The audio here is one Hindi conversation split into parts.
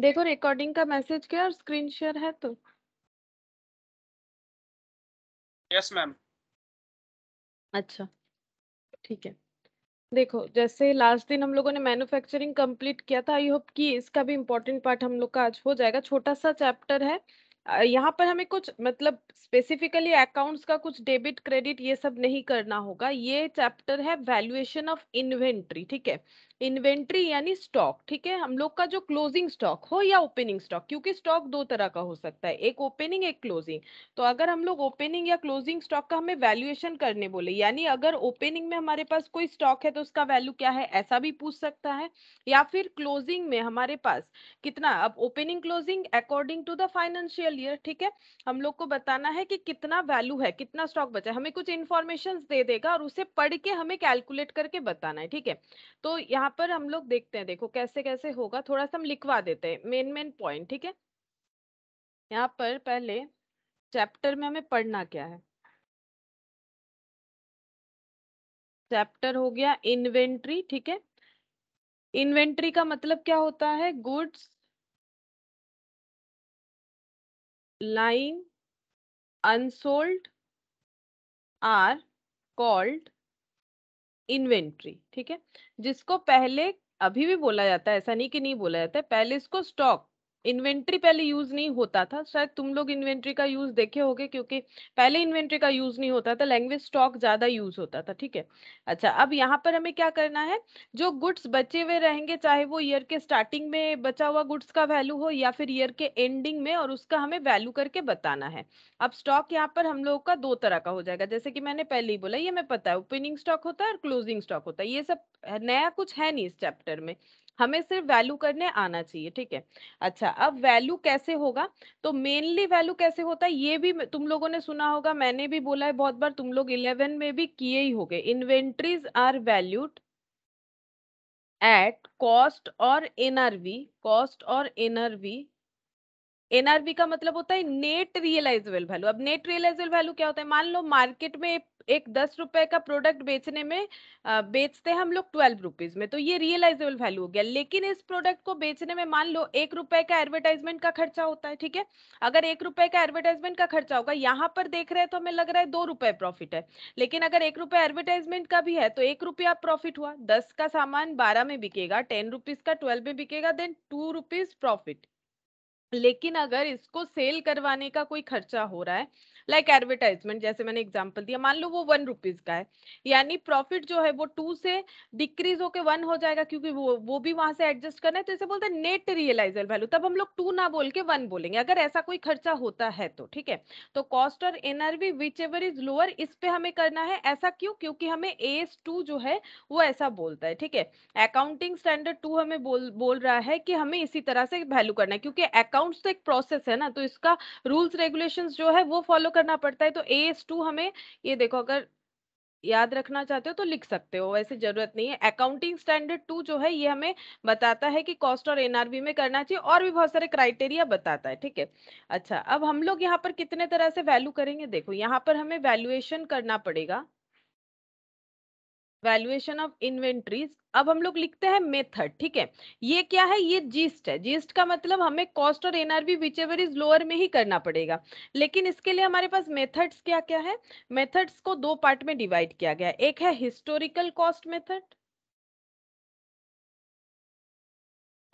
देखो रिकॉर्डिंग का मैसेज क्या और स्क्रीन शेयर है तो यस मैम अच्छा ठीक है देखो जैसे लास्ट दिन हम लोगों ने मैन्युफैक्चरिंग कंप्लीट किया था आई होप कि इसका भी इम्पोर्टेंट पार्ट हम लोग का आज हो जाएगा छोटा सा चैप्टर है यहाँ पर हमें कुछ मतलब स्पेसिफिकली अकाउंट्स का कुछ डेबिट क्रेडिट ये सब नहीं करना होगा ये चैप्टर है वैल्यूएशन ऑफ इन्वेंट्री ठीक है इन्वेंट्री यानी स्टॉक ठीक है हम लोग का जो क्लोजिंग स्टॉक हो या ओपनिंग स्टॉक क्योंकि स्टॉक दो तरह का हो सकता है एक ओपनिंग एक क्लोजिंग तो अगर हम लोग ओपनिंग या क्लोजिंग स्टॉक का हमें वैल्यूएशन करने बोले यानी अगर ओपनिंग में हमारे पास कोई स्टॉक है तो उसका वैल्यू क्या है ऐसा भी पूछ सकता है या फिर क्लोजिंग में हमारे पास कितना अब opening closing according to the financial year ठीक है हम लोग को बताना है कि कितना वैल्यू है कितना स्टॉक बचा हमें कुछ इन्फॉर्मेशन दे देगा और उसे पढ़ के हमें कैलकुलेट करके बताना है ठीक है तो यहाँ यहाँ पर हम लोग देखते हैं देखो कैसे कैसे होगा थोड़ा सा हम लिखवा देते हैं मेन मेन पॉइंट ठीक है यहाँ पर पहले चैप्टर में हमें पढ़ना क्या है चैप्टर हो गया इन्वेंट्री ठीक है इन्वेंट्री का मतलब क्या होता है goods lying unsold are called inventory ठीक है जिसको पहले अभी भी बोला जाता है ऐसा नहीं कि नहीं बोला जाता है पहले इसको स्टॉक इन्वेंट्री पहले यूज नहीं होता था शायद तुम लोग इन्वेंट्री का यूज देखे होगे क्योंकि पहले इन्वेंट्री का यूज नहीं होता था लैंग्वेज स्टॉक ज्यादा यूज होता था ठीक है अच्छा अब यहाँ पर हमें क्या करना है जो गुड्स बचे हुए रहेंगे चाहे वो ईयर के स्टार्टिंग में बचा हुआ गुड्स का वैल्यू हो या फिर ईयर के एंडिंग में और उसका हमें वैल्यू करके बताना है अब स्टॉक यहाँ पर हम लोगों का दो तरह का हो जाएगा जैसे कि मैंने पहले ही बोला ये हमें पता है ओपनिंग स्टॉक होता है और क्लोजिंग स्टॉक होता है ये सब नया कुछ है नहीं इस चैप्टर में हमें सिर्फ वैल्यू करने आना चाहिए ठीक है अच्छा अब वैल्यू कैसे होगा तो मेनली वैल्यू कैसे होता है ये भी तुम लोगों ने सुना होगा मैंने भी बोला है बहुत बार तुम लोग इलेवन में भी किए ही होगे inventories are valued at cost और एनआरवी कॉस्ट और एनआरवी एनआरवी का मतलब होता है नेट रियलाइजेबल वैल्यू अब नेट रियलाइजेबल वैल्यू क्या होता है मान लो मार्केट में एक दस रुपए का प्रोडक्ट बेचने में बेचते हैं हम लोग ट्वेल्व रुपीज में तो ये रियलाइजेबल वैल्यू हो गया लेकिन इस प्रोडक्ट को बेचने में मान लो एक रुपए का एडवर्टाइजमेंट का खर्चा होता है ठीक है अगर एक रुपए का एडवर्टाइजमेंट का खर्चा होगा यहाँ पर देख रहे हैं तो हमें लग रहा है दो रुपए प्रॉफिट है लेकिन अगर एक रुपए एडवर्टाइजमेंट का भी है तो एक रुपया प्रॉफिट हुआ दस का सामान बारह में बिकेगा टेन रुपीज का ट्वेल्व में बिकेगा देन टू रुपीज प्रॉफिट लेकिन अगर इसको सेल करवाने का कोई खर्चा हो रहा है लाइक like एडवर्टाइजमेंट जैसे मैंने एग्जाम्पल दिया मान लो वो वन रुपीज का है यानी प्रॉफिट जो है वो टू से डिक्रीज होकर वन हो जाएगा क्योंकि वो वो भी वहां से एडजस्ट करना है तो इसे बोलते हैं नेट रियलाइजर वैल्यू तब हम लोग टू ना बोल के वन बोलेंगे अगर ऐसा कोई खर्चा होता है तो ठीक है तो कॉस्ट और NRV whichever is lower इस पे हमें करना है ऐसा क्यों क्योंकि हमें एस टू जो है वो ऐसा बोलता है ठीक है अकाउंटिंग स्टैंडर्ड टू हमें बोल बोल रहा है कि हमें इसी तरह से वैल्यू करना है क्योंकि अकाउंट्स तो एक प्रोसेस है ना तो इसका रूल्स रेगुलेशन जो है वो फॉलो करना पड़ता है तो ए एस टू हमें ये देखो अगर याद रखना चाहते हो तो लिख सकते हो वैसे जरूरत नहीं है अकाउंटिंग स्टैंडर्ड टू जो है ये हमें बताता है कि कॉस्ट और एनआरबी में करना चाहिए और भी बहुत सारे क्राइटेरिया बताता है ठीक है अच्छा अब हम लोग यहाँ पर कितने तरह से वैल्यू करेंगे देखो यहाँ पर हमें वैल्यूएशन करना पड़ेगा वैल्यूएशन ऑफ इन्वेंट्रीज अब हम लोग लिखते हैं मेथड ठीक है ये क्या है ये जीस्ट है जीस्ट का मतलब हमें कॉस्ट और एनआरबी एवर इज लोअर में ही करना पड़ेगा लेकिन इसके लिए हमारे पास मेथड्स क्या क्या है मेथड्स को दो पार्ट में डिवाइड किया गया एक है हिस्टोरिकल कॉस्ट मेथड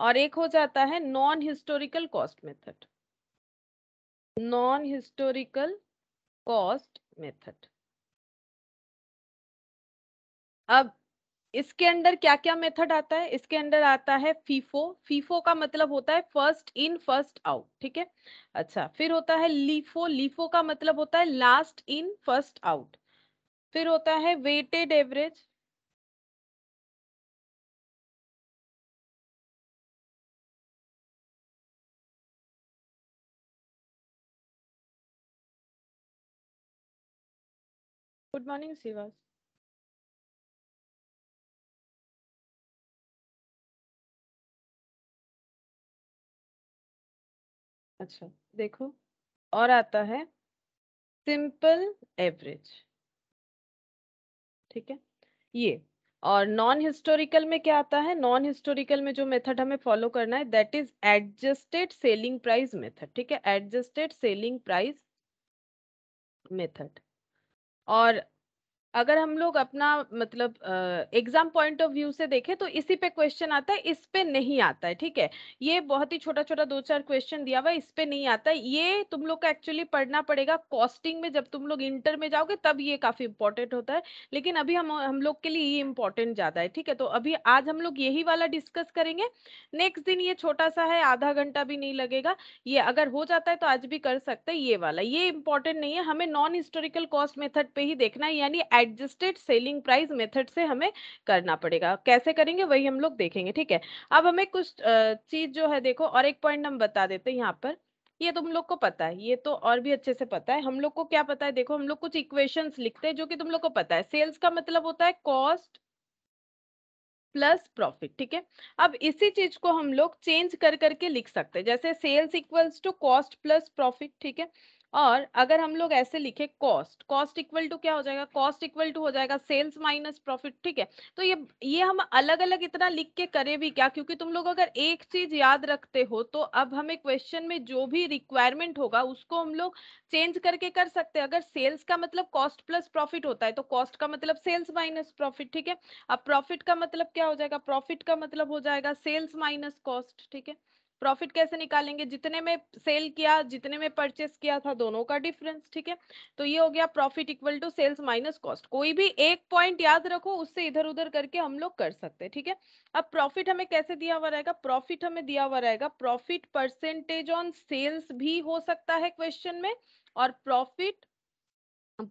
और एक हो जाता है non historical cost method non historical cost method अब इसके अंदर क्या क्या मेथड आता है इसके अंदर आता है फीफो फीफो का मतलब होता है फर्स्ट इन फर्स्ट आउट ठीक है अच्छा फिर होता है लीफो लीफो का मतलब होता है लास्ट इन फर्स्ट आउट फिर होता है वेटेड एवरेज गुड मॉर्निंग शिवास अच्छा देखो और आता है सिंपल एवरेज ठीक है ये और नॉन हिस्टोरिकल में क्या आता है नॉन हिस्टोरिकल में जो मेथड हमें फॉलो करना है that is adjusted selling price method ठीक है एडजस्टेड सेलिंग प्राइस मेथड और अगर हम लोग अपना मतलब एग्जाम पॉइंट ऑफ व्यू से देखें तो इसी पे क्वेश्चन आता है इस पे नहीं आता है ठीक है ये बहुत ही छोटा छोटा दो चार क्वेश्चन दिया हुआ है इस पे नहीं आता है ये तुम लोग को एक्चुअली पढ़ना पड़ेगा कॉस्टिंग में जब तुम लोग इंटर में जाओगे तब ये काफी इंपॉर्टेंट होता है लेकिन अभी हम हम लोग के लिए ये इंपॉर्टेंट ज्यादा है ठीक है तो अभी आज हम लोग यही वाला डिस्कस करेंगे नेक्स्ट दिन ये छोटा सा है आधा घंटा भी नहीं लगेगा ये अगर हो जाता है तो आज भी कर सकते हैं ये वाला ये इंपॉर्टेंट नहीं है हमें नॉन हिस्टोरिकल कॉस्ट मेथड पे ही देखना है यानी एडजस्टेड सेलिंग प्राइस मेथड से हमें करना पड़ेगा कैसे करेंगे वही हम लोग देखेंगे ठीक है अब हमें कुछ चीज जो है देखो और एक पॉइंट हम बता देते हैं यहाँ पर ये तुम लोग को पता है ये तो और भी अच्छे से पता है हम लोग को क्या पता है देखो हम लोग कुछ इक्वेशंस लिखते हैं जो कि तुम लोग को पता है सेल्स का मतलब होता है कॉस्ट प्लस प्रॉफिट ठीक है अब इसी चीज को हम लोग चेंज कर करके लिख सकते हैं जैसे sales equals to cost plus profit ठीक है और अगर हम लोग ऐसे लिखे कॉस्ट कॉस्ट इक्वल टू क्या हो जाएगा कॉस्ट इक्वल टू हो जाएगा सेल्स माइनस प्रॉफिट ठीक है तो ये ये हम अलग अलग इतना लिख के करें भी क्या क्योंकि तुम लोग अगर एक चीज याद रखते हो तो अब हमें क्वेश्चन में जो भी रिक्वायरमेंट होगा उसको हम लोग चेंज करके कर सकते हैं अगर सेल्स का मतलब कॉस्ट प्लस प्रॉफिट होता है तो कॉस्ट का मतलब सेल्स माइनस प्रॉफिट ठीक है अब प्रॉफिट का मतलब क्या हो जाएगा प्रॉफिट का मतलब हो जाएगा सेल्स माइनस कॉस्ट ठीक है प्रॉफिट कैसे निकालेंगे जितने में सेल किया जितने में परचेस किया था दोनों का डिफरेंस ठीक है तो ये हो गया profit equal to sales minus cost कोई भी एक पॉइंट याद रखो उससे इधर उधर करके हम लोग कर सकते हैं ठीक है अब प्रॉफिट हमें कैसे दिया हुआ रहेगा प्रॉफिट हमें दिया हुआ रहेगा प्रॉफिट परसेंटेज ऑन सेल्स भी हो सकता है क्वेश्चन में और प्रॉफिट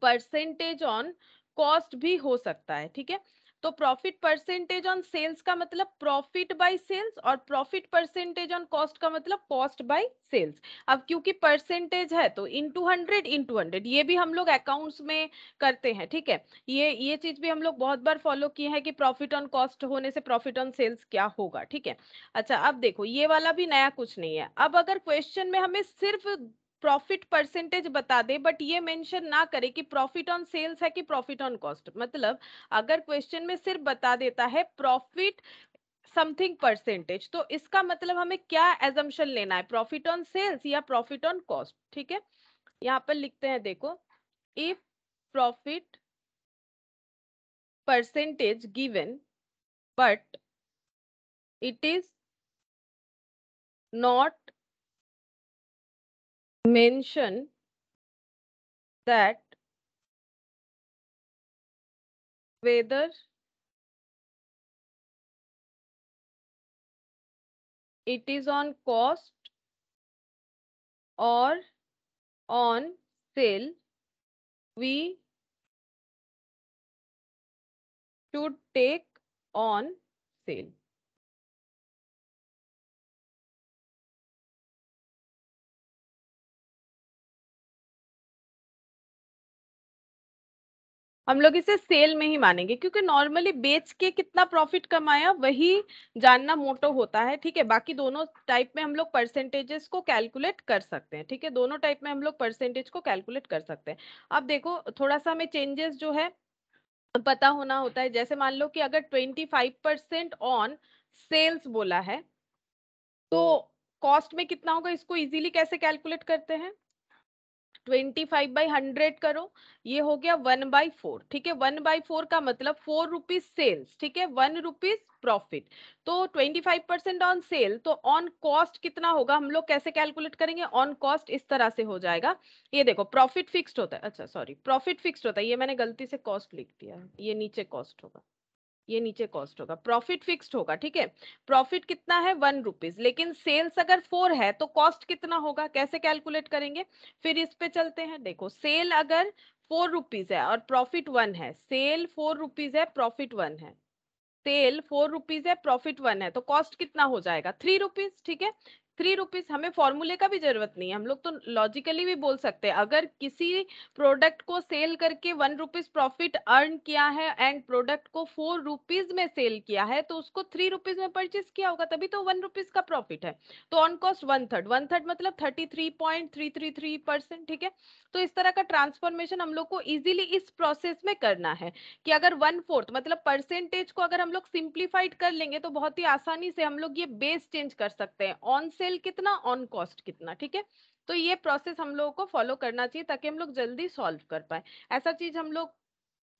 परसेंटेज ऑन कॉस्ट भी हो सकता है ठीक है तो प्रॉफिट परसेंटेज ऑन सेल्स का मतलब प्रॉफिट बाय सेल्स और प्रॉफिट परसेंटेज ऑन कॉस्ट का मतलब कॉस्ट बाय सेल्स अब क्योंकि परसेंटेज है तो into hundred into hundred ये भी हम लोग अकाउंट्स में करते हैं ठीक है ये ये चीज भी हम लोग बहुत बार फॉलो किए हैं कि प्रॉफिट ऑन कॉस्ट होने से प्रॉफिट ऑन सेल्स क्या होगा ठीक है अच्छा अब देखो ये वाला भी नया कुछ नहीं है अब अगर क्वेश्चन में हमें सिर्फ प्रॉफिट परसेंटेज बता दे बट ये मेंशन ना करे कि प्रॉफिट ऑन सेल्स है कि प्रॉफिट ऑन कॉस्ट मतलब अगर क्वेश्चन में सिर्फ बता देता है प्रॉफिट समथिंग परसेंटेज तो इसका मतलब हमें क्या एजम्पन लेना है प्रॉफिट ऑन सेल्स या प्रॉफिट ऑन कॉस्ट ठीक है यहाँ पर लिखते हैं देखो if profit percentage given but it is not mention that whether it is on cost or on sale, we should take on sale. हम लोग इसे सेल में ही मानेंगे क्योंकि नॉर्मली बेच के कितना प्रॉफिट कमाया वही जानना मोटो होता है ठीक है बाकी दोनों टाइप में हम लोग परसेंटेजेस को कैलकुलेट कर सकते हैं ठीक है दोनों टाइप में हम लोग परसेंटेज को कैलकुलेट कर सकते हैं अब देखो थोड़ा सा हमें चेंजेस जो है पता होना होता है जैसे मान लो कि अगर twenty five percent on sales बोला है तो कॉस्ट में कितना होगा इसको इजीली कैसे कैलकुलेट करते हैं ट्वेंटी फाइव बाई हंड्रेड करो ये हो गया वन बाई फोर ठीक है वन बाई फोर का मतलब फोर रुपीज सेल्स ठीक है वन रुपीज प्रॉफिट तो twenty five percent on sale तो ऑन कॉस्ट कितना होगा हम लोग कैसे कैलकुलेट करेंगे ऑन कॉस्ट इस तरह से हो जाएगा ये देखो प्रॉफिट फिक्स्ड होता है अच्छा सॉरी प्रॉफिट फिक्स्ड होता है ये मैंने गलती से कॉस्ट लिख दिया है ये नीचे कॉस्ट होगा ये नीचे कॉस्ट होगा प्रॉफिट फिक्स्ड होगा ठीक है प्रॉफिट कितना है वन रुपीज लेकिन सेल्स अगर फोर है तो कॉस्ट कितना होगा कैसे कैलकुलेट करेंगे फिर इस पे चलते हैं देखो सेल अगर फोर रुपीज है और प्रॉफिट वन है सेल फोर रुपीज है प्रॉफिट वन है सेल फोर रुपीज है प्रॉफिट वन है तो कॉस्ट कितना हो जाएगा थ्री रुपीज ठीक है थ्री रुपीज हमें फॉर्मूले का भी जरूरत नहीं है हम लोग तो लॉजिकली भी बोल सकते हैं अगर किसी प्रोडक्ट को सेल करके वन रुपीज प्रॉफिट अर्न किया है एंड प्रोडक्ट को फोर रुपीज में सेल किया है तो उसको थ्री रुपीज में परचेज किया होगा तभी तो वन रुपीज का प्रॉफिट है तो on cost one third one third मतलब thirty three point three three three percent ठीक है तो इस तरह का ट्रांसफॉर्मेशन हम लोग को इजिली इस प्रोसेस में करना है कि अगर वन फोर्थ मतलब परसेंटेज को अगर हम लोग सिंप्लीफाइड कर लेंगे तो बहुत ही आसानी से हम लोग ये बेस चेंज कर सकते हैं ऑन से सेल कितना ऑन कॉस्ट कितना ठीक है तो ये प्रोसेस हम लोगों को फॉलो करना चाहिए ताकि हम लोग जल्दी सॉल्व कर पाए ऐसा चीज हम लोग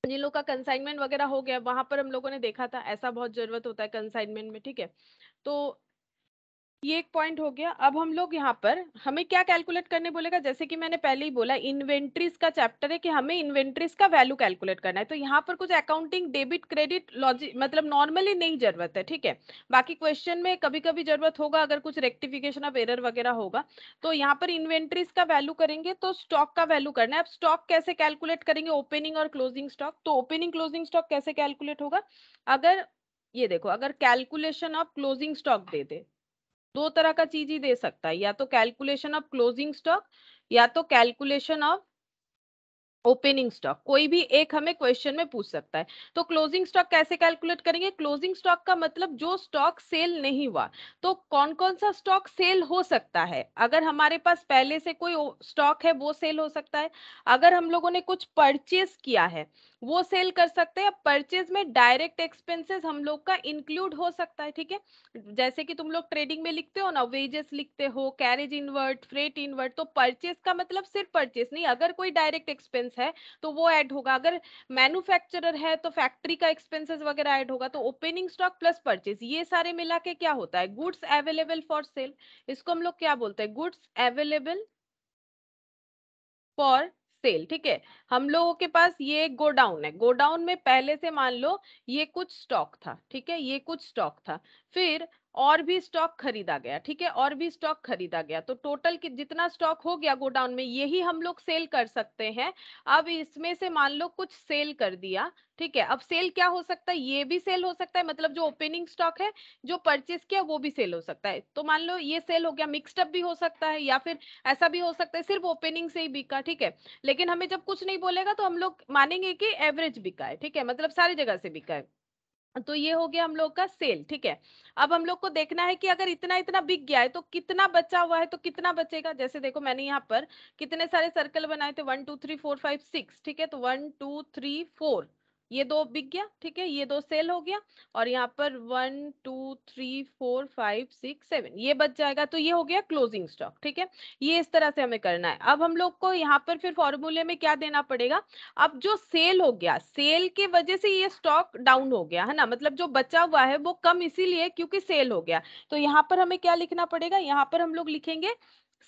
जिन लोग का कंसाइनमेंट वगैरह हो गया वहां पर हम लोगों ने देखा था ऐसा बहुत जरूरत होता है कंसाइनमेंट में ठीक है तो ये एक पॉइंट हो गया अब हम लोग यहाँ पर हमें क्या कैलकुलेट करने बोलेगा जैसे कि मैंने पहले ही बोला इन्वेंट्रीज का चैप्टर है कि हमें इन्वेंट्रीज का वैल्यू कैलकुलेट करना है तो यहाँ पर कुछ अकाउंटिंग डेबिट क्रेडिट लॉजिक मतलब नॉर्मली नहीं जरूरत है ठीक है बाकी क्वेश्चन में कभी कभी जरूरत होगा अगर कुछ रेक्टिफिकेशन ऑफ एरर वगैरह होगा तो यहाँ पर इन्वेंट्रीज का वैल्यू करेंगे तो स्टॉक का वैल्यू करना है अब स्टॉक कैसे कैलकुलेट करेंगे ओपनिंग और क्लोजिंग स्टॉक तो ओपनिंग क्लोजिंग स्टॉक कैसे कैलकुलेट होगा अगर ये देखो अगर कैलकुलेशन ऑफ क्लोजिंग स्टॉक दे दे दो तरह का चीज ही दे सकता है या तो कैलकुलेशन ऑफ क्लोजिंग स्टॉक या तो कैलकुलेशन ऑफ ओपनिंग स्टॉक कोई भी एक हमें क्वेश्चन में पूछ सकता है तो क्लोजिंग स्टॉक कैसे कैलकुलेट करेंगे क्लोजिंग स्टॉक का मतलब जो स्टॉक सेल नहीं हुआ तो कौन कौन सा स्टॉक सेल हो सकता है अगर हमारे पास पहले से कोई स्टॉक है वो सेल हो सकता है अगर हम लोगों ने कुछ परचेज किया है वो सेल कर सकते हैं परचेज में डायरेक्ट एक्सपेंसेस हम लोग का इंक्लूड हो सकता है ठीक है जैसे कि तुम लोग ट्रेडिंग में लिखते हो ना वेजेस लिखते हो कैरेज इनवर्ट फ्रेट इनवर्ट तो परचेज का मतलब सिर्फ परचेज नहीं अगर कोई डायरेक्ट एक्सपेंस तो है तो वो ऐड होगा अगर मैन्युफैक्चरर है तो फैक्ट्री का एक्सपेंसेस वगैरह ऐड होगा तो ओपनिंग स्टॉक प्लस परचेज ये सारे मिला के क्या होता है गुड्स अवेलेबल फॉर सेल इसको हम लोग क्या बोलते हैं गुड्स अवेलेबल फॉर सेल ठीक है हम लोगों के पास ये गोडाउन है गोडाउन में पहले से मान लो ये कुछ स्टॉक था ठीक है ये कुछ स्टॉक था फिर और भी स्टॉक खरीदा गया ठीक है और भी स्टॉक खरीदा गया तो टोटल जितना स्टॉक हो गया गोडाउन में यही हम लोग सेल कर सकते हैं अब इसमें से मान लो कुछ सेल कर दिया ठीक है अब सेल क्या हो सकता है ये भी सेल हो सकता है मतलब जो ओपनिंग स्टॉक है जो परचेस किया वो भी सेल हो सकता है तो मान लो ये सेल हो गया मिक्सडअप भी हो सकता है या फिर ऐसा भी हो सकता है सिर्फ ओपनिंग से ही बिका ठीक है लेकिन हमें जब कुछ नहीं बोलेगा तो हम लोग मानेंगे कि एवरेज बिका है ठीक है मतलब सारी जगह से बिका है तो ये हो गया हम लोग का सेल ठीक है अब हम लोग को देखना है कि अगर इतना इतना बिक गया है तो कितना बचा हुआ है तो कितना बचेगा जैसे देखो मैंने यहाँ पर कितने सारे सर्कल बनाए थे one two three four five six ठीक है तो वन टू थ्री फोर ये दो बिक गया ठीक है ये दो सेल हो गया और यहाँ पर one two three four five six seven ये बच जाएगा तो ये हो गया क्लोजिंग स्टॉक ठीक है ये इस तरह से हमें करना है अब हम लोग को यहाँ पर फिर फॉर्मूले में क्या देना पड़ेगा अब जो सेल हो गया सेल के वजह से ये स्टॉक डाउन हो गया है ना मतलब जो बचा हुआ है वो कम इसीलिए क्योंकि सेल हो गया तो यहाँ पर हमें क्या लिखना पड़ेगा यहाँ पर हम लोग लिखेंगे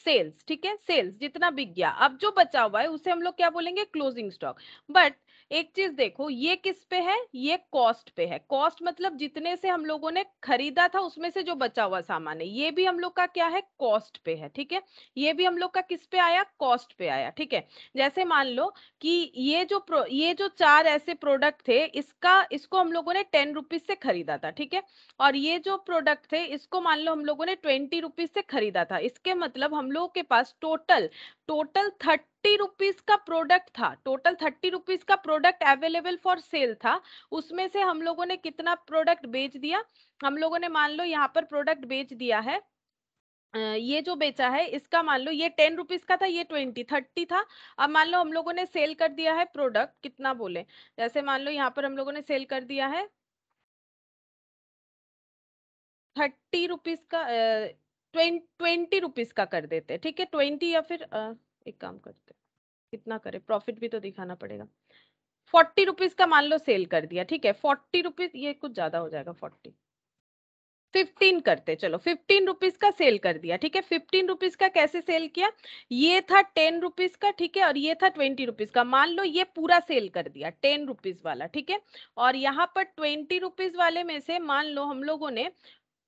सेल्स ठीक है सेल्स जितना बिक गया अब जो बचा हुआ है उसे हम लोग क्या बोलेंगे क्लोजिंग स्टॉक बट एक चीज देखो ये किस पे है ये कॉस्ट पे है कॉस्ट मतलब जितने से हम लोगों ने खरीदा था उसमें से जो बचा हुआ सामान है ये भी हम लोग का क्या है कॉस्ट पे है ठीक है ये भी हम लोग का किस पे आया कॉस्ट पे आया ठीक है जैसे मान लो कि ये जो ये जो चार ऐसे प्रोडक्ट थे इसका इसको हम लोगों ने टेन रुपीज से खरीदा था ठीक है और ये जो प्रोडक्ट थे इसको मान लो हम लोगों ने ट्वेंटी रुपीज से खरीदा था इसके मतलब हम लोगों के पास टोटल टोटल थर्टी रुपीज का प्रोडक्ट था टोटल थर्टी रुपीज का प्रोडक्ट अवेलेबल फॉर सेल था उसमें से हम लोगों ने कितना प्रोडक्ट बेच दिया हम लोगों ने मान लो यहाँ पर प्रोडक्ट बेच दिया है ये जो बेचा है इसका मान लो ये टेन रुपीज का था ये ट्वेंटी थर्टी था अब मान लो हम लोगों ने सेल कर दिया है प्रोडक्ट कितना बोले जैसे मान लो यहाँ पर हम लोगों ने सेल कर दिया है थर्टी रुपीज का ट्वेंटी रुपीज का कर देते हैं ठीक है ट्वेंटी या फिर आ, एक काम करते कितना करे प्रॉफिट भी तो दिखाना पड़ेगा फोर्टी रुपीज का मान लो सेल कर दिया ठीक है फोर्टी रुपीज ये कुछ ज्यादा हो जाएगा फोर्टी फिफ्टीन करते चलो फिफ्टीन रुपीज का सेल कर दिया ठीक है फिफ्टीन रुपीज का कैसे सेल किया ये था टेन रुपीज का ठीक है और ये था ट्वेंटी रुपीज का मान लो ये पूरा सेल कर दिया टेन रुपीज वाला ठीक है और यहाँ पर ट्वेंटी रुपीज वाले में से मान लो हम लोगों ने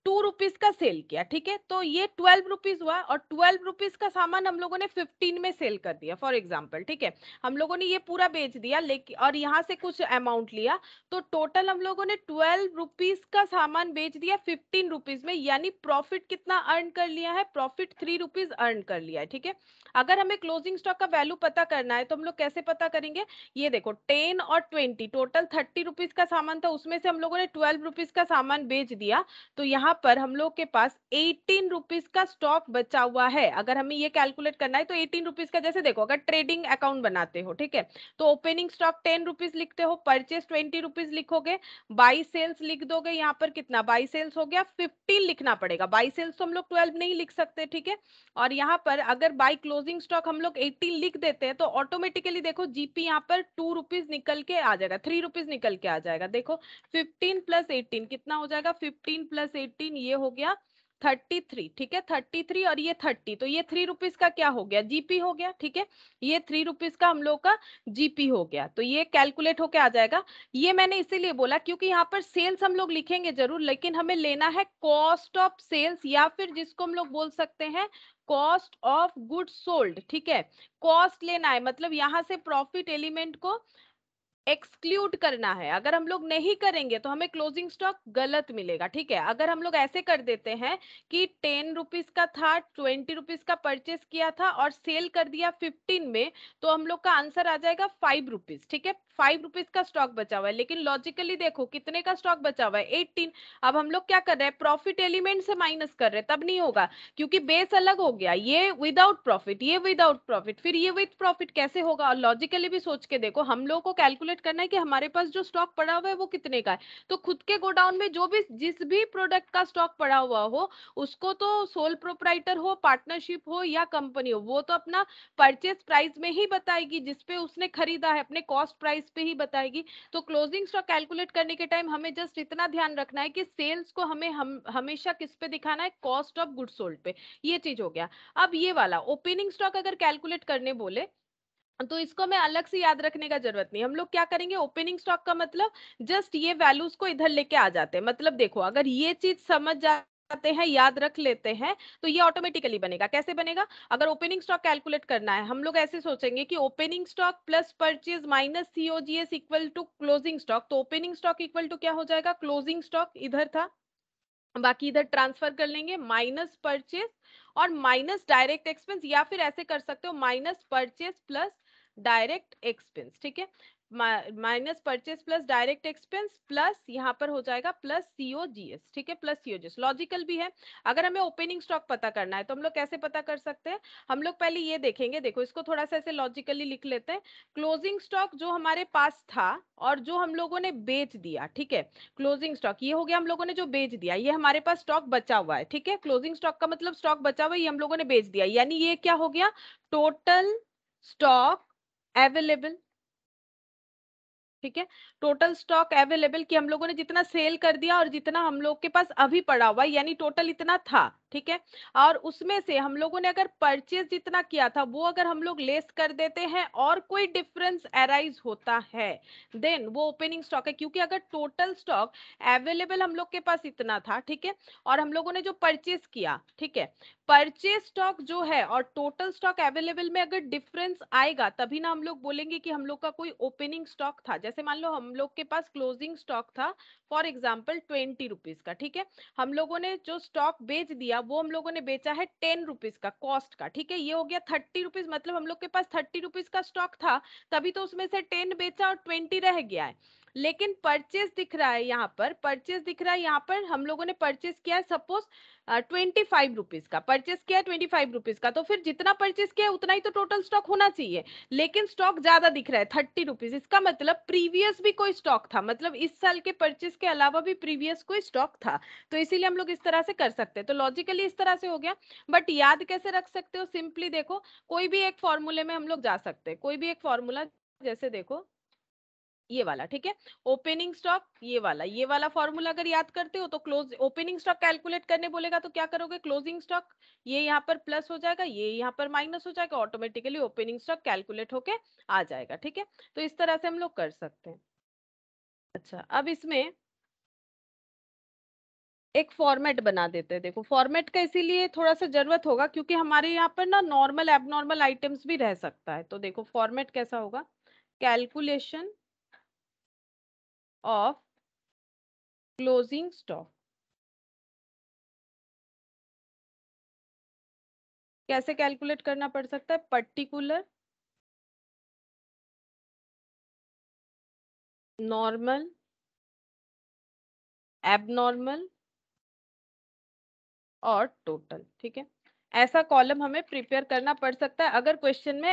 टू रुपीज का सेल किया ठीक है तो ये ट्वेल्व रुपीज हुआ और ट्वेल्व रुपीज का सामान हम लोगों ने फिफ्टीन में सेल कर दिया फॉर एग्जाम्पल ठीक है हम लोगों ने ये पूरा बेच दिया लेकिन और यहाँ से कुछ अमाउंट लिया तो टोटल हम लोगों ने ट्वेल्व रुपीज का सामान बेच दिया फिफ्टीन रुपीज में यानी प्रॉफिट कितना अर्न कर लिया है प्रॉफिट थ्री रुपीज अर्न कर लिया है ठीक है अगर हमें क्लोजिंग स्टॉक का वैल्यू पता करना है तो हम लोग कैसे पता करेंगे ये देखो टेन और ट्वेंटी टोटल थर्टी रुपीज का सामान था उसमें से हम लोगों ने ट्वेल्व रुपीज का सामान बेच दिया तो यहाँ यहाँ पर हम लोग के पास एटीन रुपीज का स्टॉक बचा हुआ है अगर हमें ये कैलकुलेट करना है तो एटीन रुपीज का जैसे देखो अगर ट्रेडिंग अकाउंट बनाते हो ठीक है तो ओपनिंग स्टॉक टेन रुपीज लिखते हो परचेस ट्वेंटी रुपीज लिखोगे बाई सेल्स लिख दोगे यहाँ पर कितना बाई सेल्स हो गया फिफ्टीन लिखना पड़ेगा बाई सेल्स तो हम लोग ट्वेल्व नहीं लिख सकते ठीक है और यहाँ पर अगर बाई क्लोजिंग स्टॉक हम लोग एटीन लिख देते हैं तो ऑटोमेटिकली देखो जीपी यहाँ पर टू रुपीज निकल के आ जाएगा थ्री रुपीज निकल के आ जाएगा देखो फिफ्टीन प्लस एटीन कितना हो जाएगा फिफ्टीन प्लस एटीन फोर्टीन ये हो गया थर्टी थ्री ठीक है थर्टी थ्री और ये थर्टी तो ये थ्री रुपीज का क्या हो गया जीपी हो गया ठीक है ये थ्री रुपीज का हम लोग का जीपी हो गया तो ये कैलकुलेट होके आ जाएगा ये मैंने इसीलिए बोला क्योंकि यहाँ पर सेल्स हम लोग लिखेंगे जरूर लेकिन हमें लेना है कॉस्ट ऑफ सेल्स या फिर जिसको हम लोग बोल सकते हैं कॉस्ट ऑफ गुड सोल्ड ठीक है कॉस्ट लेना है मतलब यहाँ से प्रॉफिट एलिमेंट को एक्सक्लूड करना है अगर हम लोग नहीं करेंगे तो हमें क्लोजिंग स्टॉक गलत मिलेगा ठीक है अगर हम लोग ऐसे कर देते हैं कि टेन रुपीज का था ट्वेंटी रुपीज का परचेस किया था और सेल कर दिया फिफ्टीन में तो हम लोग का आंसर आ जाएगा फाइव रुपीज ठीक है फाइव रुपीज का स्टॉक बचा हुआ है लेकिन लॉजिकली देखो कितने का स्टॉक बचा हुआ है एटीन अब हम लोग क्या कर रहे हैं प्रॉफिट एलिमेंट से माइनस कर रहे हैं तब नहीं होगा क्योंकि बेस अलग हो गया ये विदाउट प्रॉफिट ये विदाउट प्रॉफिट फिर ये विथ प्रॉफिट कैसे होगा और लॉजिकली भी सोच के देखो हम लोग को कैलकुलेट कैलकुलेट करना है कि हमारे पास जो स्टॉक पड़ा हुआ है वो कितने का है तो खुद के गोडाउन में जो भी जिस भी प्रोडक्ट का स्टॉक पड़ा हुआ हो उसको तो सोल प्रोपराइटर हो पार्टनरशिप हो या कंपनी हो वो तो अपना परचेस प्राइस में ही बताएगी जिसपे उसने खरीदा है अपने कॉस्ट प्राइस पे ही बताएगी तो क्लोजिंग स्टॉक कैलकुलेट करने के टाइम हमें जस्ट इतना ध्यान रखना है कि सेल्स को हमें हम हमेशा किस पे दिखाना है कॉस्ट ऑफ गुड सोल्ड पे ये चीज हो गया अब ये वाला ओपनिंग स्टॉक अगर कैलकुलेट करने बोले तो इसको मैं अलग से याद रखने का जरूरत नहीं हम लोग क्या करेंगे ओपनिंग स्टॉक का मतलब जस्ट ये वैल्यूज को इधर लेके आ जाते हैं मतलब देखो अगर ये चीज समझ जा जाते हैं याद रख लेते हैं तो ये ऑटोमेटिकली बनेगा कैसे बनेगा अगर ओपनिंग स्टॉक कैलकुलेट करना है हम लोग ऐसे सोचेंगे कि opening stock plus purchase minus COGS equal to closing stock तो ओपनिंग स्टॉक इक्वल टू क्या हो जाएगा क्लोजिंग स्टॉक इधर था बाकी इधर ट्रांसफर कर लेंगे माइनस परचेज और माइनस डायरेक्ट एक्सपेंस या फिर ऐसे कर सकते हो minus purchase plus direct expense ठीक है minus purchase plus direct expense plus यहाँ पर हो जाएगा प्लस सीओजीएस ठीक है प्लस सीओजीएस लॉजिकल भी है अगर हमें ओपनिंग स्टॉक पता करना है तो हम लोग कैसे पता कर सकते हैं हम लोग पहले ये देखेंगे देखो इसको थोड़ा सा ऐसे लॉजिकली लिख लेते हैं क्लोजिंग स्टॉक जो हमारे पास था और जो हम लोगों ने बेच दिया ठीक है क्लोजिंग स्टॉक ये हो गया हम लोगों ने जो बेच दिया ये हमारे पास स्टॉक बचा हुआ है ठीक है क्लोजिंग स्टॉक का मतलब स्टॉक बचा हुआ ये हम लोगों ने बेच दिया यानी ये क्या हो गया टोटल स्टॉक अवेलेबल ठीक है टोटल स्टॉक अवेलेबल कि हम लोगों ने जितना सेल कर दिया और जितना हम लोग के पास अभी पड़ा हुआ यानी टोटल इतना था ठीक है और उसमें से हम लोगों ने अगर परचेज जितना किया था वो अगर हम लोग लेस कर देते हैं और कोई डिफरेंस अराइज होता है देन वो ओपनिंग स्टॉक है क्योंकि अगर टोटल स्टॉक अवेलेबल हम लोग के पास इतना था ठीक है और हम लोगों ने जो परचेज किया ठीक है परचेज स्टॉक जो है और टोटल स्टॉक अवेलेबल में अगर डिफरेंस आएगा तभी ना हम लोग बोलेंगे कि हम लोग का कोई ओपनिंग स्टॉक था जैसे मान लो हम लोग के पास क्लोजिंग स्टॉक था फॉर एग्जाम्पल ट्वेंटी रुपीज का ठीक है हम लोगों ने जो स्टॉक बेच दिया वो हम लोगों ने बेचा है टेन रुपीज का कॉस्ट का ठीक है ये हो गया थर्टी रुपीज मतलब हम लोग के पास थर्टी रुपीज का स्टॉक था तभी तो उसमें से टेन बेचा और ट्वेंटी रह गया है लेकिन परचेस दिख रहा है यहाँ पर परचेस दिख रहा है यहाँ पर हम लोगों ने परचेस किया सपोज ट्वेंटी फाइव रुपीज का परचेस किया ट्वेंटी फाइव रुपीज का तो फिर जितना परचेस किया उतना ही तो टोटल स्टॉक होना चाहिए लेकिन स्टॉक ज्यादा दिख रहा है थर्टी रुपीज इसका मतलब प्रीवियस भी कोई स्टॉक था मतलब इस साल के परचेस के अलावा भी प्रीवियस कोई स्टॉक था तो इसीलिए हम लोग इस तरह से कर सकते हैं तो लॉजिकली इस तरह से हो गया बट याद कैसे रख सकते हो सिंपली देखो कोई भी एक फॉर्मूले में हम लोग जा सकते हैं कोई भी एक फॉर्मूला जैसे देखो ये वाला ठीक है ओपनिंग स्टॉक ये वाला ये वाला फॉर्मूला अगर याद करते हो तो क्लोज ओपनिंग स्टॉक कैलकुलेट करने बोलेगा तो क्या करोगे क्लोजिंग स्टॉक ये यहाँ पर प्लस हो जाएगा ये यहाँ पर माइनस हो जाएगा ऑटोमेटिकली ओपनिंग स्टॉक कैलकुलेट होके आ जाएगा ठीक है तो इस तरह से हम लोग कर सकते हैं अच्छा अब इसमें एक फॉर्मेट बना देते हैं देखो फॉर्मेट का इसीलिए थोड़ा सा जरूरत होगा क्योंकि हमारे यहाँ पर ना नॉर्मल एबनॉर्मल आइटम्स भी रह सकता है तो देखो फॉर्मेट कैसा होगा कैलकुलेशन of closing stock कैसे कैलकुलेट करना पड़ सकता है पर्टिकुलर नॉर्मल एबनॉर्मल और टोटल ठीक है ऐसा कॉलम हमें प्रिपेयर करना पड़ सकता है अगर क्वेश्चन में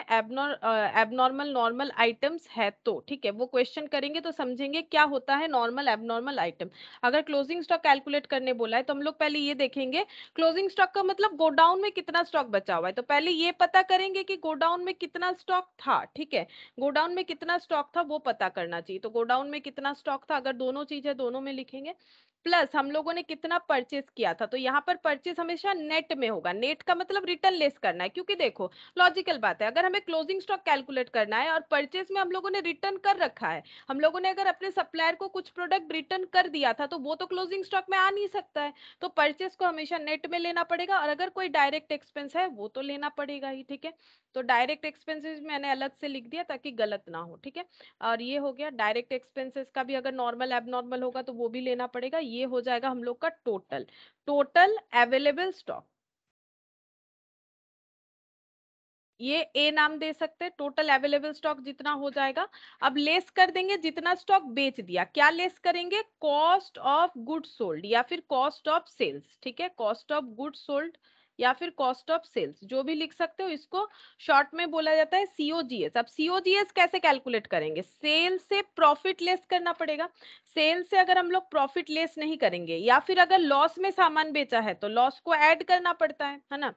एबनॉर्मल नॉर्मल आइटम्स है तो ठीक है वो क्वेश्चन करेंगे तो समझेंगे क्या होता है नॉर्मल एबनॉर्मल आइटम अगर क्लोजिंग स्टॉक कैलकुलेट करने बोला है तो हम लोग पहले ये देखेंगे क्लोजिंग स्टॉक का मतलब गोडाउन में कितना स्टॉक बचा हुआ है तो पहले ये पता करेंगे कि गोडाउन में कितना स्टॉक था ठीक है गोडाउन में कितना स्टॉक था वो पता करना चाहिए तो गोडाउन में कितना स्टॉक था अगर दोनों चीजें दोनों में लिखेंगे प्लस हम लोगों ने कितना परचेस किया था तो यहाँ पर परचेस हमेशा नेट में होगा नेट का मतलब रिटर्न लेस करना है क्योंकि देखो लॉजिकल बात है अगर हमें क्लोजिंग स्टॉक कैलकुलेट करना है और परचेज में हम लोगों ने रिटर्न कर रखा है हम लोगों ने अगर अपने सप्लायर को कुछ प्रोडक्ट रिटर्न कर दिया था तो वो तो क्लोजिंग स्टॉक में आ नहीं सकता है तो परचेज को हमेशा नेट में लेना पड़ेगा और अगर कोई डायरेक्ट एक्सपेंस है वो तो लेना पड़ेगा ही ठीक है तो डायरेक्ट एक्सपेंसेस मैंने अलग से लिख दिया ताकि गलत ना हो ठीक है और ये हो गया डायरेक्ट एक्सपेंसेस का भी अगर नॉर्मल एबनॉर्मल होगा तो वो भी लेना पड़ेगा ये हो जाएगा हम लोग का टोटल टोटल अवेलेबल स्टॉक ये ए नाम दे सकते हैं टोटल अवेलेबल स्टॉक जितना हो जाएगा अब लेस कर देंगे जितना स्टॉक बेच दिया क्या लेस करेंगे कॉस्ट ऑफ गुड सोल्ड या फिर कॉस्ट ऑफ सेल्स ठीक है कॉस्ट ऑफ गुड सोल्ड या फिर कॉस्ट ऑफ सेल्स जो भी लिख सकते हो इसको शॉर्ट में बोला जाता है सीओजीएस अब सीओजीएस कैसे कैलकुलेट करेंगे सेल से प्रॉफिट लेस करना पड़ेगा सेल से अगर हम लोग प्रॉफिट लेस नहीं करेंगे या फिर अगर लॉस में सामान बेचा है तो लॉस को ऐड करना पड़ता है है ना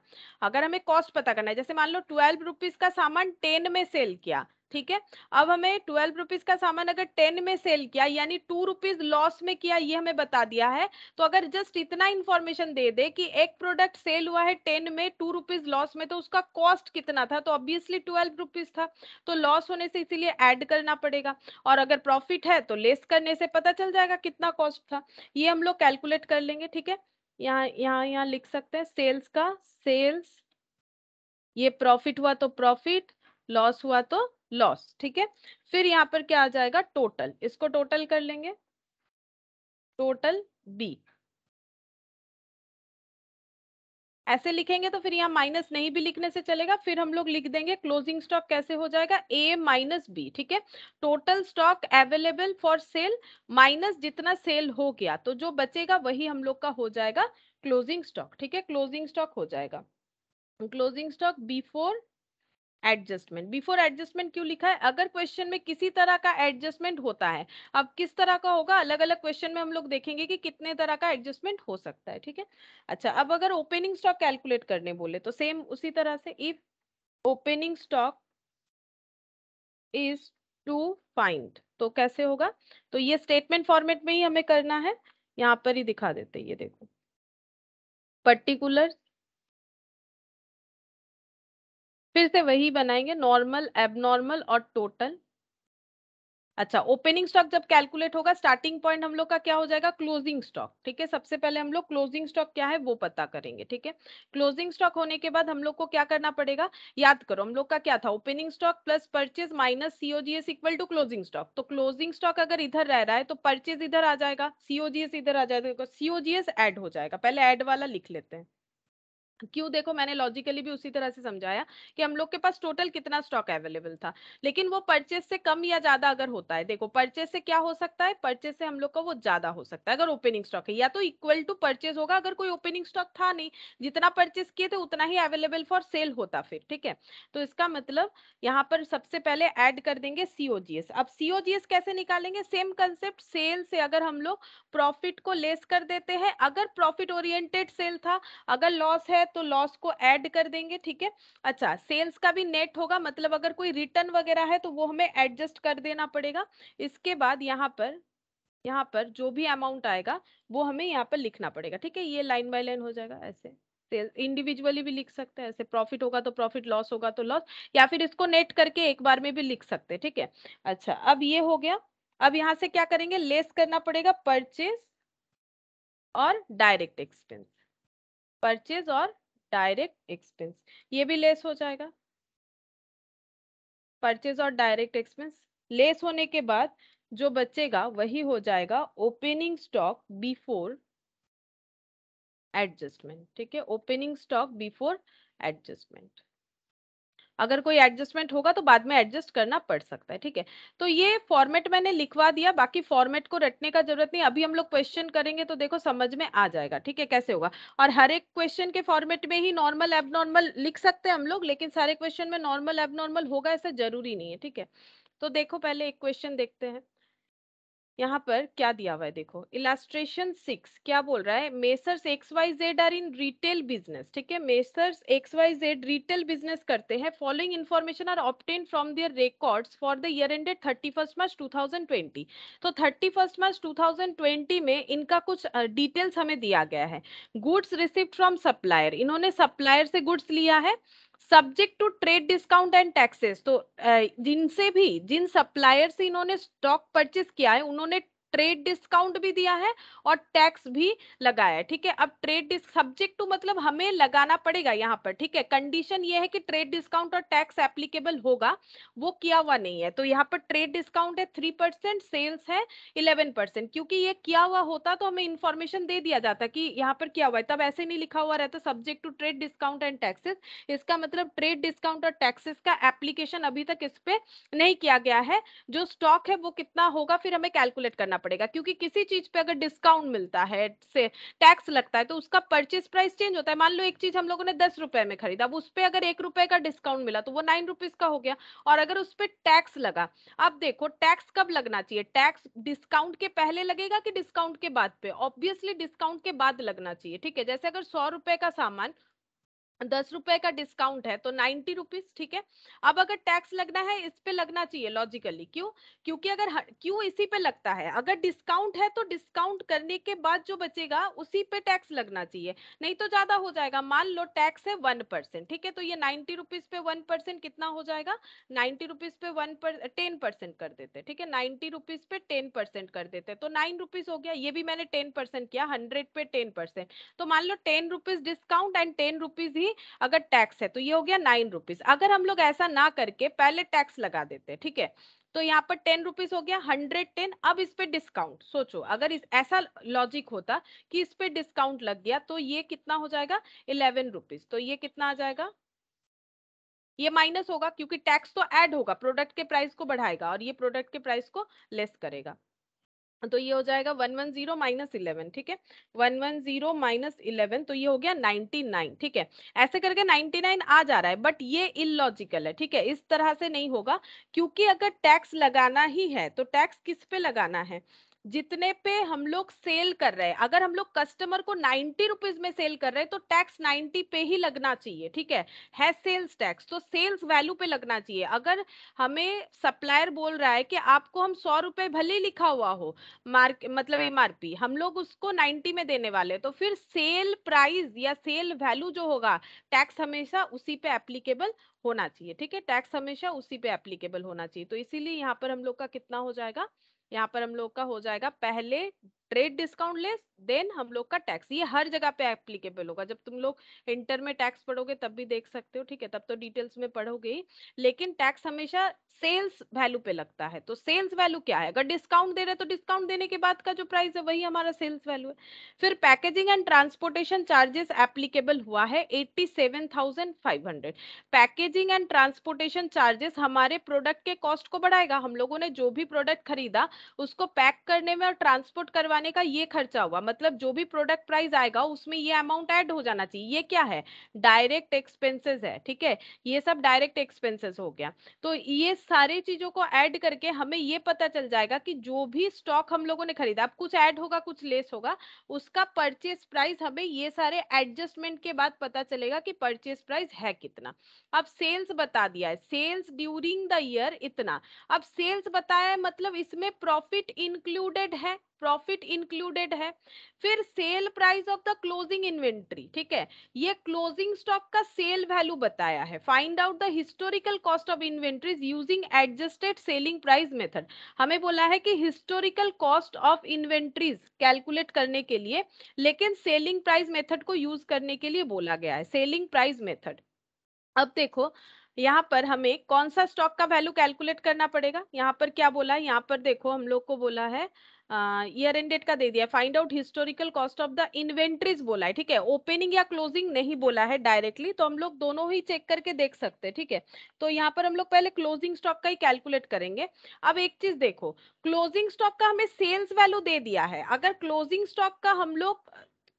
अगर हमें कॉस्ट पता करना है जैसे मान लो ट्वेल्व रुपीज का सामान टेन में सेल किया ठीक है अब हमें ट्वेल्व रुपीज का सामान अगर टेन में सेल किया यानी टू रुपीज लॉस में किया ये हमें बता दिया है तो अगर जस्ट इतना इन्फॉर्मेशन दे दे कि एक प्रोडक्ट सेल हुआ है टेन में टू रुपीज लॉस में तो उसका कॉस्ट कितना था तो ऑब्वियसली ट्वेल्व रुपीज था तो लॉस होने से इसीलिए एड करना पड़ेगा और अगर प्रॉफिट है तो लेस करने से पता चल जाएगा कितना कॉस्ट था ये हम लोग कैलकुलेट कर लेंगे ठीक है यहाँ यहाँ यहाँ लिख सकते हैं सेल्स का सेल्स ये प्रॉफिट हुआ तो प्रॉफिट लॉस हुआ तो लॉस ठीक है फिर यहाँ पर क्या आ जाएगा टोटल इसको टोटल कर लेंगे टोटल बी ऐसे लिखेंगे तो फिर यहाँ माइनस नहीं भी लिखने से चलेगा फिर हम लोग लिख देंगे क्लोजिंग स्टॉक कैसे हो जाएगा ए माइनस बी ठीक है total stock available for sale minus जितना सेल हो गया तो जो बचेगा वही हम लोग का हो जाएगा क्लोजिंग स्टॉक ठीक है क्लोजिंग स्टॉक हो जाएगा closing stock before adjustment before adjustment क्यों लिखा है अगर क्वेश्चन में किसी तरह का एडजस्टमेंट होता है अब किस तरह का होगा अलग अलग क्वेश्चन में हम लोग देखेंगे कि कितने तरह का एडजस्टमेंट हो सकता है ठीक है अच्छा अब अगर ओपनिंग स्टॉक कैलकुलेट करने बोले तो सेम उसी तरह से if opening stock is to find तो कैसे होगा तो ये स्टेटमेंट फॉर्मेट में ही हमें करना है यहाँ पर ही दिखा देते ये देखो पर्टिकुलर फिर से वही बनाएंगे नॉर्मल एबनॉर्मल और टोटल अच्छा ओपनिंग स्टॉक जब कैलकुलेट होगा स्टार्टिंग पॉइंट हम लोग का क्या हो जाएगा क्लोजिंग स्टॉक ठीक है सबसे पहले हम लोग क्लोजिंग स्टॉक क्या है वो पता करेंगे ठीक है क्लोजिंग स्टॉक होने के बाद हम लोग को क्या करना पड़ेगा याद करो हम लोग का क्या था opening stock plus purchase minus COGS equal to closing stock तो क्लोजिंग स्टॉक अगर इधर रह रहा है तो परचेज इधर आ जाएगा सीओजीएस इधर आ जाएगा सीओजीएस तो एड हो जाएगा पहले एड वाला लिख लेते हैं क्यों देखो मैंने लॉजिकली भी उसी तरह से समझाया कि हम लोग के पास टोटल कितना स्टॉक अवेलेबल था लेकिन वो परचेस से कम या ज्यादा अगर होता है देखो परचेस से क्या हो सकता है परचेस से हम लोग का वो ज्यादा हो सकता है अगर ओपनिंग स्टॉक है या तो इक्वल टू परचेस होगा अगर कोई ओपनिंग स्टॉक था नहीं जितना परचेस किए थे उतना ही अवेलेबल फॉर सेल होता फिर ठीक है तो इसका मतलब यहाँ पर सबसे पहले एड कर देंगे सीओजीएस अब सीओजीएस कैसे निकालेंगे सेम कंसेप्ट सेल से अगर हम लोग प्रॉफिट को लेस कर देते हैं अगर प्रॉफिट ओरिएंटेड सेल था अगर लॉस है तो लॉस को ऐड कर देंगे ठीक है अच्छा सेल्स का भी नेट होगा मतलब अगर कोई रिटर्न वगैरह है तो वो हमें एडजस्ट कर देना पड़ेगा इसके बाद यहाँ पर यहाँ पर जो भी अमाउंट आएगा वो हमें यहाँ पर लिखना पड़ेगा ठीक है ये लाइन बाय लाइन हो जाएगा ऐसे इंडिविजुअली भी लिख सकते हैं ऐसे प्रॉफिट होगा तो प्रॉफिट लॉस होगा तो लॉस या फिर इसको नेट करके एक बार में भी लिख सकते हैं ठीक है अच्छा अब ये हो गया अब यहाँ से क्या करेंगे लेस करना पड़ेगा परचेज और डायरेक्ट एक्सपेंस परचेज और डायरेक्ट एक्सपेंस ये भी लेस हो जाएगा परचेज और डायरेक्ट एक्सपेंस लेस होने के बाद जो बचेगा वही हो जाएगा ओपनिंग स्टॉक बिफोर एडजस्टमेंट ठीक है ओपनिंग स्टॉक बिफोर एडजस्टमेंट अगर कोई एडजस्टमेंट होगा तो बाद में एडजस्ट करना पड़ सकता है ठीक है तो ये फॉर्मेट मैंने लिखवा दिया बाकी फॉर्मेट को रटने का जरूरत नहीं अभी हम लोग क्वेश्चन करेंगे तो देखो समझ में आ जाएगा ठीक है कैसे होगा और हर एक क्वेश्चन के फॉर्मेट में ही नॉर्मल एबनॉर्मल लिख सकते हैं हम लोग लेकिन सारे क्वेश्चन में नॉर्मल एबनॉर्मल होगा ऐसा जरूरी नहीं है ठीक है तो देखो पहले एक क्वेश्चन देखते हैं यहाँ पर क्या दिया हुआ है देखो इलास्ट्रेशन सिक्स क्या बोल रहा है messrs X Y Z are in retail business ठीक है messrs X Y Z retail business करते हैं following information are obtained from their records for the year ended thirty first March two thousand twenty तो thirty first March two thousand twenty में इनका कुछ डिटेल्स हमें दिया गया है गुड्स रिसीव फ्रॉम सप्लायर इन्होंने सप्लायर से गुड्स लिया है subject to trade discount and taxes तो जिनसे भी जिन सप्लायर से इन्होंने स्टॉक परचेस किया है उन्होंने ट्रेड डिस्काउंट भी दिया है और टैक्स भी लगाया है ठीक है अब ट्रेड सब्जेक्ट टू मतलब हमें लगाना पड़ेगा यहाँ पर ठीक है कंडीशन ये है कि ट्रेड डिस्काउंट और टैक्स एप्लीकेबल होगा वो किया हुआ नहीं है तो यहाँ पर ट्रेड डिस्काउंट है थ्री परसेंट सेल्स है इलेवन परसेंट क्योंकि ये किया हुआ होता तो हमें इन्फॉर्मेशन दे दिया जाता कि यहाँ पर क्या हुआ है तब ऐसे नहीं लिखा हुआ रहता subject to trade discount and taxes इसका मतलब ट्रेड डिस्काउंट और टैक्सेस का एप्लीकेशन अभी तक इस पे नहीं किया गया है जो स्टॉक है वो कितना होगा फिर हमें कैलकुलेट करना करना पड़ेगा क्योंकि किसी चीज पे अगर डिस्काउंट मिलता है से टैक्स लगता है तो उसका परचेस प्राइस चेंज होता है मान लो एक चीज हम लोगों ने दस रुपए में खरीदा अब उस पर अगर एक रुपए का डिस्काउंट मिला तो वो नाइन रुपीज का हो गया और अगर उस पर टैक्स लगा अब देखो टैक्स कब लगना चाहिए टैक्स डिस्काउंट के पहले लगेगा कि डिस्काउंट के बाद पे ऑब्वियसली डिस्काउंट के बाद लगना चाहिए ठीक है जैसे अगर सौ रुपए का सामान दस रुपए का डिस्काउंट है तो नाइन्टी रुपीज ठीक है अब अगर टैक्स लगना है इस पे लगना चाहिए लॉजिकली क्यों क्योंकि अगर क्यों इसी पे लगता है अगर डिस्काउंट है तो डिस्काउंट करने के बाद जो बचेगा उसी पे टैक्स लगना चाहिए नहीं तो ज्यादा हो जाएगा मान लो टैक्स है वन परसेंट ठीक है तो ये नाइन्टी रुपीज पे वन परसेंट कितना हो जाएगा नाइन्टी रुपीज पे वन पर टेन परसेंट कर देते ठीक है नाइन्टी रुपीज पे टेन परसेंट कर देते तो नाइन रुपीज हो गया ये भी मैंने टेन परसेंट किया हंड्रेड पे टेन परसेंट तो मान लो ten rupees discount and ten rupees ही थ्री अगर टैक्स है तो ये हो गया नाइन रुपीज अगर हम लोग ऐसा ना करके पहले टैक्स लगा देते ठीक है तो यहाँ पर टेन रुपीज हो गया हंड्रेड टेन अब इस पे डिस्काउंट सोचो अगर इस ऐसा लॉजिक होता कि इस पे डिस्काउंट लग गया तो ये कितना हो जाएगा इलेवन रुपीज तो ये कितना आ जाएगा ये माइनस होगा क्योंकि टैक्स तो ऐड होगा प्रोडक्ट के प्राइस को बढ़ाएगा और ये प्रोडक्ट के प्राइस को लेस करेगा तो ये हो जाएगा one one zero minus eleven ठीक है one one zero minus eleven तो ये हो गया नाइनटी नाइन ठीक है ऐसे करके नाइनटी नाइन आ जा रहा है बट ये इलॉजिकल है ठीक है इस तरह से नहीं होगा क्योंकि अगर टैक्स लगाना ही है तो टैक्स किस पे लगाना है जितने पे हम लोग सेल कर रहे हैं अगर हम लोग कस्टमर को नाइन्टी रुपीज में सेल कर रहे हैं तो टैक्स नाइन्टी पे ही लगना चाहिए ठीक है है सेल्स टैक्स तो सेल्स वैल्यू पे लगना चाहिए अगर हमें सप्लायर बोल रहा है कि आपको हम सौ रुपए भले लिखा हुआ हो मार्क मतलब एमआरपी हाँ। हम लोग उसको नाइन्टी में देने वाले तो फिर सेल प्राइस या सेल वैल्यू जो होगा टैक्स हमेशा उसी पे एप्लीकेबल होना चाहिए ठीक है टैक्स हमेशा उसी पे एप्लीकेबल होना चाहिए तो इसीलिए यहाँ पर हम लोग का कितना हो जाएगा यहाँ पर हम लोग का हो जाएगा पहले ट्रेड डिस्काउंट लेस देन हम लोग का टैक्स ये हर जगह पे एप्लीकेबल होगा जब तुम लोग इंटर में टैक्स पढ़ोगे तब भी देख सकते हो ठीक है तब तो डिटेल्स में पढ़ोगे ही लेकिन टैक्स हमेशा सेल्स वैल्यू पे लगता है तो सेल्स वैल्यू क्या है अगर डिस्काउंट दे रहे तो डिस्काउंट देने के बाद का जो प्राइस है वही हमारा सेल्स वैल्यू है फिर packaging and transportation charges applicable हुआ है eighty seven thousand five hundred packaging and transportation charges हमारे प्रोडक्ट के कॉस्ट को बढ़ाएगा हम लोगों ने जो भी प्रोडक्ट खरीदा उसको पैक करने में और ट्रांसपोर्ट करवाने जाने का ये खर्चा हुआ मतलब जो भी प्रोडक्ट प्राइस आएगा उसमें ये अमाउंट ऐड हो जाना चाहिए ये क्या है डायरेक्ट एक्सपेंसेस है ठीक है ये सब डायरेक्ट एक्सपेंसेस हो गया तो ये सारी चीजों को ऐड करके हमें ये पता चल जाएगा कि जो भी स्टॉक हम लोगों ने खरीदा अब कुछ ऐड होगा कुछ लेस होगा उसका परचेस प्राइस हमें ये सारे एडजस्टमेंट के बाद पता चलेगा कि परचेस प्राइस है कितना अब सेल्स बता दिया है सेल्स ड्यूरिंग द ईयर इतना अब सेल्स बताया मतलब इसमें प्रॉफिट इंक्लूडेड है प्रॉफिट इंक्लूडेड है फिर sale price of the closing inventory ठीक है ये क्लोजिंग स्टॉक का सेल वैल्यू बताया है find out the historical cost of inventories using adjusted selling price method हमें बोला है कि historical cost of inventories calculate करने के लिए लेकिन सेलिंग प्राइस मेथड को यूज करने के लिए बोला गया है सेलिंग प्राइस मेथड अब देखो यहाँ पर हमें कौन सा स्टॉक का वैल्यू कैलकुलेट करना पड़ेगा यहाँ पर क्या बोला है यहाँ पर देखो हम लोग को बोला है ईयर एंड डेट का दे दिया find out historical cost of the inventories बोला है ठीक है ओपनिंग या क्लोजिंग नहीं बोला है डायरेक्टली तो हम लोग दोनों ही चेक करके देख सकते हैं ठीक है तो यहाँ पर हम लोग पहले क्लोजिंग स्टॉक का ही कैलकुलेट करेंगे अब एक चीज देखो क्लोजिंग स्टॉक का हमें सेल्स वैल्यू दे दिया है अगर क्लोजिंग स्टॉक का हम लोग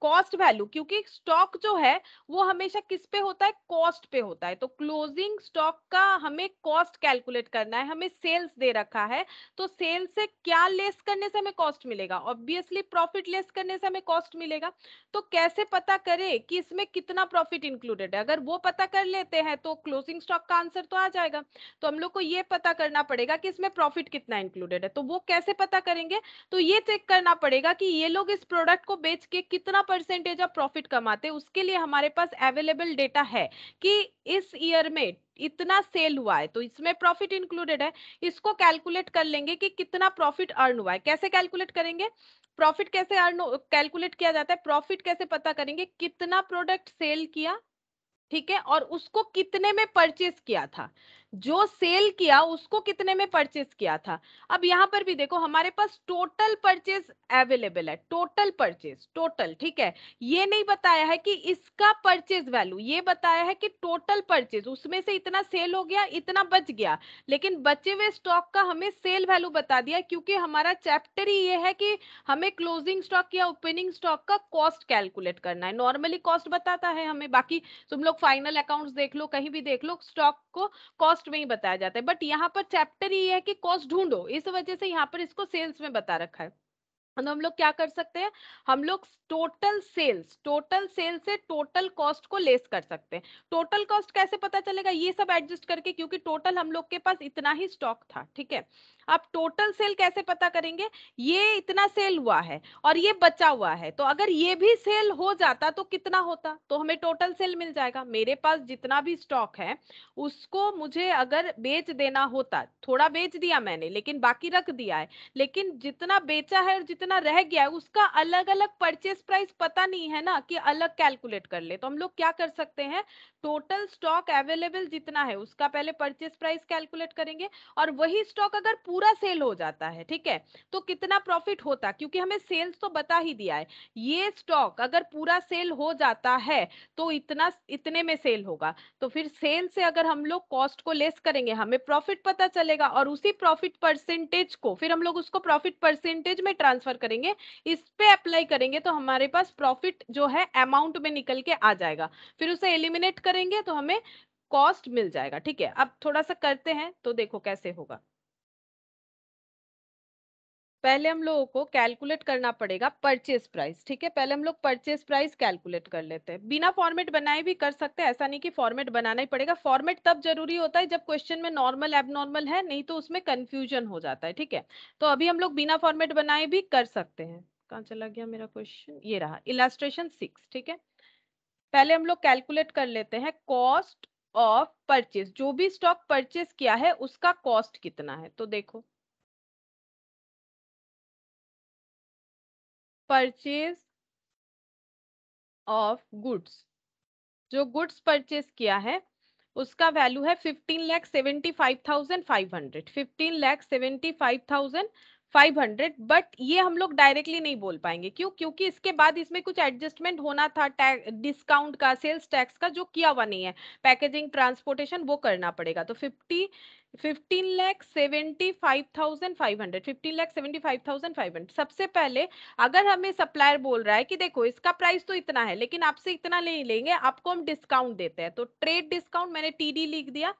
कॉस्ट वैल्यू क्योंकि स्टॉक जो है वो हमेशा किस पे होता है कॉस्ट पे होता है तो क्लोजिंग स्टॉक का हमें कॉस्ट कैलकुलेट करना है हमें सेल्स दे रखा है तो सेल्स से क्या लेस करने से हमें कॉस्ट मिलेगा ऑब्वियसली प्रॉफिट लेस करने से हमें कॉस्ट मिलेगा तो कैसे पता करें कि इसमें कितना प्रॉफिट इंक्लूडेड है अगर वो पता कर लेते हैं तो क्लोजिंग स्टॉक का आंसर तो आ जाएगा तो हम लोग को ये पता करना पड़ेगा कि इसमें प्रॉफिट कितना इंक्लूडेड है तो वो कैसे पता करेंगे तो ये चेक करना पड़ेगा कि ये लोग इस प्रोडक्ट को बेच के कितना परसेंटेज ऑफ प्रॉफिट कमाते उसके लिए हमारे पास अवेलेबल डेटा है कि इस ईयर में इतना सेल हुआ है तो इसमें प्रॉफिट इंक्लूडेड है इसको कैलकुलेट कर लेंगे कि कितना प्रॉफिट अर्न हुआ है कैसे कैलकुलेट करेंगे प्रॉफिट कैसे अर्न कैलकुलेट किया जाता है प्रॉफिट कैसे पता करेंगे कितना प्रोडक्ट सेल किया ठीक है और उसको कितने में परचेस किया था जो सेल किया उसको कितने में परचेस किया था अब यहाँ पर भी देखो हमारे पास टोटल परचेस अवेलेबल है टोटल परचेस टोटल ठीक है ये नहीं बताया है कि इसका परचेस वैल्यू ये बताया है कि टोटल परचेस उसमें से इतना सेल हो गया इतना बच गया लेकिन बचे हुए स्टॉक का हमें सेल वैल्यू बता दिया क्योंकि हमारा चैप्टर ही ये है कि हमें क्लोजिंग स्टॉक या ओपनिंग स्टॉक का कॉस्ट कैलकुलेट करना है नॉर्मली कॉस्ट बताता है हमें बाकी तुम लोग फाइनल अकाउंट देख लो कहीं भी देख लो स्टॉक को कॉस्ट कॉस्ट में ही बताया जाता है बट यहाँ पर चैप्टर ये है कि कॉस्ट ढूंढो इस वजह से यहाँ पर इसको सेल्स में बता रखा है तो हम लोग क्या कर सकते हैं हम लोग टोटल सेल्स टोटल सेल से टोटल कॉस्ट को लेस कर सकते हैं टोटल कॉस्ट कैसे पता चलेगा ये सब एडजस्ट करके क्योंकि टोटल हम लोग के पास इतना ही स्टॉक था ठीक है अब टोटल सेल कैसे पता करेंगे ये इतना सेल हुआ है और ये बचा हुआ है तो अगर ये भी सेल हो जाता तो कितना होता तो हमें टोटल सेल मिल जाएगा मेरे पास जितना भी स्टॉक है उसको मुझे अगर बेच देना होता थोड़ा बेच दिया मैंने लेकिन बाकी रख दिया है लेकिन जितना बेचा है और कितना रह गया है उसका अलग अलग परचेस प्राइस पता नहीं है ना कि अलग कैलकुलेट कर ले तो हम लोग क्या कर सकते हैं टोटल स्टॉक अवेलेबल जितना है उसका पहले परचेस प्राइस कैलकुलेट करेंगे और वही स्टॉक अगर पूरा सेल हो जाता है ठीक है तो कितना प्रॉफिट होता क्योंकि हमें सेल्स तो बता ही दिया है ये स्टॉक अगर पूरा सेल हो जाता है तो इतना इतने में सेल होगा तो फिर सेल से अगर हम लोग कॉस्ट को लेस करेंगे हमें प्रॉफिट पता चलेगा और उसी प्रॉफिट परसेंटेज को फिर हम लोग उसको प्रॉफिट परसेंटेज में ट्रांसफर ट्रांसफर करेंगे इस पे अप्लाई करेंगे तो हमारे पास प्रॉफिट जो है अमाउंट में निकल के आ जाएगा फिर उसे एलिमिनेट करेंगे तो हमें कॉस्ट मिल जाएगा ठीक है अब थोड़ा सा करते हैं तो देखो कैसे होगा पहले हम लोगों को कैलकुलेट करना पड़ेगा परचेज प्राइस ठीक है पहले हम लोग परचेज प्राइस कैलकुलेट कर लेते हैं बिना फॉर्मेट बनाए भी कर सकते हैं ऐसा नहीं कि फॉर्मेट बनाना ही पड़ेगा फॉर्मेट तब जरूरी होता है जब क्वेश्चन में नॉर्मल एबनॉर्मल है नहीं तो उसमें कंफ्यूजन हो जाता है ठीक है तो अभी हम लोग बिना फॉर्मेट बनाए भी कर सकते हैं कहाँ चला गया मेरा क्वेश्चन ये रहा इलास्ट्रेशन सिक्स ठीक है पहले हम लोग कैलकुलेट कर लेते हैं कॉस्ट ऑफ परचेज जो भी स्टॉक परचेज किया है उसका कॉस्ट कितना है तो देखो परचेज ऑफ गुड्स जो गुड्स परचेज किया है उसका वैल्यू है fifteen lakh seventy five thousand five hundred fifteen lakh seventy five thousand five hundred but ये हम लोग डायरेक्टली नहीं बोल पाएंगे क्यों क्योंकि इसके बाद इसमें कुछ एडजस्टमेंट होना था डिस्काउंट का सेल्स टैक्स का जो किया हुआ नहीं है पैकेजिंग ट्रांसपोर्टेशन वो करना पड़ेगा तो fifty fifteen lakh seventy five thousand five hundred fifteen lakh seventy five thousand five hundred सबसे पहले अगर हमें सप्लायर बोल रहा है कि देखो इसका प्राइस तो इतना है लेकिन आपसे इतना नहीं लेंगे आपको हम डिस्काउंट देते हैं तो ट्रेड डिस्काउंट मैंने टीडी लिख दिया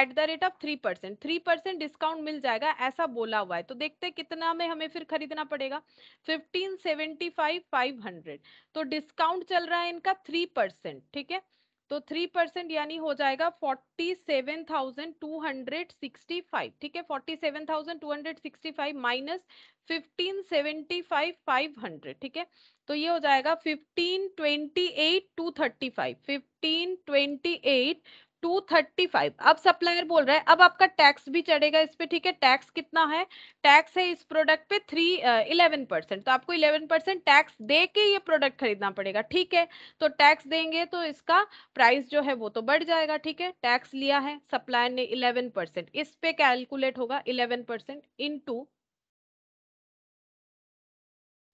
at the rate of three percent three percent discount मिल जाएगा ऐसा बोला हुआ है तो देखते हैं कितना में हमें फिर खरीदना पड़ेगा fifteen seventy five five hundred तो डिस्काउंट चल रहा है इनका थ्री परसेंट ठीक है तो थ्री परसेंट यानी हो जाएगा forty seven thousand two hundred sixty five ठीक है forty seven thousand two hundred sixty five minus fifteen seventy five five hundred ठीक है तो ये हो जाएगा fifteen twenty eight two thirty five fifteen twenty eight two thirty five अब सप्लायर बोल रहा है अब आपका टैक्स भी चढ़ेगा इस पे ठीक है टैक्स कितना है टैक्स है इस प्रोडक्ट पे थ्री इलेवन परसेंट तो आपको इलेवन परसेंट टैक्स दे के ये प्रोडक्ट खरीदना पड़ेगा ठीक है तो टैक्स देंगे तो इसका प्राइस जो है वो तो बढ़ जाएगा ठीक है टैक्स लिया है सप्लायर ने इलेवन परसेंट इस पे कैलकुलेट होगा eleven percent into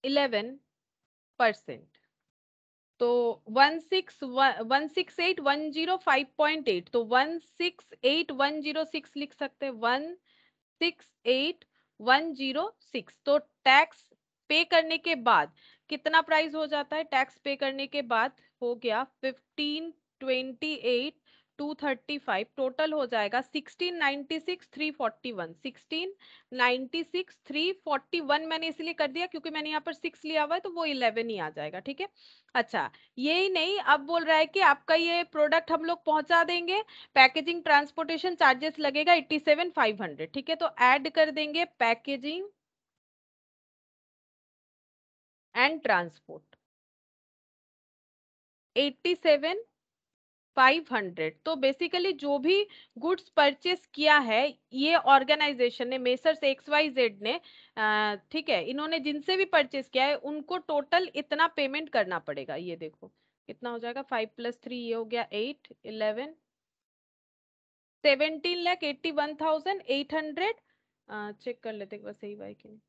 eleven percent तो one six one six eight one zero five point eight तो one six eight one zero six लिख सकते हैं one six eight one zero six तो टैक्स पे करने के बाद कितना प्राइस हो जाता है टैक्स पे करने के बाद हो गया फिफ्टीन ट्वेंटी एट 235 टोटल हो जाएगा 1696 341 1696 341 मैंने इसलिए कर दिया क्योंकि मैंने यहाँ पर सिक्स लिया हुआ है तो वो 11 ही आ जाएगा ठीक है अच्छा यही नहीं अब बोल रहा है कि आपका ये प्रोडक्ट हम लोग पहुंचा देंगे पैकेजिंग ट्रांसपोर्टेशन चार्जेस लगेगा 87500 ठीक है तो ऐड कर देंगे पैकेजिंग एंड ट्रांसपोर्ट सेवन 500 तो बेसिकली जो भी गुड्स परचेस किया है ये ऑर्गेनाइजेशन ने मेसर्स एक्स वाई जेड ने ठीक है इन्होंने जिनसे भी परचेस किया है उनको टोटल इतना पेमेंट करना पड़ेगा ये देखो कितना हो जाएगा फाइव प्लस थ्री ये हो गया eight eleven seventeen lakh eighty one thousand eight hundred check कर लेते बस सही बाई की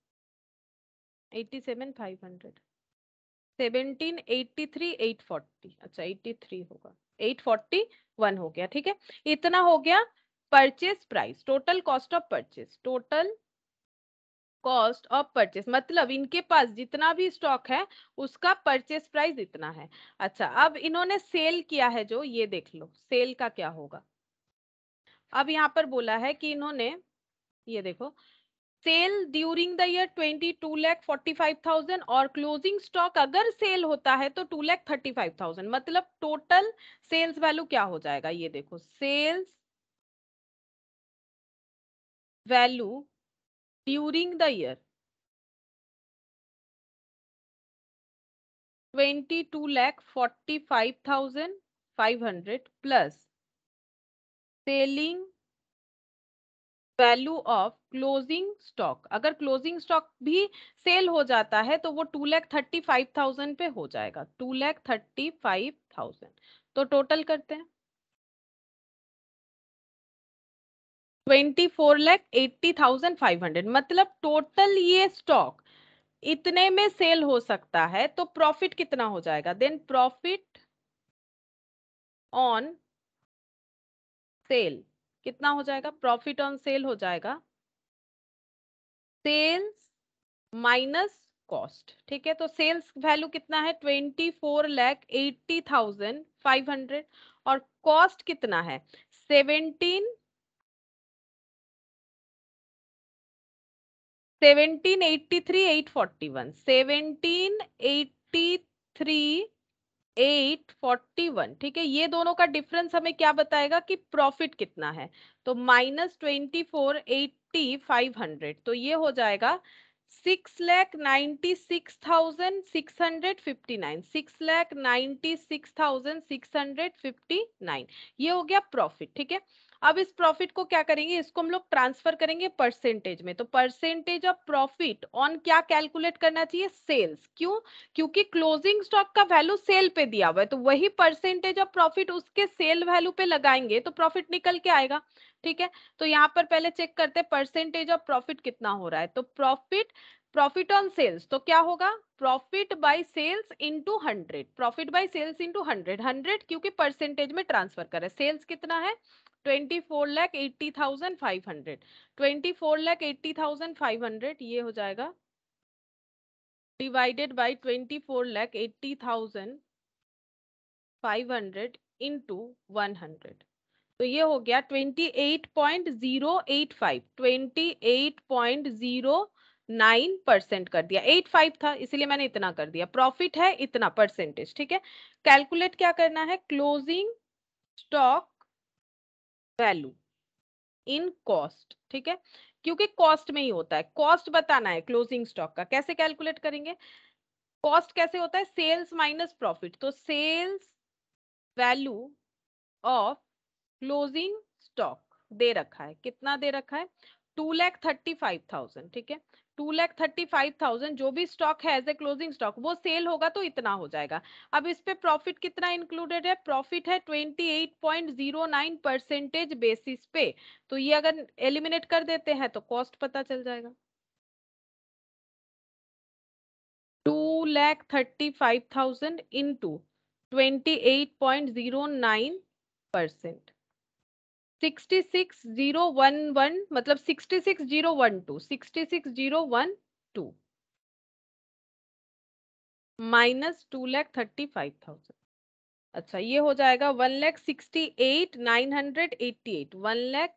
eighty seven five hundred seventeen eighty three eight forty अच्छा एट्टी थ्री होगा 841 हो गया ठीक है इतना हो गया purchase price total cost of purchase total cost of purchase मतलब इनके पास जितना भी स्टॉक है उसका परचेस प्राइस इतना है अच्छा अब इन्होंने सेल किया है जो ये देख लो सेल का क्या होगा अब यहाँ पर बोला है कि इन्होंने ये देखो sale during the year twenty two lakh forty five thousand और क्लोजिंग स्टॉक अगर सेल होता है तो two lakh thirty five thousand मतलब टोटल सेल्स वैल्यू क्या हो जाएगा ये देखो sales value during the year twenty two lakh forty five thousand five hundred plus selling value of closing stock अगर क्लोजिंग स्टॉक भी सेल हो जाता है तो वो two lakh thirty five thousand पे हो जाएगा two lakh thirty five thousand तो टोटल करते हैं twenty four lakh eighty thousand five hundred मतलब टोटल ये स्टॉक इतने में सेल हो सकता है तो प्रॉफिट कितना हो जाएगा देन प्रॉफिट ऑन सेल कितना हो जाएगा प्रॉफिट ऑन सेल हो जाएगा सेल्स माइनस कॉस्ट ठीक है तो सेल्स वैल्यू कितना है twenty four lakh eighty thousand five hundred और कॉस्ट कितना है seventeen seventeen eighty three eight forty one seventeen eighty three eight forty one ठीक है ये दोनों का डिफरेंस हमें क्या बताएगा कि प्रॉफिट कितना है तो minus twenty four eighty five hundred तो ये हो जाएगा six lakh ninety six thousand six hundred fifty nine six lakh ninety six thousand six hundred fifty nine ये हो गया प्रॉफिट ठीक है अब इस प्रॉफिट को क्या करेंगे इसको हम लोग ट्रांसफर करेंगे परसेंटेज में तो परसेंटेज ऑफ प्रॉफिट ऑन क्या कैलकुलेट करना चाहिए सेल्स क्यों क्योंकि क्लोजिंग स्टॉक का वैल्यू सेल पे दिया हुआ है तो वही परसेंटेज ऑफ प्रॉफिट उसके सेल वैल्यू पे लगाएंगे तो प्रॉफिट निकल के आएगा ठीक है तो यहाँ पर पहले चेक करते हैं परसेंटेज ऑफ प्रॉफिट कितना हो रहा है तो प्रॉफिट प्रॉफिट ऑन सेल्स तो क्या होगा profit by sales into hundred profit by sales into hundred hundred क्योंकि परसेंटेज में ट्रांसफर करें सेल्स कितना है twenty four lakh eighty thousand five hundred twenty four lakh eighty thousand five hundred ये हो जाएगा divided by twenty four lakh eighty thousand five hundred into one hundred तो ये हो गया twenty eight point zero eight five twenty eight point zero nine percent कर दिया एट फाइव था इसीलिए मैंने इतना कर दिया प्रॉफिट है इतना परसेंटेज ठीक है कैलकुलेट क्या करना है closing stock value in cost ठीक है क्योंकि कॉस्ट में ही होता है कॉस्ट बताना है क्लोजिंग स्टॉक का कैसे कैलकुलेट करेंगे कॉस्ट कैसे होता है सेल्स माइनस प्रॉफिट तो sales value of closing stock दे रखा है कितना दे रखा है two lakh thirty five thousand ठीक है two lakh thirty five thousand जो भी स्टॉक है एज ए क्लोजिंग स्टॉक वो सेल होगा तो इतना हो जाएगा अब इस पे प्रॉफिट कितना इंक्लूडेड है प्रॉफिट है twenty eight point zero nine percentage basis पे तो ये अगर एलिमिनेट कर देते हैं तो कॉस्ट पता चल जाएगा two lakh thirty five thousand into twenty eight point zero nine percent 66011 मतलब 66012 66012 one two sixty six zero one two minus two lakh thirty five thousand अच्छा ये हो जाएगा one lakh sixty eight nine hundred eighty eight one lakh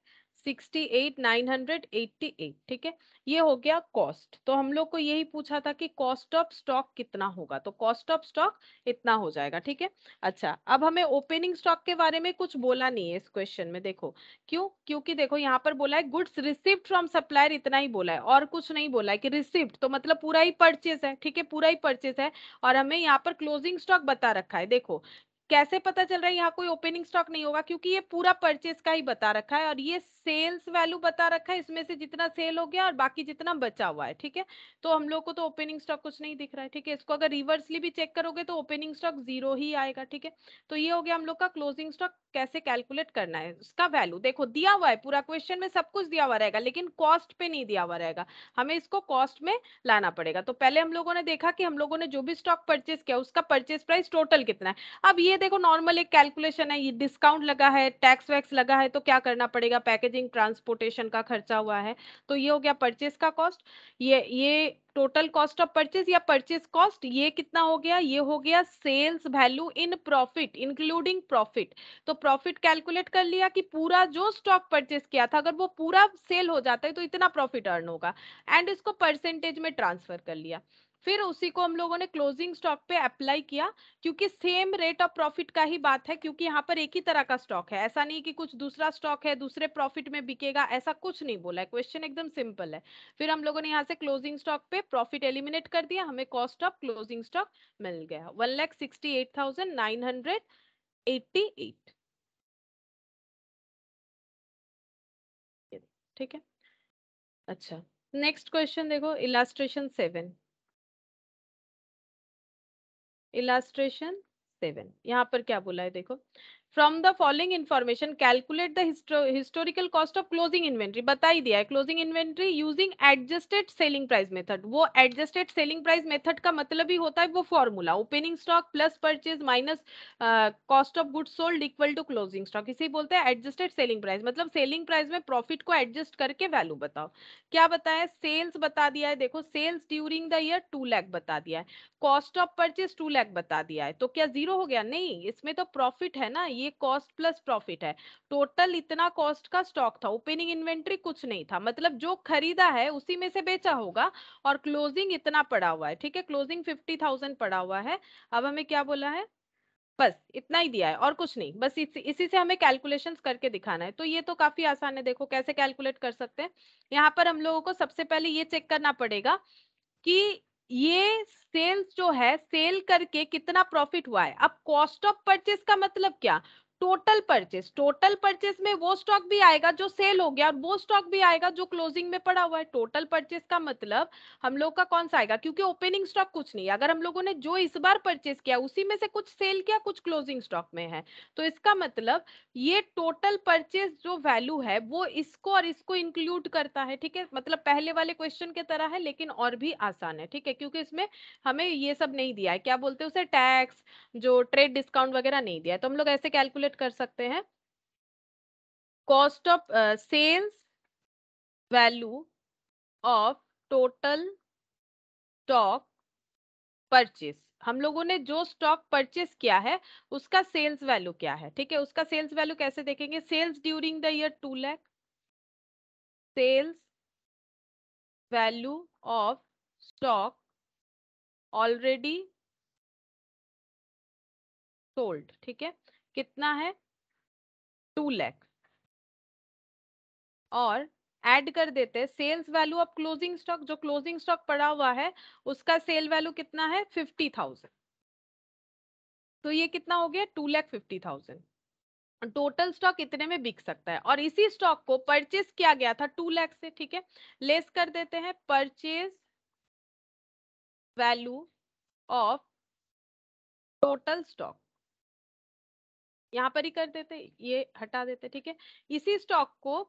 sixty eight nine hundred eighty eight ठीक है ये हो गया कॉस्ट तो हम लोग को यही पूछा था कि कॉस्ट ऑफ स्टॉक कितना होगा तो कॉस्ट ऑफ स्टॉक इतना हो जाएगा ठीक है अच्छा अब हमें ओपनिंग स्टॉक के बारे में कुछ बोला नहीं है इस क्वेश्चन में देखो क्यों क्योंकि देखो यहाँ पर बोला है गुड्स रिसिप्ट फ्रॉम सप्लायर इतना ही बोला है और कुछ नहीं बोला है कि रिसिप्ट तो मतलब पूरा ही परचेज है ठीक है पूरा ही परचेज है और हमें यहाँ पर क्लोजिंग स्टॉक बता रखा है देखो कैसे पता चल रहा है यहाँ कोई ओपनिंग स्टॉक नहीं होगा क्योंकि ये पूरा परचेज का ही बता रखा है और ये सेल्स वैल्यू बता रखा है इसमें से जितना सेल हो गया और बाकी जितना बचा हुआ है ठीक है तो हम लोग को तो ओपनिंग स्टॉक कुछ नहीं दिख रहा है ठीक है इसको अगर रिवर्सली भी चेक करोगे तो ओपनिंग स्टॉक जीरो ही आएगा ठीक है तो ये हो गया हम लोग का क्लोजिंग स्टॉक कैसे कैलकुलेट करना है उसका वैल्यू देखो दिया हुआ है पूरा क्वेश्चन में सब कुछ दिया हुआ रहेगा लेकिन कॉस्ट पे नहीं दिया हुआ रहेगा हमें इसको कॉस्ट में लाना पड़ेगा तो पहले हम लोगों ने देखा कि हम लोगों ने जो भी स्टॉक परचेस किया उसका परचेस प्राइस टोटल कितना है अब ये देखो नॉर्मल एक कैलकुलेशन है ये डिस्काउंट लगा है टैक्स वैक्स लगा है तो क्या करना पड़ेगा पैकेज परचेजिंग ट्रांसपोर्टेशन का खर्चा हुआ है तो ये हो गया परचेज का कॉस्ट ये ये टोटल कॉस्ट ऑफ परचेज या परचेज कॉस्ट ये कितना हो गया ये हो गया sales value in profit including profit तो प्रॉफिट कैलकुलेट कर लिया कि पूरा जो स्टॉक परचेज किया था अगर वो पूरा सेल हो जाता है तो इतना प्रॉफिट अर्न होगा एंड इसको परसेंटेज में ट्रांसफर कर लिया फिर उसी को हम लोगों ने क्लोजिंग स्टॉक पे अप्लाई किया क्योंकि सेम रेट ऑफ प्रॉफिट का ही बात है क्योंकि यहाँ पर एक ही तरह का स्टॉक है ऐसा नहीं कि कुछ दूसरा स्टॉक है दूसरे प्रॉफिट में बिकेगा ऐसा कुछ नहीं बोला है क्वेश्चन एकदम सिंपल है फिर हम लोगों ने यहाँ से क्लोजिंग स्टॉक पे प्रॉफिट एलिमिनेट कर दिया हमें कॉस्ट ऑफ क्लोजिंग स्टॉक मिल गया one lakh sixty eight thousand nine hundred eighty eight ठीक है अच्छा नेक्स्ट क्वेश्चन देखो इलास्ट्रेशन सेवन इलास्ट्रेशन सेवन यहाँ पर क्या बोला है देखो from the following information calculate the historical cost of closing inventory बता ही दिया है closing inventory using adjusted selling price method वो एडजस्टेड सेलिंग प्राइस मेथड का मतलब ही होता है वो formula opening stock plus purchase minus cost of good sold equal to closing stock इसी बोलते हैं एडजस्टेड सेलिंग प्राइस मतलब सेलिंग प्राइस में प्रॉफिट को एडजस्ट करके वैल्यू बताओ क्या बताया सेल्स बता दिया है देखो sales during the year two lakh बता दिया है cost of purchase two lakh बता दिया है तो क्या जीरो हो गया नहीं इसमें तो प्रॉफिट है ना ये ये कॉस्ट प्लस प्रॉफिट है टोटल इतना कॉस्ट का स्टॉक था ओपनिंग इन्वेंट्री कुछ नहीं था मतलब जो खरीदा है उसी में से बेचा होगा और क्लोजिंग इतना पड़ा हुआ है ठीक है क्लोजिंग फिफ्टी थाउजेंड पड़ा हुआ है अब हमें क्या बोला है बस इतना ही दिया है और कुछ नहीं बस इस, इसी से हमें कैलकुलेशन करके दिखाना है तो ये तो काफी आसान है देखो कैसे कैलकुलेट कर सकते हैं यहाँ पर हम लोगों को सबसे पहले ये चेक करना पड़ेगा कि ये सेल्स जो है सेल करके कितना प्रॉफिट हुआ है अब कॉस्ट ऑफ परचेस का मतलब क्या टोटल परचेस टोटल परचेस में वो स्टॉक भी आएगा जो सेल हो गया और वो स्टॉक भी आएगा जो क्लोजिंग में पड़ा हुआ है टोटल परचेस का मतलब हम लोग का कौन सा आएगा क्योंकि ओपनिंग स्टॉक कुछ नहीं अगर हम लोगों ने जो इस बार परचेस किया उसी में से कुछ सेल किया कुछ क्लोजिंग स्टॉक में है तो इसका मतलब ये टोटल परचेस जो वैल्यू है वो इसको और इसको इंक्लूड करता है ठीक है मतलब पहले वाले क्वेश्चन के तरह है लेकिन और भी आसान है ठीक है क्योंकि इसमें हमें ये सब नहीं दिया है क्या बोलते हैं उसे टैक्स जो ट्रेड डिस्काउंट वगैरह नहीं दिया है तो हम लोग ऐसे कैलकुलेट कैलकुलेट कर सकते हैं cost of sales value of total stock purchase हम लोगों ने जो स्टॉक परचेस किया है उसका सेल्स वैल्यू क्या है ठीक है उसका सेल्स वैल्यू कैसे देखेंगे sales during the year two lakh sales value of stock already sold ठीक है कितना है टू लैख और एड कर देते हैं sales value of closing stock जो क्लोजिंग स्टॉक पड़ा हुआ है उसका सेल वैल्यू कितना है फिफ्टी थाउजेंड तो ये कितना हो गया two lakh fifty thousand total stock इतने में बिक सकता है और इसी स्टॉक को परचेज किया गया था टू लैख से ठीक है लेस कर देते हैं purchase value of total stock यहाँ पर ही कर देते ये हटा देते ठीक है इसी स्टॉक को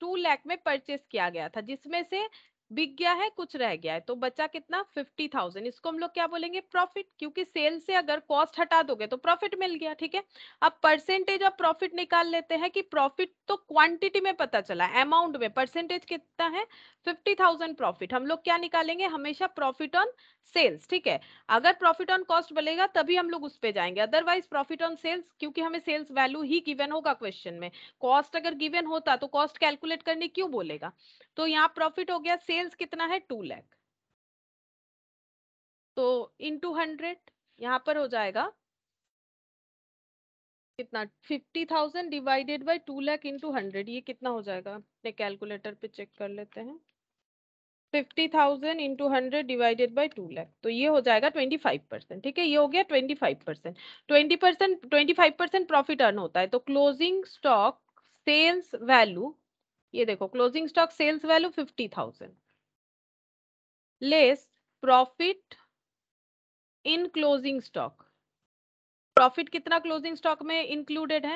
टू लैख में परचेस किया गया था जिसमें से बिक गया है कुछ रह गया है तो बचा कितना फिफ्टी थाउजेंड इसको हम लोग क्या बोलेंगे प्रॉफिट क्योंकि सेल से अगर कॉस्ट हटा दोगे तो प्रॉफिट मिल गया ठीक है अब परसेंटेज ऑफ प्रॉफिट निकाल लेते हैं कि प्रॉफिट तो क्वांटिटी में पता चला अमाउंट में परसेंटेज कितना है फिफ्टी थाउजेंड प्रॉफिट हम लोग क्या निकालेंगे हमेशा प्रॉफिट ऑन सेल्स ठीक है अगर प्रॉफिट ऑन कॉस्ट बोलेगा तभी हम लोग उस पर जाएंगे अदरवाइज प्रॉफिट ऑन सेल्स क्योंकि हमें सेल्स वैल्यू ही गिवेन होगा क्वेश्चन में कॉस्ट अगर गिवेन होता तो कॉस्ट कैलकुलेट करने क्यों बोलेगा तो यहाँ प्रॉफिट हो गया सेल्स कितना है टू लैख तो इन टू हंड्रेड यहाँ पर हो जाएगा कितना fifty thousand divided by two lakh two hundred ये कितना हो जाएगा अपने कैलकुलेटर पे चेक कर लेते हैं fifty thousand into hundred divided by two lakh तो ये हो जाएगा ट्वेंटी फाइव परसेंट ठीक है ये हो गया twenty five percent twenty percent twenty five percent profit earn होता है तो क्लोजिंग स्टॉक सेल्स वैल्यू ये देखो closing stock sales value fifty thousand less profit in closing stock profit कितना क्लोजिंग स्टॉक में इंक्लूडेड है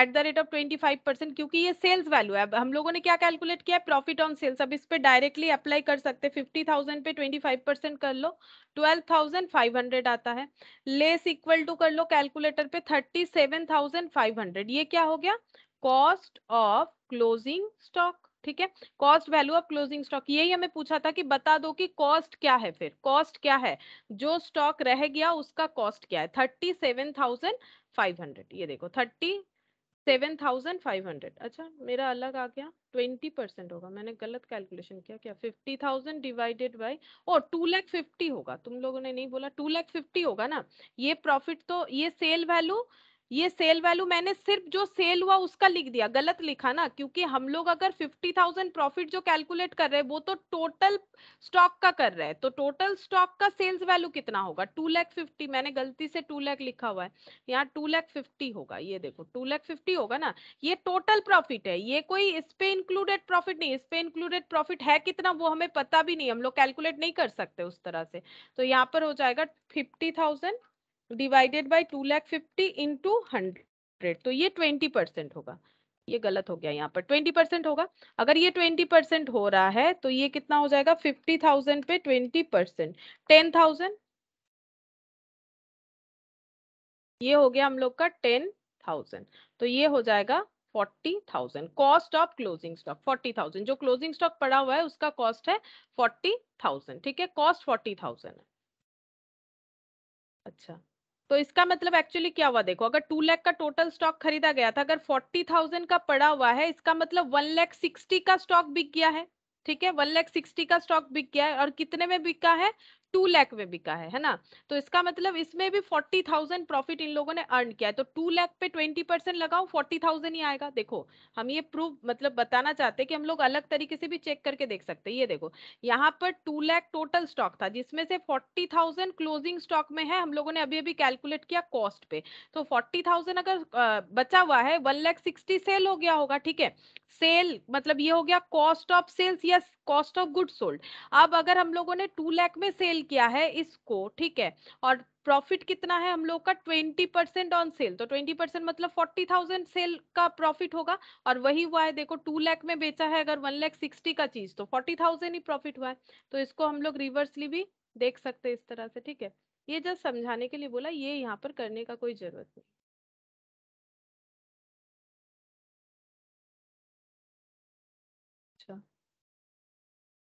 at the rate of twenty five percent क्योंकि ये सेल्स वैल्यू है हम लोगों ने क्या कैलकुलेट किया प्रॉफिट ऑन सेल्स अब इस पे डायरेक्टली अप्लाई कर सकते हैं फिफ्टी थाउजेंड पे ट्वेंटी फाइव परसेंट कर लो ट्वेल्व थाउजेंड फाइव हंड्रेड आता है लेस इक्वल टू कर लो कैलकुलेटर पे thirty seven thousand five hundred ये क्या हो गया कॉस्ट ऑफ क्लोजिंग स्टॉक ठीक है cost value of closing stock यही हमें पूछा था कि बता दो कि कॉस्ट क्या है फिर कॉस्ट क्या है जो स्टॉक रह गया उसका कॉस्ट क्या है thirty seven thousand five hundred ये देखो thirty seven thousand five hundred अच्छा मेरा अलग आ गया ट्वेंटी परसेंट होगा मैंने गलत कैलकुलेशन किया क्या फिफ्टी थाउजेंड डिवाइडेड बाई और टू लैख फिफ्टी होगा तुम लोगों ने नहीं बोला टू लैख फिफ्टी होगा ना ये प्रॉफिट तो ये सेल वैल्यू ये सेल वैल्यू मैंने सिर्फ जो सेल हुआ उसका लिख दिया गलत लिखा ना क्योंकि हम लोग अगर फिफ्टी थाउजेंड प्रॉफिट जो कैलकुलेट कर रहे हैं वो तो टोटल स्टॉक का कर रहे हैं तो टोटल स्टॉक का सेल्स वैल्यू कितना होगा टू लैख फिफ्टी मैंने गलती से टू लैख लिखा हुआ है यहाँ टू लैख फिफ्टी होगा ये देखो टू लैख फिफ्टी होगा ना ये टोटल प्रॉफिट है ये कोई इस पे इंक्लूडेड प्रॉफिट नहीं इस पे इंक्लूडेड प्रॉफिट है कितना वो हमें पता भी नहीं हम लोग कैलकुलेट नहीं कर सकते उस तरह से तो यहाँ पर हो जाएगा fifty thousand divided by two lakh fifty into hundred तो ये ट्वेंटी परसेंट होगा ये गलत हो गया यहाँ पर ट्वेंटी परसेंट होगा अगर ये ट्वेंटी परसेंट हो रहा है तो ये कितना हो जाएगा फिफ्टी थाउजेंड पे ट्वेंटी परसेंट टेन थाउजेंड ये हो गया हम लोग का टेन थाउजेंड तो ये हो जाएगा forty thousand cost of closing stock forty thousand जो क्लोजिंग स्टॉक पड़ा हुआ है उसका कॉस्ट है फोर्टी थाउजेंड ठीक है कॉस्ट फोर्टी थाउजेंड अच्छा तो इसका मतलब एक्चुअली क्या हुआ देखो अगर टू लैख का टोटल स्टॉक खरीदा गया था अगर फोर्टी थाउजेंड का पड़ा हुआ है इसका मतलब वन लैख सिक्सटी का स्टॉक बिक गया है ठीक है वन लैख सिक्सटी का स्टॉक बिक गया है और कितने में बिका है टू लैख में बिका है है ना तो इसका मतलब इसमें भी फोर्टी थाउजेंड प्रॉफिट इन लोगों ने अर्न किया है तो टू लैख पे ट्वेंटी परसेंट लगाओ फोर्टी थाउजेंड ही आएगा देखो हम ये प्रूफ मतलब बताना चाहते हैं कि हम लोग अलग तरीके से भी चेक करके देख सकते हैं ये देखो यहाँ पर टू लैख टोटल स्टॉक था जिसमें से फोर्टी क्लोजिंग स्टॉक में है हम लोगों ने अभी अभी कैलकुलेट किया कॉस्ट पे तो फोर्टी थाउजेंड अगर बचा हुआ है वन लैख सिक्सटी सेल हो गया होगा ठीक है सेल मतलब ये हो गया कॉस्ट ऑफ सेल्स या कॉस्ट ऑफ गुड सोल्ड अब अगर हम लोगों ने टू लैख में सेल सेल किया है इसको ठीक है और प्रॉफिट कितना है हम लोग का ट्वेंटी परसेंट ऑन सेल तो ट्वेंटी परसेंट मतलब फोर्टी थाउजेंड सेल का प्रॉफिट होगा और वही हुआ है देखो टू लैख में बेचा है अगर वन लैख सिक्सटी का चीज तो फोर्टी थाउजेंड ही प्रॉफिट हुआ है तो इसको हम लोग रिवर्सली भी देख सकते हैं इस तरह से ठीक है ये जस्ट समझाने के लिए बोला ये यहाँ पर करने का कोई जरूरत नहीं अच्छा।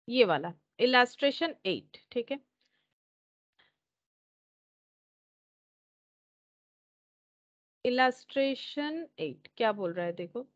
ये वाला इलास्ट्रेशन एट ठीक है इलास्ट्रेशन एट क्या बोल रहा है देखो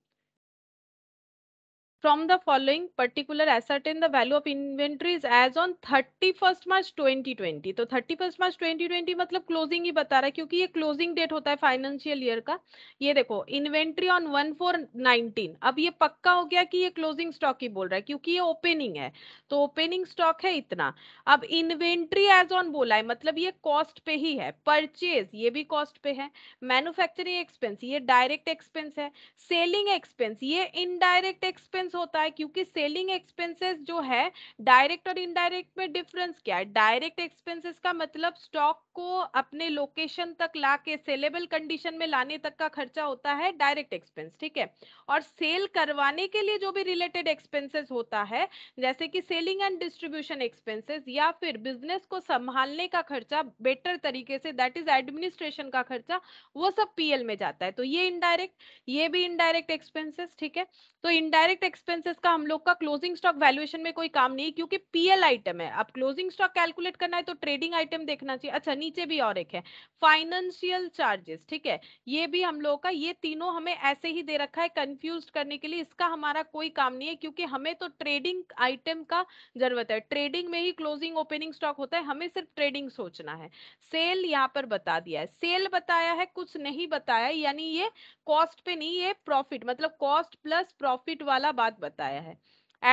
from the following particular ascertain the value of inventories as on 31st मार्च 2020 तो 31st मार्च 2020 मतलब क्लोजिंग ही बता रहा है क्योंकि ये क्लोजिंग डेट होता है फाइनेंशियल ईयर का ये देखो इन्वेंट्री ऑन 1419 अब ये पक्का हो गया कि ये क्लोजिंग स्टॉक ही बोल रहा है क्योंकि ये ओपनिंग है तो ओपनिंग स्टॉक है इतना अब इन्वेंट्री एज ऑन बोला है मतलब ये कॉस्ट पे ही है परचेज ये भी कॉस्ट पे है मैन्युफैक्चरिंग एक्सपेंस ये डायरेक्ट एक्सपेंस है सेलिंग एक्सपेंस ये इनडायरेक्ट एक्सपेंस डिफरेंस होता है क्योंकि सेलिंग एक्सपेंसेस जो है डायरेक्ट और इनडायरेक्ट में डिफरेंस क्या है डायरेक्ट एक्सपेंसेस का मतलब स्टॉक को अपने लोकेशन तक ला के सेलेबल कंडीशन में लाने तक का खर्चा होता है डायरेक्ट एक्सपेंस ठीक है और सेल करवाने के लिए जो भी रिलेटेड एक्सपेंसेस होता है जैसे कि सेलिंग एंड डिस्ट्रीब्यूशन एक्सपेंसेस या फिर बिजनेस को संभालने का खर्चा बेटर तरीके से दैट इज एडमिनिस्ट्रेशन का खर्चा वो सब पीएल में जाता है तो ये इनडायरेक्ट ये भी इनडायरेक्ट एक्सपेंसेस ठीक है तो इनडायरेक्ट एक्सपेंसेस का हम लोग का क्लोजिंग स्टॉक वैल्यूएशन में कोई काम नहीं क्योंकि पीएल आइटम है अब क्लोजिंग स्टॉक कैलकुलेट करना है तो ट्रेडिंग आइटम देखना चाहिए अच्छा नीचे भी और एक है फाइनेंशियल चार्जेस ठीक है ये भी हम लोग का ये तीनों हमें ऐसे ही दे रखा है कंफ्यूज करने के लिए इसका हमारा कोई काम नहीं है क्योंकि हमें तो ट्रेडिंग आइटम का जरूरत है ट्रेडिंग में ही क्लोजिंग ओपनिंग स्टॉक होता है हमें सिर्फ ट्रेडिंग सोचना है सेल यहाँ पर बता दिया है सेल बताया है कुछ नहीं बताया यानी ये कॉस्ट पे नहीं ये प्रॉफिट मतलब कॉस्ट प्लस प्रॉफिट वाला बाद बताया है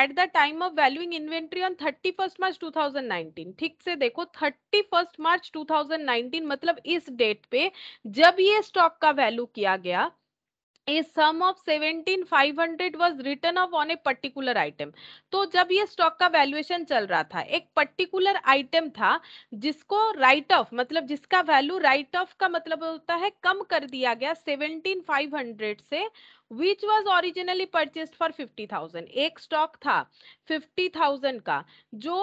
at the time of valuing inventory on thirty first March 2019 ठीक से देखो थर्टी फर्स्ट मार्च 2019 मतलब इस डेट पे जब ये स्टॉक का वैल्यू किया गया a sum of seventeen five hundred was return of on a particular item तो जब ये स्टॉक का वैल्यूएशन चल रहा था एक पर्टिकुलर आइटम था जिसको राइट ऑफ मतलब जिसका वैल्यू राइट ऑफ का मतलब होता है कम कर दिया गया सेवेंटीन फाइव हंड्रेड से which was originally purchased for fifty thousand एक स्टॉक था फिफ्टी थाउजेंड का जो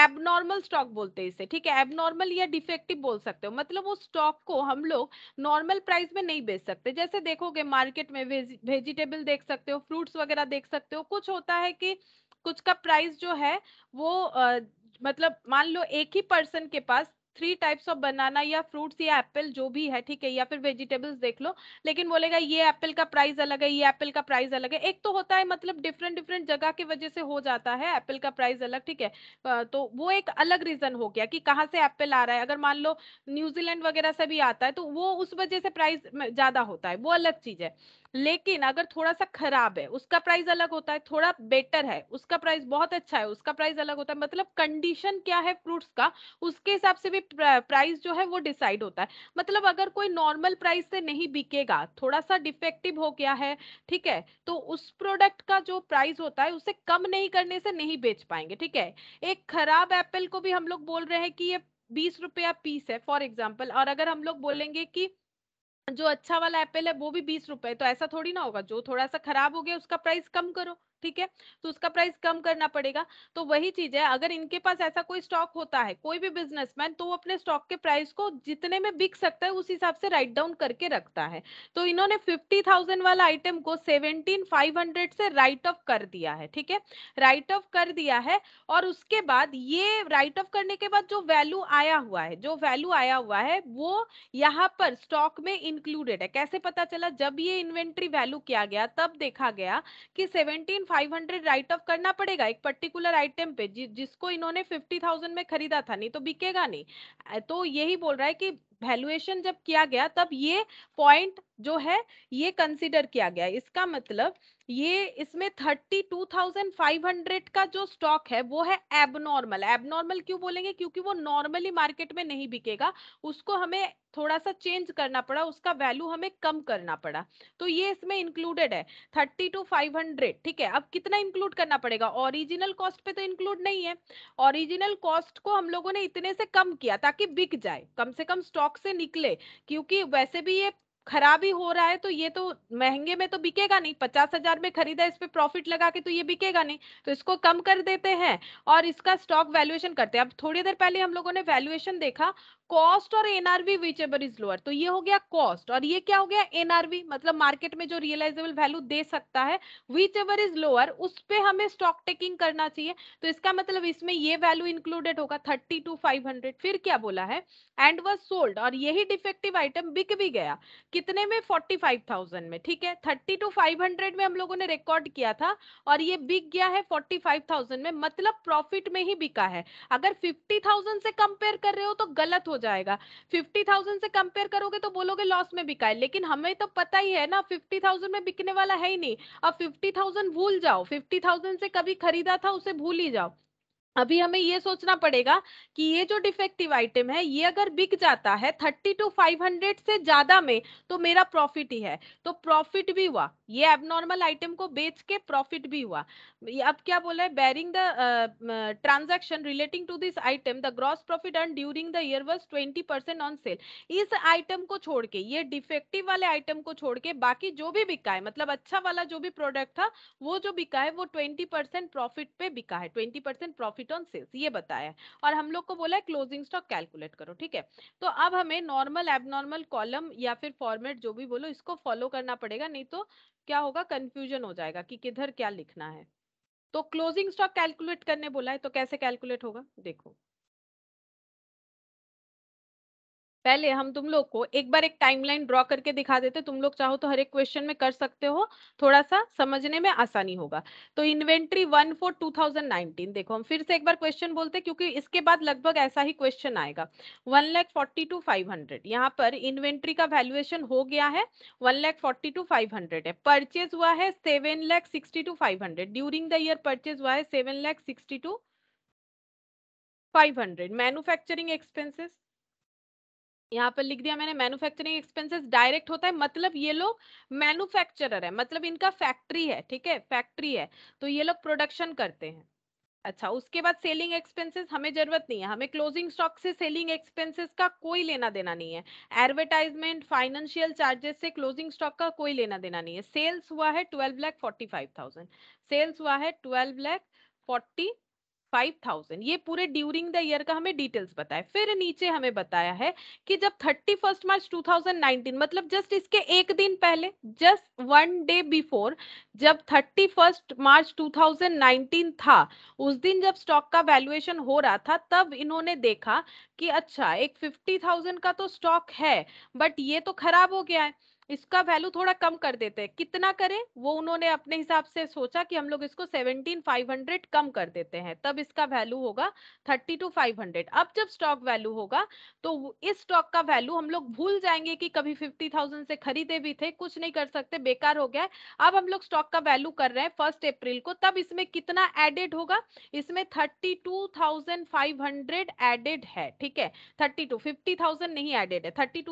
एबनॉर्मल स्टॉक बोलते हैं इसे ठीक है एबनॉर्मल या डिफेक्टिव बोल सकते हो मतलब वो स्टॉक को हम लोग नॉर्मल प्राइस में नहीं बेच सकते जैसे देखोगे मार्केट में वेजिटेबल देख सकते हो फ्रूट्स वगैरह देख सकते हो कुछ होता है कि कुछ का प्राइस जो है वो आ, मतलब मान लो एक ही पर्सन के पास थ्री टाइप्स ऑफ बनाना या फ्रूट्स या एप्पल जो भी है ठीक है या फिर वेजिटेबल्स देख लो लेकिन बोलेगा ये एप्पल का प्राइस अलग है ये एप्पल का प्राइस अलग है एक तो होता है मतलब डिफरेंट डिफरेंट जगह की वजह से हो जाता है एप्पल का प्राइस अलग ठीक है तो वो एक अलग रीजन हो गया कि कहाँ से एप्पल आ रहा है अगर मान लो न्यूजीलैंड वगैरह से भी आता है तो वो उस वजह से प्राइस ज्यादा होता है वो अलग चीज है लेकिन अगर थोड़ा सा खराब है उसका प्राइस अलग होता है थोड़ा बेटर है उसका प्राइस बहुत अच्छा है उसका प्राइस अलग होता है मतलब कंडीशन क्या है फ्रूट्स का उसके हिसाब से भी प्राइस जो है वो डिसाइड होता है मतलब अगर कोई नॉर्मल प्राइस से नहीं बिकेगा थोड़ा सा डिफेक्टिव हो गया है ठीक है तो उस प्रोडक्ट का जो प्राइस होता है उसे कम नहीं करने से नहीं बेच पाएंगे ठीक है एक खराब एप्पल को भी हम लोग बोल रहे हैं कि ये बीस रुपया पीस है फॉर एग्जाम्पल और अगर हम लोग बोलेंगे कि जो अच्छा वाला एप्पल है वो भी बीस रुपए तो ऐसा थोड़ी ना होगा जो थोड़ा सा खराब हो गया उसका प्राइस कम करो ठीक है तो उसका प्राइस कम करना पड़ेगा तो वही चीज है अगर इनके पास ऐसा कोई स्टॉक होता है कोई भी बिजनेसमैन तो वो अपने स्टॉक के प्राइस को जितने में बिक सकता है उस हिसाब से राइट डाउन करके रखता है तो इन्होंने फिफ्टी थाउजेंड वाला आइटम को सेवनटीन फाइव हंड्रेड से राइट ऑफ कर दिया है ठीक है राइट ऑफ कर दिया है और उसके बाद ये राइट ऑफ करने के बाद जो वैल्यू आया हुआ है जो वैल्यू आया हुआ है वो यहाँ पर स्टॉक में इंक्लूडेड है कैसे पता चला जब ये इन्वेंट्री वैल्यू किया गया तब देखा गया कि सेवनटीन 500 राइट ऑफ करना पड़ेगा एक पर्टिकुलर आइटम पे जि, जिसको इन्होंने 50,000 में खरीदा था नहीं तो बिकेगा नहीं तो यही बोल रहा है कि वैल्यूएशन जब किया गया तब ये पॉइंट जो है ये कंसिडर किया गया इसका मतलब ये इसमें 32,500 का जो स्टॉक है वो है एबनॉर्मल एबनॉर्मल क्यों बोलेंगे क्योंकि वो नॉर्मली मार्केट में नहीं बिकेगा उसको हमें थोड़ा सा चेंज करना पड़ा उसका वैल्यू हमें कम करना पड़ा तो ये इसमें इंक्लूडेड है थर्टी टू फाइव हंड्रेड ठीक है अब कितना इंक्लूड करना पड़ेगा ओरिजिनल कॉस्ट पे तो इंक्लूड नहीं है ओरिजिनल कॉस्ट को हम लोगों ने इतने से कम किया ताकि बिक जाए कम से कम स्टॉक से निकले क्योंकि वैसे भी ये खराबी हो रहा है तो ये तो महंगे में तो बिकेगा नहीं पचास हजार में खरीदा इस पे प्रॉफिट लगा के तो ये बिकेगा नहीं तो इसको कम कर देते हैं और इसका स्टॉक वैल्यूएशन करते हैं अब थोड़ी देर पहले हम लोगों ने वैल्यूएशन देखा कॉस्ट और एनआरवी एवर इज लोअर तो ये हो गया कॉस्ट और ये क्या हो गया एनआरवी मतलब मार्केट में जो रियलाइजेबल वैल्यू दे सकता है एवर इज लोअर उस पर हमें स्टॉक टेकिंग करना चाहिए तो इसका मतलब इसमें ये वैल्यू इंक्लूडेड होगा थर्टी टू फाइव हंड्रेड फिर क्या बोला है एंड वॉज सोल्ड और यही डिफेक्टिव आइटम बिक भी गया कितने में फोर्टी फाइव थाउजेंड में ठीक है थर्टी टू फाइव हंड्रेड में हम लोगों ने रिकॉर्ड किया था और ये बिक गया है फोर्टी फाइव थाउजेंड में मतलब प्रॉफिट में ही बिका है अगर फिफ्टी थाउजेंड से कंपेयर कर रहे हो तो गलत हो जाएगा फिफ्टी थाउजेंड से कंपेयर करोगे तो बोलोगे लॉस में बिका है लेकिन हमें तो पता ही है ना फिफ्टी थाउजेंड में बिकने वाला है ही नहीं अब फिफ्टी थाउजेंड भूल जाओ फिफ्टी थाउजेंड से कभी खरीदा था उसे भूल ही जाओ अभी हमें ये सोचना पड़ेगा कि ये जो डिफेक्टिव आइटम है ये अगर बिक जाता है थर्टी टू फाइव हंड्रेड से ज्यादा में तो मेरा प्रॉफिट ही है तो प्रॉफिट भी हुआ ये एबनॉर्मल आइटम को बेच के प्रॉफिट भी हुआ अब क्या बोला है barring the transaction relating to this item the gross profit earn during the year was twenty percent on sale इस आइटम को छोड़ के ये डिफेक्टिव वाले आइटम को छोड़ के बाकी जो भी बिका है मतलब अच्छा वाला जो भी प्रोडक्ट था वो जो बिका है वो ट्वेंटी परसेंट प्रॉफिट पे बिका है twenty percent profit profit on sales ये बताया और हम लोग को बोला है क्लोजिंग स्टॉक कैलकुलेट करो ठीक है तो अब हमें नॉर्मल एबनॉर्मल कॉलम या फिर फॉर्मेट जो भी बोलो इसको फॉलो करना पड़ेगा नहीं तो क्या होगा कंफ्यूजन हो जाएगा कि किधर क्या लिखना है तो क्लोजिंग स्टॉक कैलकुलेट करने बोला है तो कैसे कैलकुलेट होगा देखो पहले हम तुम लोग को एक बार एक टाइमलाइन ड्रॉ करके दिखा देते तुम लोग चाहो तो हर एक क्वेश्चन में कर सकते हो थोड़ा सा समझने में आसानी होगा तो inventory one four two thousand nineteen देखो हम फिर से एक बार क्वेश्चन बोलते हैं क्योंकि इसके बाद लगभग ऐसा ही क्वेश्चन आएगा one lakh forty two five hundred यहाँ पर इन्वेंट्री का वैल्युएशन हो गया है one lakh forty two five hundred है परचेज हुआ है seven lakh sixty two five hundred during the year purchase हुआ है seven lakh sixty two five hundred manufacturing expenses यहाँ पर लिख दिया मैंने मैन्युफैक्चरिंग एक्सपेंसेस डायरेक्ट होता है मतलब ये लोग मैन्युफैक्चरर है मतलब इनका फैक्ट्री है ठीक है फैक्ट्री है तो ये लोग प्रोडक्शन करते हैं अच्छा उसके बाद सेलिंग एक्सपेंसेस हमें जरूरत नहीं है हमें क्लोजिंग स्टॉक से सेलिंग एक्सपेंसेस का कोई लेना देना नहीं है एडवर्टाइजमेंट फाइनेंशियल चार्जेस से क्लोजिंग स्टॉक का कोई लेना देना नहीं है सेल्स हुआ है twelve lakh forty five thousand sales हुआ है twelve lakh forty five thousand ये पूरे ड्यूरिंग द ईयर का हमें डिटेल्स बताया फिर नीचे हमें बताया है कि जब thirty first March two thousand nineteen मतलब जस्ट इसके एक दिन पहले जस्ट वन डे बिफोर जब thirty first March two thousand nineteen था उस दिन जब स्टॉक का वैल्यूएशन हो रहा था तब इन्होंने देखा कि अच्छा एक फिफ्टी थाउजेंड का तो स्टॉक है बट ये तो खराब हो गया है इसका वैल्यू थोड़ा कम कर देते हैं कितना करें वो उन्होंने अपने हिसाब से सोचा कि हम लोग इसको 17,500 कम कर देते हैं तब इसका वैल्यू होगा 32,500 अब जब स्टॉक वैल्यू होगा तो इस स्टॉक का वैल्यू हम लोग भूल जाएंगे कि कभी 50,000 से खरीदे भी थे कुछ नहीं कर सकते बेकार हो गया अब हम लोग स्टॉक का वैल्यू कर रहे हैं फर्स्ट अप्रैल को तब इसमें कितना एडेड होगा इसमें थर्टी एडेड है ठीक है थर्टी टू नहीं एडेड है थर्टी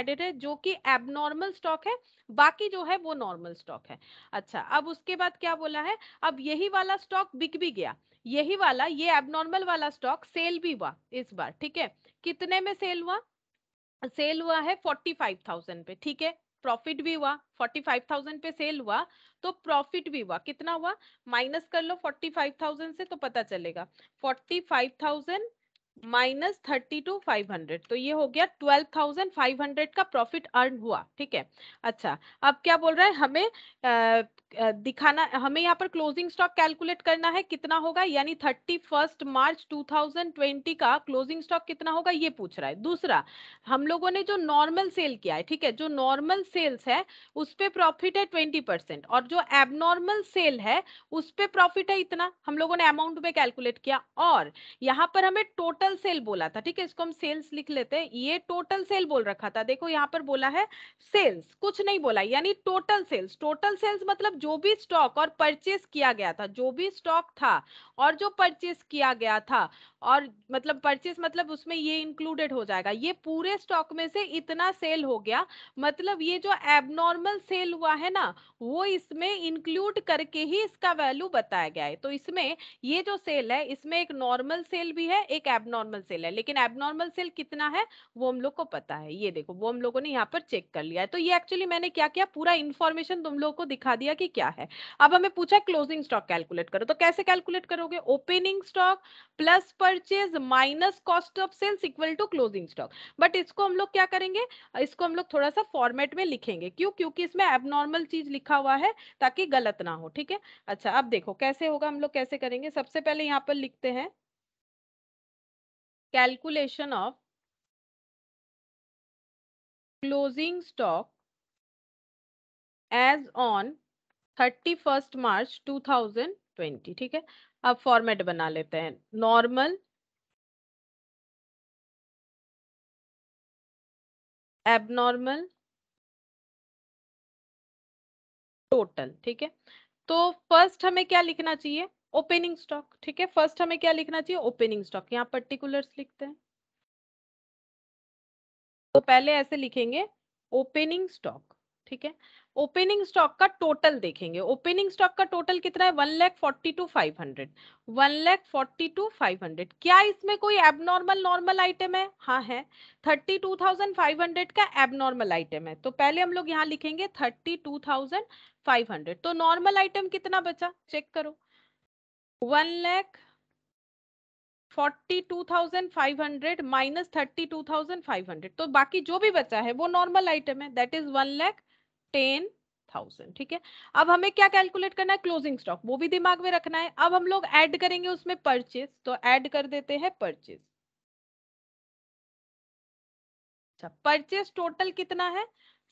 एडेड है जो कि एबनो अनॉर्मल स्टॉक है बाकी जो है वो नॉर्मल स्टॉक है अच्छा अब उसके बाद क्या बोला है अब यही वाला स्टॉक बिक भी गया यही वाला ये एबनॉर्मल वाला स्टॉक सेल भी हुआ इस बार ठीक है कितने में सेल हुआ सेल हुआ है फोर्टी फाइव थाउजेंड पे ठीक है प्रॉफिट भी हुआ फोर्टी फाइव थाउजेंड पे सेल हुआ तो प्रॉफिट भी हुआ कितना हुआ माइनस कर लो फोर्टी फाइव थाउजेंड से तो पता चलेगा forty five thousand minus thirty two five hundred तो ये हो गया ट्वेल्व थाउजेंड फाइव हंड्रेड का प्रॉफिट अर्न हुआ ठीक है अच्छा अब क्या बोल रहा है हमें दिखाना हमें यहाँ पर क्लोजिंग स्टॉक कैलकुलेट करना है कितना होगा यानी थर्टी फर्स्ट मार्च 2020 का क्लोजिंग स्टॉक कितना होगा ये पूछ रहा है दूसरा हम लोगों ने जो नॉर्मल सेल किया है ठीक है जो नॉर्मल सेल्स है उस पर प्रॉफिट है ट्वेंटी परसेंट और जो एबनॉर्मल सेल है उस पर प्रॉफिट है इतना हम लोगों ने अमाउंट में कैलकुलेट किया और यहाँ पर हमें टोटल सेल बोला था ठीक है इसको हम सेल्स लिख लेते हैं ये टोटल सेल बोल रखा था देखो यहाँ पर बोला है सेल्स कुछ नहीं बोला यानी टोटल सेल्स टोटल सेल्स मतलब जो भी स्टॉक और परचेस किया गया था जो भी स्टॉक था और जो परचेस किया गया था और मतलब परचेस मतलब उसमें ये इंक्लूडेड हो जाएगा ये पूरे स्टॉक में से इतना सेल हो गया मतलब ये जो एबनॉर्मल सेल हुआ है ना वो इसमें इंक्लूड करके ही इसका वैल्यू बताया गया है तो इसमें ये जो सेल है इसमें एक नॉर्मल सेल भी है एक एबनॉर्मल सेल है लेकिन एबनॉर्मल सेल कितना है वो हम लोग को पता है ये देखो वो हम लोगों ने यहाँ पर चेक कर लिया है तो ये एक्चुअली मैंने क्या किया पूरा इन्फॉर्मेशन तुम लोग को दिखा दिया कि ही क्या है अब हमें पूछा क्लोजिंग स्टॉक कैलकुलेट करो तो कैसे कैलकुलेट करोगे opening stock plus purchase minus cost of sales equal to closing stock but इसको हम लोग क्या करेंगे इसको हम लोग थोड़ा सा फॉर्मेट में लिखेंगे क्यों क्योंकि इसमें एबनॉर्मल चीज लिखा हुआ है ताकि गलत ना हो ठीक है अच्छा अब देखो कैसे होगा हम लोग कैसे करेंगे सबसे पहले यहाँ पर लिखते हैं calculation of closing stock as on thirty first March two thousand twenty ठीक है अब फॉर्मेट बना लेते हैं नॉर्मल एबनॉर्मल टोटल ठीक है तो फर्स्ट हमें क्या लिखना चाहिए ओपनिंग स्टॉक ठीक है फर्स्ट हमें क्या लिखना चाहिए ओपनिंग स्टॉक यहाँ पर्टिकुलर्स लिखते हैं तो पहले ऐसे लिखेंगे ओपनिंग स्टॉक ठीक है ओपनिंग स्टॉक का टोटल देखेंगे ओपनिंग स्टॉक का टोटल कितना है one lakh forty two five hundred one lakh forty two five hundred क्या इसमें कोई एबनॉर्मल नॉर्मल आइटम है हाँ है thirty two thousand five hundred का एबनॉर्मल आइटम है तो पहले हम लोग यहाँ लिखेंगे thirty two thousand five hundred तो नॉर्मल आइटम कितना बचा चेक करो one lakh forty two thousand five hundred minus thirty two thousand five hundred तो बाकी जो भी बचा है वो नॉर्मल आइटम है that is one lakh ten thousand ठीक है अब हमें क्या कैलकुलेट करना है क्लोजिंग स्टॉक वो भी दिमाग में रखना है अब हम लोग एड करेंगे उसमें परचेज तो ऐड कर देते हैं परचेज अच्छा परचेज टोटल कितना है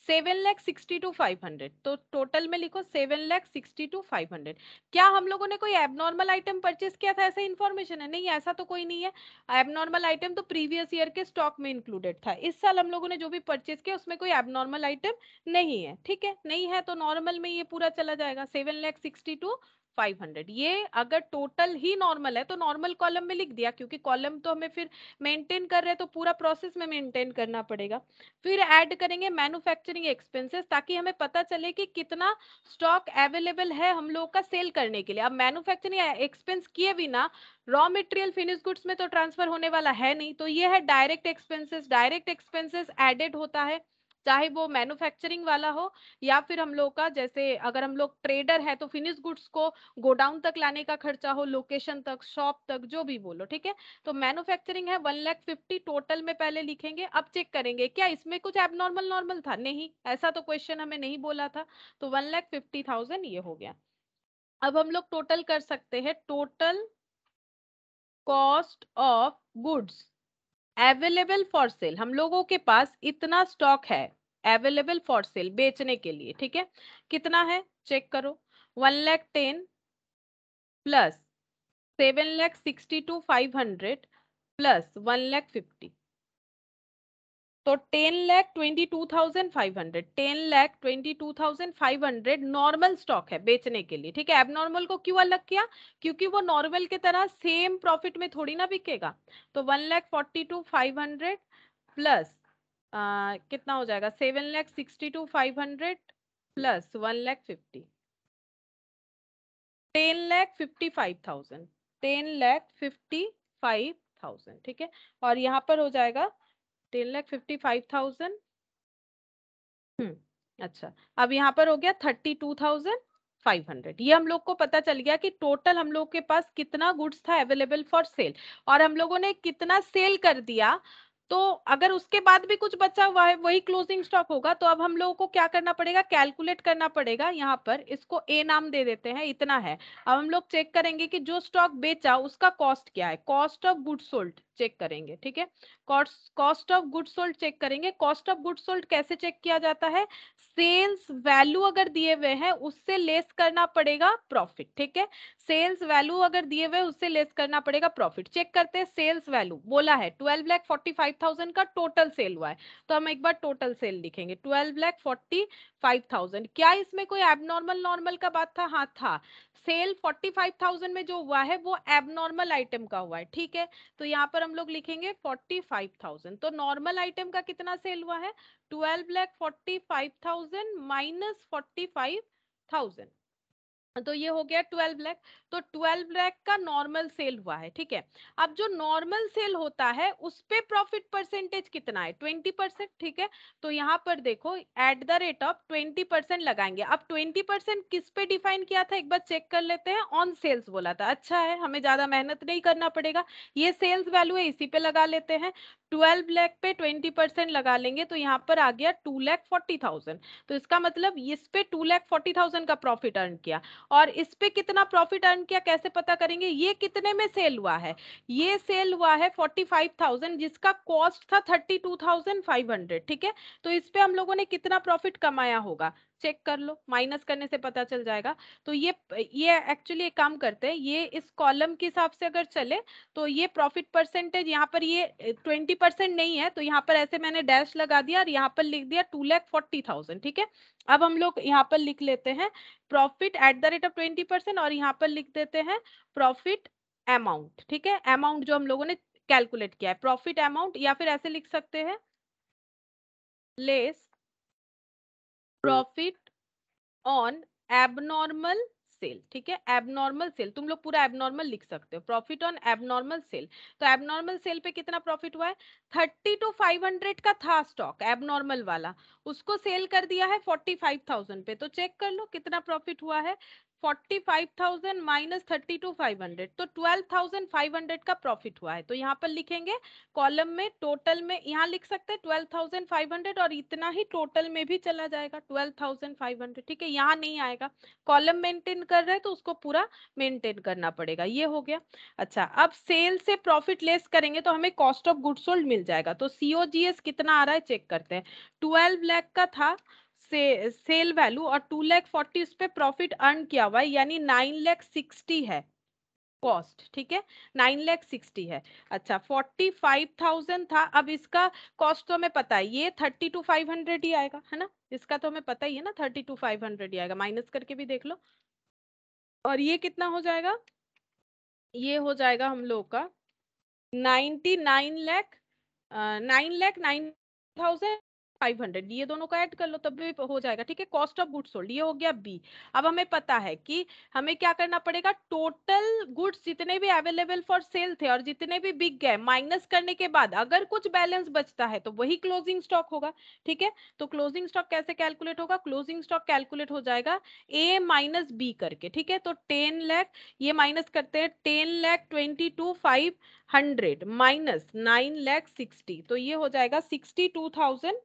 seven lakh sixty two five hundred तो टोटल में लिखो seven lakh sixty two five hundred क्या हम लोगों ने कोई एबनॉर्मल आइटम परचेस किया था ऐसा इन्फॉर्मेशन है नहीं ऐसा तो कोई नहीं है एबनॉर्मल आइटम तो प्रीवियस ईयर के स्टॉक में इंक्लूडेड था इस साल हम लोगों ने जो भी परचेस किया उसमें कोई एबनॉर्मल आइटम नहीं है ठीक है नहीं है तो नॉर्मल में ये पूरा चला जाएगा सेवन लैख सिक्सटी टू 500 ये अगर टोटल ही नॉर्मल है तो नॉर्मल कॉलम में लिख दिया क्योंकि कॉलम तो हमें फिर मेंटेन कर रहे हैं तो पूरा प्रोसेस में मेंटेन करना पड़ेगा फिर ऐड करेंगे मैन्युफैक्चरिंग एक्सपेंसेस ताकि हमें पता चले कि कितना स्टॉक अवेलेबल है हम लोगों का सेल करने के लिए अब मैन्युफैक्चरिंग एक्सपेंस किए बिना रॉ मेटेरियल फिनिश गुड्स में तो ट्रांसफर होने वाला है नहीं तो ये है direct expenses direct expenses added होता है चाहे वो मैन्युफैक्चरिंग वाला हो या फिर हम लोग का जैसे अगर हम लोग ट्रेडर है तो फिनिश गुड्स को गोडाउन तक लाने का खर्चा हो लोकेशन तक शॉप तक जो भी बोलो ठीक है तो मैन्युफैक्चरिंग है वन लैख फिफ्टी टोटल में पहले लिखेंगे अब चेक करेंगे क्या इसमें कुछ एबनॉर्मल नॉर्मल था नहीं ऐसा तो क्वेश्चन हमें नहीं बोला था तो वन लैख फिफ्टी थाउजेंड ये हो गया अब हम लोग टोटल कर सकते हैं total cost of goods available for sale हम लोगों के पास इतना स्टॉक है अवेलेबल फॉर सेल बेचने के लिए ठीक है कितना है चेक करो one lakh ten plus seven lakh sixty two five hundred plus one lakh fifty तो ten lakh twenty two thousand five hundred ten lakh twenty two thousand five hundred normal stock है बेचने के लिए ठीक है एबनॉर्मल को क्यों अलग किया क्योंकि वो नॉर्मल की तरह सेम प्रॉफिट में थोड़ी ना बिकेगा तो one lakh forty two five hundred plus कितना हो जाएगा seven lakh sixty two five hundred plus one lakh fifty ten lakh fifty five thousand ten lakh fifty five thousand ठीक है और यहाँ पर हो जाएगा ten lakh fifty five thousand हम्म अच्छा अब यहाँ पर हो गया thirty two thousand five hundred ये हम लोग को पता चल गया कि टोटल हम लोग के पास कितना गुड्स था अवेलेबल फॉर सेल और हम लोगों ने कितना सेल कर दिया तो अगर उसके बाद भी कुछ बचा हुआ है वही क्लोजिंग स्टॉक होगा तो अब हम लोगों को क्या करना पड़ेगा कैलकुलेट करना पड़ेगा यहाँ पर इसको ए नाम दे देते हैं इतना है अब हम लोग चेक करेंगे कि जो स्टॉक बेचा उसका कॉस्ट क्या है cost of good sold check करेंगे ठीक है cost of good sold check करेंगे कॉस्ट ऑफ गुड सोल्ड कैसे चेक किया जाता है सेल्स वैल्यू अगर दिए हुए हैं उससे लेस करना पड़ेगा प्रॉफिट ठीक है सेल्स वैल्यू अगर दिए हुए उससे लेस करना पड़ेगा प्रॉफिट चेक करते हैं सेल्स वैल्यू बोला है twelve lakh forty five thousand का टोटल सेल हुआ है तो हम एक बार टोटल सेल लिखेंगे twelve lakh forty five thousand क्या इसमें कोई एबनॉर्मल नॉर्मल का बात था हाँ था सेल फोर्टी फाइव थाउजेंड में जो हुआ है वो एबनॉर्मल आइटम का हुआ है ठीक है तो यहाँ पर हम लोग लिखेंगे फोर्टी फाइव थाउजेंड तो नॉर्मल आइटम का कितना सेल हुआ है twelve lakh forty five thousand minus forty five thousand तो ये हो गया ट्वेल्व लैख तो ट्वेल्व लैख का नॉर्मल सेल हुआ है ठीक है अब जो नॉर्मल सेल होता है उस पे प्रॉफिट परसेंटेज कितना है ट्वेंटी परसेंट ठीक है तो यहाँ पर देखो at the rate of twenty percent लगाएंगे अब ट्वेंटी परसेंट किस पे डिफाइन किया था एक बार चेक कर लेते हैं ऑन सेल्स बोला था अच्छा है हमें ज्यादा मेहनत नहीं करना पड़ेगा ये सेल्स वैल्यू है इसी पे लगा लेते हैं ट्वेल्व लैख पे ट्वेंटी परसेंट लगा लेंगे तो यहाँ पर आ गया टू लैख फोर्टी थाउजेंड तो इसका मतलब इस पे टू लैख फोर्टी थाउजेंड का प्रॉफिट अर्न किया और इस पे कितना प्रॉफिट अर्न किया कैसे पता करेंगे ये कितने में सेल हुआ है ये सेल हुआ है फोर्टी फाइव थाउजेंड जिसका कॉस्ट था thirty two thousand five hundred ठीक है तो इस पे हम लोगों ने कितना प्रॉफिट कमाया होगा चेक कर लो माइनस करने से पता चल जाएगा तो ये ये एक्चुअली एक काम करते हैं ये इस कॉलम के हिसाब से अगर चले तो ये प्रॉफिट परसेंटेज यहाँ पर ये ट्वेंटी परसेंट नहीं है तो यहाँ पर ऐसे मैंने डैश लगा दिया और यहाँ पर लिख दिया टू लैख फोर्टी थाउजेंड ठीक है अब हम लोग यहाँ पर लिख लेते हैं profit at the rate of twenty percent और यहाँ पर लिख देते हैं प्रॉफिट अमाउंट ठीक है अमाउंट जो हम लोगों ने कैलकुलेट किया है प्रॉफिट अमाउंट या फिर ऐसे लिख सकते हैं less profit on abnormal sale ठीक है एबनॉर्मल सेल तुम लोग पूरा एबनॉर्मल लिख सकते हो प्रॉफिट ऑन एबनॉर्मल सेल तो एबनॉर्मल सेल पे कितना प्रॉफिट हुआ है थर्टी टू फाइव हंड्रेड का था स्टॉक एबनॉर्मल वाला उसको सेल कर दिया है फोर्टी फाइव थाउजेंड पे तो चेक कर लो कितना प्रॉफिट हुआ है फोर्टी माइनस थर्टी तो ट्वेल्व का प्रॉफिट हुआ है तो यहाँ पर लिखेंगे कॉलम में टोटल में यहाँ लिख सकते हैं ट्वेल्व थाउजेंड फाइव हंड्रेड और इतना ही टोटल में भी चला जाएगा ट्वेल्व थाउजेंड फाइव हंड्रेड ठीक है यहाँ नहीं आएगा कॉलम मेंटेन कर रहे हैं तो उसको पूरा मेंटेन करना पड़ेगा ये हो गया अच्छा अब सेल से प्रॉफिट लेस करेंगे तो हमें कॉस्ट ऑफ गुड सोल्ड मिल जाएगा तो सीओजीएस कितना आ रहा है चेक करते हैं ट्वेल्व लैख का था से, सेल वैल्यू और टू लैख फोर्टी उस पर प्रॉफिट अर्न किया हुआ है यानी नाइन लैख सिक्सटी है कॉस्ट ठीक है नाइन लैख सिक्सटी है अच्छा फोर्टी फाइव थाउजेंड था अब इसका कॉस्ट तो हमें पता है ये थर्टी टू फाइव हंड्रेड ही आएगा है ना इसका तो हमें पता ही है ना थर्टी टू फाइव हंड्रेड ही आएगा माइनस करके भी देख लो और ये कितना हो जाएगा ये हो जाएगा हम लोग का ninety nine lakh nine lakh nine thousand five hundred ये दोनों को ऐड कर लो तब भी हो जाएगा ठीक है कॉस्ट ऑफ गुड्स सोल्ड ये हो गया बी अब हमें पता है कि हमें क्या करना पड़ेगा टोटल गुड्स जितने भी अवेलेबल फॉर सेल थे और जितने भी बिक गए माइनस करने के बाद अगर कुछ बैलेंस बचता है तो वही क्लोजिंग स्टॉक होगा ठीक है तो क्लोजिंग स्टॉक कैसे कैलकुलेट होगा क्लोजिंग स्टॉक कैलकुलेट हो जाएगा ए माइनस बी करके ठीक है तो टेन लैख ये माइनस करते हैं ten lakh twenty two five hundred minus nine lakh sixty तो ये हो जाएगा सिक्सटी टू थाउजेंड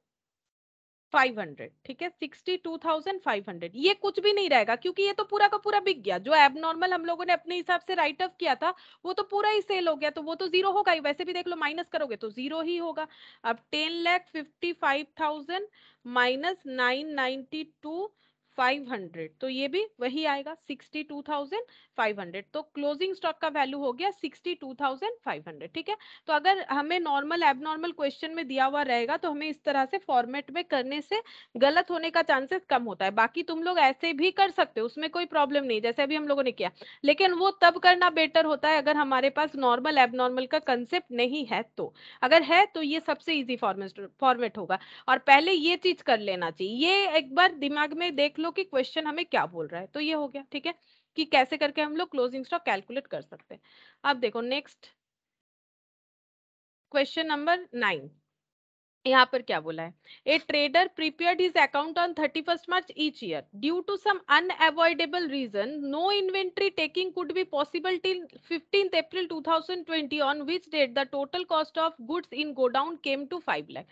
500 ठीक है 62,500 ये कुछ भी नहीं रहेगा क्योंकि ये तो पूरा का पूरा बिक गया जो एबनॉर्मल हम लोगों ने अपने हिसाब से राइट ऑफ किया था वो तो पूरा ही सेल हो गया तो वो तो जीरो होगा ही वैसे भी देख लो माइनस करोगे तो जीरो ही होगा अब ten lakh fifty five thousand minus nine ninety two 500 तो ये भी वही आएगा 62,500 तो क्लोजिंग स्टॉक का वैल्यू हो गया 62,500 ठीक है तो अगर हमें नॉर्मल एबनॉर्मल क्वेश्चन में दिया हुआ रहेगा तो हमें इस तरह से फॉर्मेट में करने से गलत होने का चांसेस कम होता है बाकी तुम लोग ऐसे भी कर सकते हो उसमें कोई प्रॉब्लम नहीं जैसे अभी हम लोगों ने किया लेकिन वो तब करना बेटर होता है अगर हमारे पास नॉर्मल एबनॉर्मल का कंसेप्ट नहीं है तो अगर है तो ये सबसे ईजी फॉर्मेट फॉर्मेट होगा और पहले ये चीज कर लेना चाहिए ये एक बार दिमाग में देख लो कि क्वेश्चन हमें क्या बोल रहा है तो ये हो गया ठीक है कि कैसे करके हम लोग क्लोजिंग स्टॉक कैलकुलेट कर सकते हैं अब देखो नेक्स्ट क्वेश्चन नंबर नाइन यहाँ पर क्या बोला है a trader prepared is account on thirty first March each year due to some unavoidable reason no inventory taking could be possible till fifteen April 2020 on which date the total cost of goods in godown came to five lakh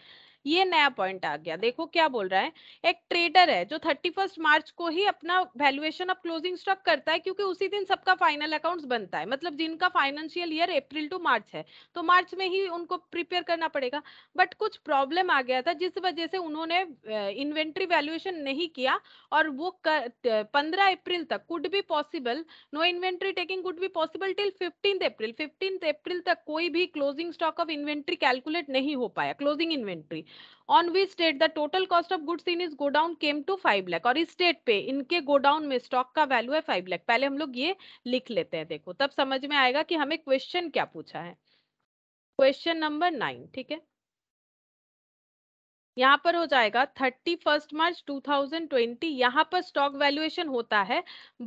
ये नया पॉइंट आ गया देखो क्या बोल रहा है एक ट्रेडर है जो थर्टी फर्स्ट मार्च को ही अपना वैल्यूएशन ऑफ क्लोजिंग स्टॉक करता है क्योंकि उसी दिन सबका फाइनल अकाउंट्स बनता है मतलब जिनका financial year April to March है तो मार्च में ही उनको प्रिपेयर करना पड़ेगा बट कुछ प्रॉब्लम आ गया था जिस वजह से उन्होंने इन्वेंट्री वैल्युएशन नहीं किया और वो पंद्रह अप्रैल तक could be possible no inventory taking could be possible till fifteen April fifteen April तक कोई भी closing stock of inventory calculate नहीं हो पाया closing inventory on which state the total cost of goods in is godown came to five lakh और इस स्टेट पे इनके गोडाउन में स्टॉक का वैल्यू है फाइव लैख पहले हम लोग ये लिख लेते हैं देखो तब समझ में आएगा कि हमें क्वेश्चन क्या पूछा है क्वेश्चन नंबर नाइन ठीक है यहाँ पर हो जाएगा thirty first March two thousand twenty यहाँ पर स्टॉक वैल्यूएशन होता है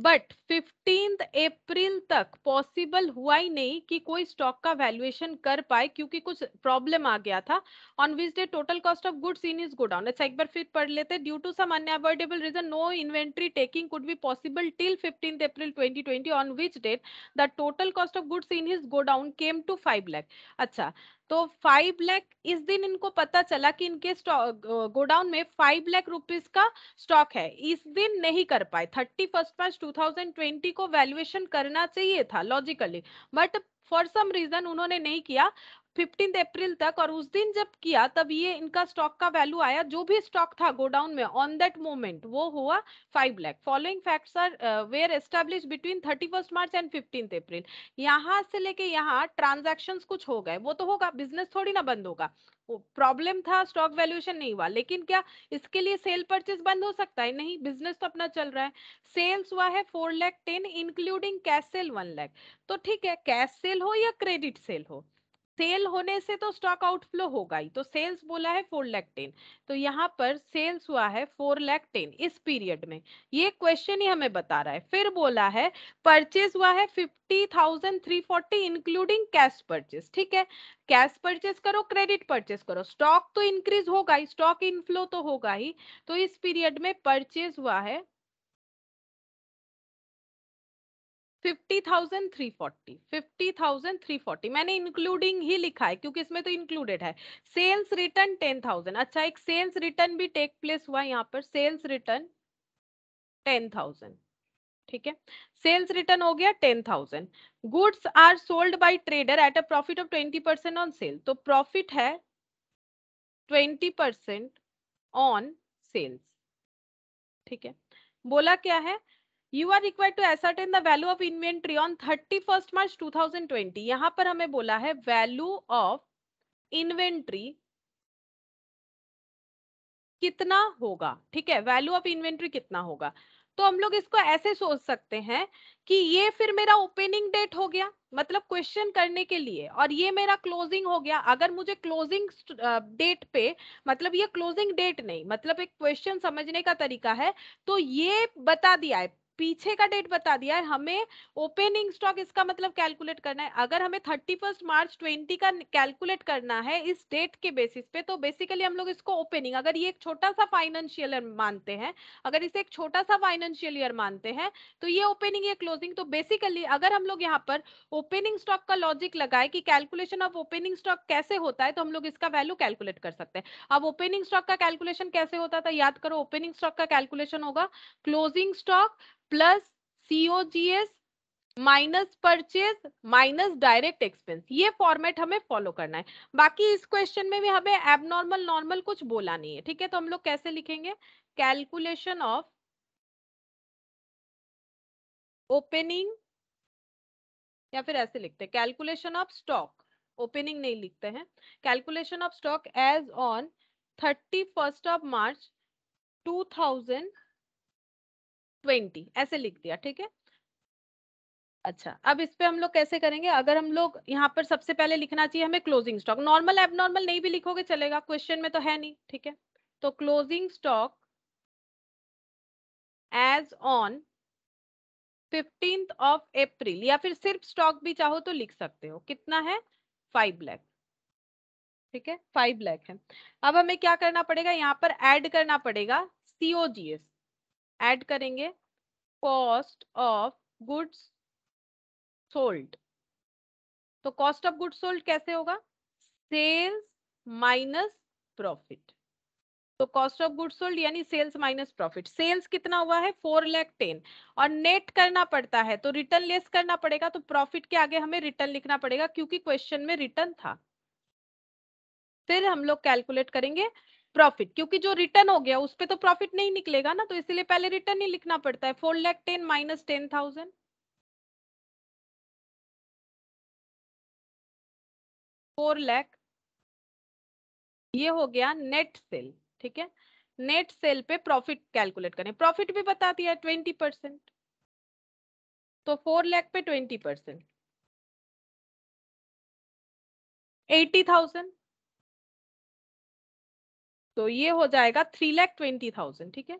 बट फिफ्टींथ अप्रैल तक पॉसिबल हुआ ही नहीं कि कोई स्टॉक का वैल्यूएशन कर पाए क्योंकि कुछ प्रॉब्लम आ गया था on which day total cost of goods in is good on एक बार फिर पढ़ लेते due to some unable reason no inventory taking could be possible till fifteen April twenty twenty on which date the total cost of goods in godown came to five lakh अच्छा तो फाइव लैख इस दिन इनको पता चला कि इनके गोडाउन में फाइव लैख रुपीज का स्टॉक है इस दिन नहीं कर पाए thirty first March two thousand twenty को वैल्युएशन करना चाहिए था logically but for some reason उन्होंने नहीं किया फिफ्टींथ अप्रैल तक और उस दिन जब किया तब ये इनका स्टॉक का वैल्यू आया जो भी स्टॉक था गोडाउन में ऑन दैट मोमेंट वो हुआ five lakh following facts are were establish between thirty first March and fifteen April यहाँ से लेके यहाँ ट्रांजेक्शन कुछ हो गए वो तो होगा बिजनेस थोड़ी ना बंद होगा प्रॉब्लम था स्टॉक वैल्यूएशन नहीं हुआ लेकिन क्या इसके लिए सेल परचेज बंद हो सकता है नहीं बिजनेस तो अपना चल रहा है सेल्स हुआ है four lakh ten including cash sale one lakh तो ठीक है कैश सेल हो या क्रेडिट सेल हो सेल होने से तो स्टॉक आउटफ्लो होगा ही तो सेल्स बोला है फोर लैख टेन तो यहाँ पर सेल्स हुआ है फोर लैख टेन इस पीरियड में ये क्वेश्चन ही हमें बता रहा है फिर बोला है परचेज हुआ है fifty thousand three forty including cash purchase ठीक है कैश परचेज करो क्रेडिट परचेज करो स्टॉक तो इंक्रीज होगा ही स्टॉक इनफ्लो तो होगा ही तो इस पीरियड में परचेज हुआ है 50,340, मैंने इंक्लूडिंग ही लिखा है क्योंकि इसमें तो इंक्लूडेड है सेल्स रिटर्न 10,000 अच्छा एक सेल्स रिटर्न भी टेक प्लेस हुआ यहाँ पर सेल्स रिटर्न 10,000 ठीक है सेल्स रिटर्न हो गया 10,000 goods are sold by trader at a profit of 20% percent on sale तो प्रॉफिट है ट्वेंटी परसेंट ऑन सेल्स ठीक है बोला क्या है you are required to ascertain the value of inventory on thirty first March two thousand twenty यहां पर हमें बोला है वैल्यू ऑफ इन्वेंट्री कितना होगा ठीक है वैल्यू ऑफ इन्वेंट्री कितना होगा तो हम लोग इसको ऐसे सोच सकते हैं कि ये फिर मेरा ओपनिंग डेट हो गया मतलब क्वेश्चन करने के लिए और ये मेरा क्लोजिंग हो गया अगर मुझे क्लोजिंग डेट पे मतलब ये क्लोजिंग डेट नहीं मतलब एक क्वेश्चन समझने का तरीका है तो ये बता दिया है पीछे का डेट बता दिया है हमें ओपनिंग स्टॉक इसका मतलब कैलकुलेट करना है अगर हमें थर्टी फर्स्ट मार्च ट्वेंटी का कैलकुलेट करना है इस डेट के बेसिस पे तो बेसिकली हम लोग इसको ओपनिंग अगर ये एक छोटा सा फाइनेंशियल ईयर मानते हैं अगर इसे एक छोटा सा फाइनेंशियल ईयर मानते हैं तो ये ओपनिंग ये क्लोजिंग तो बेसिकली अगर हम लोग यहाँ पर ओपनिंग स्टॉक का लॉजिक लगाए कि कैलकुलेशन ऑफ ओपनिंग स्टॉक कैसे होता है तो हम लोग इसका वैल्यू कैलकुलेट कर सकते हैं अब ओपनिंग स्टॉक का कैलकुलेशन कैसे होता था याद करो ओपनिंग स्टॉक का कैलकुलेशन होगा closing stock plus COGS minus purchase minus direct expense ये फॉर्मेट हमें फॉलो करना है बाकी इस क्वेश्चन में भी हमें एबनॉर्मल नॉर्मल कुछ बोला नहीं है ठीक है तो हम लोग कैसे लिखेंगे कैलकुलेशन ऑफ ओपनिंग या फिर ऐसे लिखते हैं कैलकुलेशन ऑफ स्टॉक ओपनिंग नहीं लिखते हैं calculation of stock as on thirty first of March two thousand twenty ऐसे लिख दिया ठीक है अच्छा अब इस पे हम लोग कैसे करेंगे अगर हम लोग यहाँ पर सबसे पहले लिखना चाहिए हमें क्लोजिंग स्टॉक नॉर्मल एबनॉर्मल नहीं भी लिखोगे चलेगा क्वेश्चन में तो है नहीं ठीक है तो closing stock as on fifteenth of April या फिर सिर्फ स्टॉक भी चाहो तो लिख सकते हो कितना है फाइव लैख ठीक है फाइव लैख है अब हमें क्या करना पड़ेगा यहाँ पर एड करना पड़ेगा सीओजीएस ऐड करेंगे कॉस्ट ऑफ गुड्स सोल्ड तो कॉस्ट ऑफ गुड्स सोल्ड कैसे होगा सेल्स माइनस प्रॉफिट तो कॉस्ट ऑफ गुड्स सोल्ड यानी सेल्स माइनस प्रॉफिट सेल्स कितना हुआ है फोर लैख टेन और नेट करना पड़ता है तो रिटर्न लेस करना पड़ेगा तो प्रॉफिट के आगे हमें रिटर्न लिखना पड़ेगा क्योंकि क्वेश्चन में रिटर्न था फिर हम लोग कैलकुलेट करेंगे प्रॉफिट क्योंकि जो रिटर्न हो गया उस पर तो प्रॉफिट नहीं निकलेगा ना तो इसीलिए पहले रिटर्न ही लिखना पड़ता है four lakh ten minus ten thousand four lakh ये हो गया नेट सेल ठीक है नेट सेल पे प्रॉफिट कैलकुलेट करें प्रॉफिट भी बता दिया ट्वेंटी परसेंट तो फोर लैख पे ट्वेंटी परसेंट एटी थाउजेंड तो ये हो जाएगा थ्री लैख ट्वेंटी थाउजेंड ठीक है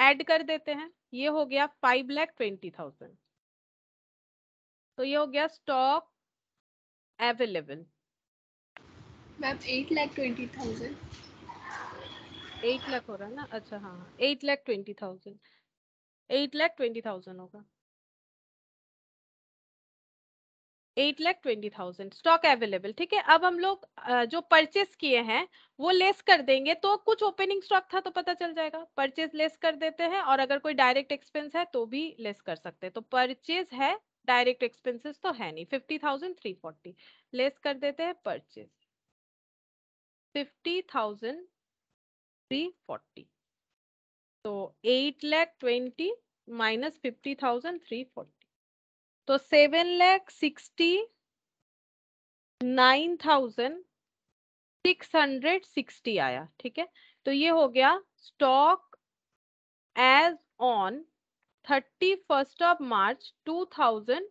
ऐड कर देते हैं ये हो गया फाइव लैख ट्वेंटी थाउजेंड तो ये हो गया stock available ma'am eight lakh twenty thousand eight lakh हो रहा है ना अच्छा हाँ eight lakh twenty thousand eight lakh twenty thousand होगा eight lakh twenty thousand stock available ठीक है अब हम लोग जो परचेस किए हैं वो लेस कर देंगे तो कुछ ओपनिंग स्टॉक था तो पता चल जाएगा परचेज लेस कर देते हैं और अगर कोई डायरेक्ट एक्सपेंस है तो भी लेस कर सकते हैं तो परचेज है डायरेक्ट एक्सपेंसेस तो है नहीं fifty thousand three forty less कर देते हैं purchase fifty thousand three forty तो eight lakh twenty minus fifty thousand three forty तो seven lakh sixty nine thousand six hundred sixty आया ठीक है तो ये हो गया stock as on thirty first of March two thousand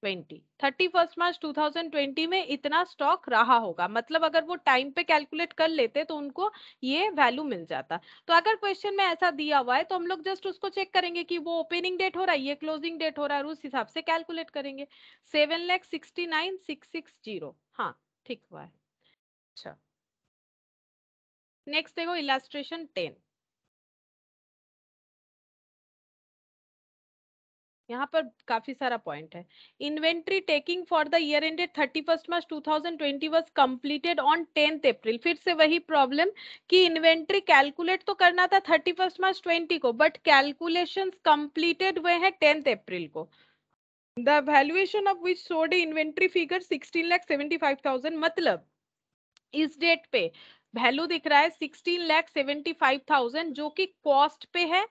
twenty thirty March 2020 में इतना स्टॉक रहा होगा मतलब अगर वो टाइम पे कैलकुलेट कर लेते तो उनको ये वैल्यू मिल जाता तो अगर क्वेश्चन में ऐसा दिया हुआ है तो हम लोग जस्ट उसको चेक करेंगे कि वो ओपनिंग डेट हो रहा है ये क्लोजिंग डेट हो रहा है उस हिसाब से कैलकुलेट करेंगे seven lakh sixty nine six six zero हाँ ठीक हुआ है अच्छा नेक्स्ट देखो इलास्ट्रेशन टेन यहाँ पर काफी सारा पॉइंट है inventory taking for the year ended thirty first March two thousand twenty was completed on tenth April फिर से वही प्रॉब्लम कि इन्वेंट्री कैलकुलेट तो करना था थर्टी फर्स्ट मार्च ट्वेंटी को बट कैलकुलेशन कम्प्लीटेड हुए हैं टेंथ अप्रैल को the valuation of which sold inventory figure sixteen lakh seventy five thousand मतलब इस डेट पे वैल्यू दिख रहा है sixteen lakh seventy five thousand जो कि कॉस्ट पे है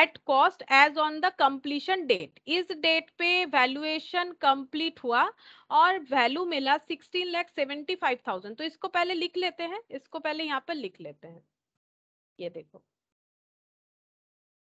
at cost as on the completion date इस डेट पे वैल्यूएशन कंप्लीट हुआ और वैल्यू मिला sixteen lakh seventy five thousand तो इसको पहले लिख लेते हैं इसको पहले यहाँ पर लिख लेते हैं ये देखो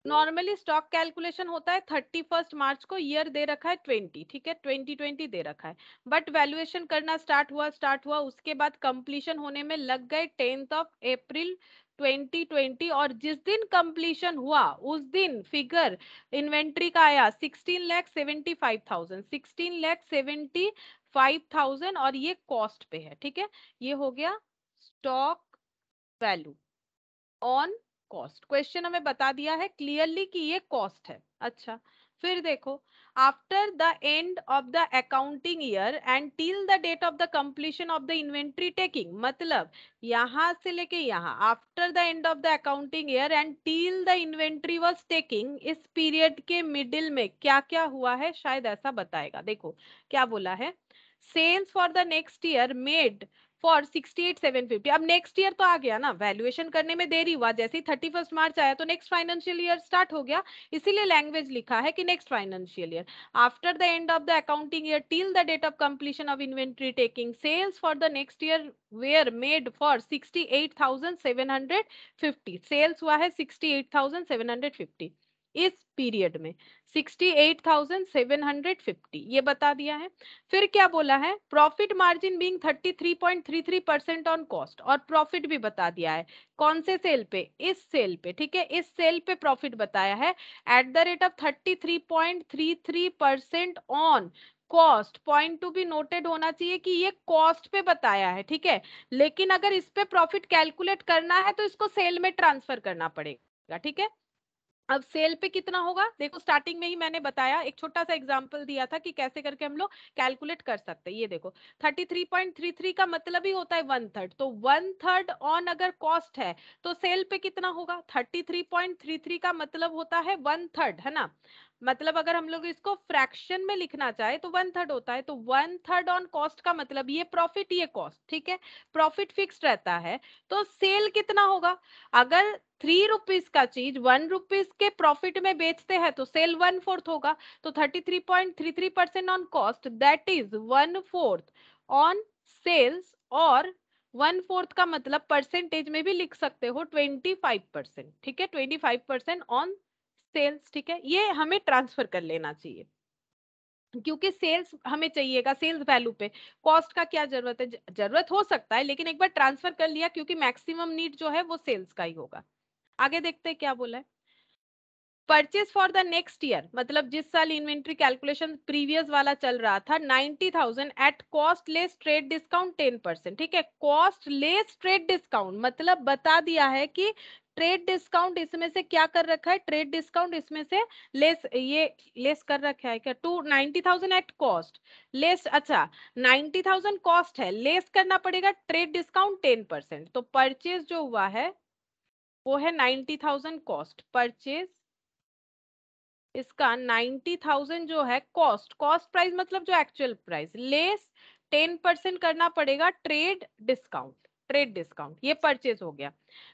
नॉर्मली स्टॉक कैलकुलेशन होता है थर्टी फर्स्ट मार्च को ईयर दे रखा है ट्वेंटी ठीक है ट्वेंटी ट्वेंटी दे रखा है बट वैल्यूएशन करना स्टार्ट हुआ स्टार्ट हुआ उसके बाद कंप्लीशन होने में लग गए टेंथ ऑफ अप्रैल 2020 और जिस दिन कंप्लीशन हुआ उस दिन फिगर इन्वेंट्री का आया 16 लैख 75,000 16 लैख 75,000 और ये कॉस्ट पे है ठीक है ये हो गया stock value on cost question हमें बता दिया है क्लियरली कि ये कॉस्ट है अच्छा फिर देखो after the end of the accounting year end till the date of the completion of the inventory taking मतलब यहाँ से लेके यहाँ after the end of the accounting year end till the inventory was taking इस पीरियड के मिडिल में क्या क्या हुआ है शायद ऐसा बताएगा देखो क्या बोला है sales for the next year made for sixty eight seven fifty अब नेक्स्ट ईयर तो आ गया ना वैल्यूएशन करने में देरी हुआ जैसे थर्टी फर्स्ट मार्च आया तो नेक्स्ट फाइनेंशियल ईयर स्टार्ट हो गया इसीलिए लैंग्वेज लिखा है कि next financial year after the end of the accounting year till the date of completion of inventory taking sales for the next year were made for sixty eight thousand seven hundred fifty sales हुआ है sixty eight thousand seven hundred fifty इस पीरियड में 68,750 ये बता दिया है फिर क्या बोला है profit margin being 33.33 percent on cost और प्रॉफिट भी बता दिया है कौन से सेल पे इस सेल पे ठीक है इस सेल पे प्रॉफिट बताया है at the rate of 33.33 percent on cost point two भी नोटेड होना चाहिए कि ये कॉस्ट पे बताया है ठीक है लेकिन अगर इस पे प्रॉफिट कैलकुलेट करना है तो इसको सेल में ट्रांसफर करना पड़ेगा ठीक है अब सेल पे कितना होगा देखो स्टार्टिंग में ही मैंने बताया एक छोटा सा एग्जांपल दिया था कि कैसे करके हम लोग कैलकुलेट कर सकते हैं ये देखो 33.33 का मतलब ही होता है वन थर्ड तो वन थर्ड ऑन अगर कॉस्ट है तो सेल पे कितना होगा 33.33 का मतलब होता है वन थर्ड है ना मतलब अगर हम लोग इसको फ्रैक्शन में लिखना चाहे तो वन थर्ड होता है तो वन थर्ड ऑन कॉस्ट का मतलब ये प्रॉफिट ये कॉस्ट ठीक है प्रॉफिट फिक्स रहता है तो सेल कितना होगा अगर थ्री रुपीज का चीज वन रुपीज के प्रॉफिट में बेचते हैं तो सेल वन फोर्थ होगा तो thirty three point three three percent on cost that is one fourth on sales और वन फोर्थ का मतलब परसेंटेज में भी लिख सकते हो ट्वेंटी फाइव परसेंट ठीक है twenty five percent on sales ठीक है ये हमें ट्रांसफर कर लेना चाहिए क्योंकि सेल्स हमें चाहिएगा सेल्स वैल्यू पे कॉस्ट का क्या जरूरत है जरूरत हो सकता है लेकिन एक बार ट्रांसफर कर लिया क्योंकि मैक्सिमम नीड जो है वो सेल्स का ही होगा आगे देखते हैं क्या बोला है purchase for the next year मतलब जिस साल इन्वेंट्री कैलकुलेशन प्रीवियस वाला चल रहा था ninety thousand at cost less trade discount ten percent ठीक है कॉस्ट लेस ट्रेड डिस्काउंट मतलब बता दिया है कि ट्रेड डिस्काउंट इसमें से क्या कर रखा है ट्रेड डिस्काउंट इसमें से लेस ये लेस कर रखा है क्या to ninety thousand at cost less अच्छा नाइनटी थाउजेंड कॉस्ट है लेस करना पड़ेगा ट्रेड डिस्काउंट टेन परसेंट तो परचेज जो हुआ है वो है नाइन्टी थाउजेंड कॉस्ट परचेज इसका नाइन्टी थाउजेंड जो है कॉस्ट कॉस्ट प्राइस मतलब जो actual price less ten percent करना पड़ेगा ट्रेड डिस्काउंट ट्रेड डिस्काउंट ये परचेज हो गया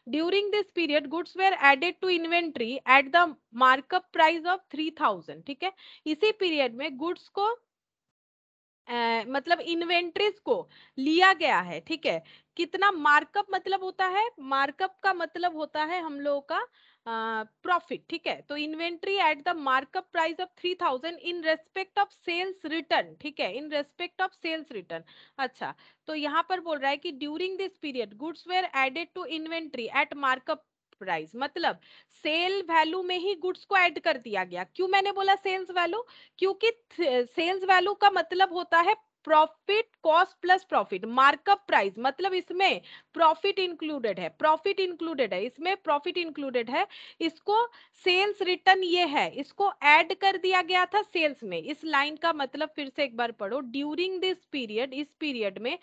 during this period goods were added to inventory at the markup price of three thousand ठीक है इसी पीरियड में गुड्स को आ, मतलब इन्वेंट्रीज को लिया गया है ठीक है कितना मार्कअप मतलब होता है मार्कअप का मतलब होता है हम लोगों का प्रॉफिट ठीक है तो inventory at the markup price of three thousand in respect of sales return ठीक है in respect of sales return अच्छा तो यहाँ पर बोल रहा है कि during this period goods were added to inventory at markup price मतलब सेल वैल्यू में ही गुड्स को ऐड कर दिया गया क्यों मैंने बोला सेल्स वैल्यू क्योंकि सेल्स वैल्यू का मतलब होता है profit cost plus profit markup price मतलब इसमें प्रॉफिट इंक्लूडेड है प्रॉफिट इंक्लूडेड है इसमें प्रॉफिट इंक्लूडेड है इसको सेल्स रिटर्न ये है इसको ऐड कर दिया गया था सेल्स में इस लाइन का मतलब फिर से एक बार पढ़ो ड्यूरिंग दिस पीरियड इस पीरियड में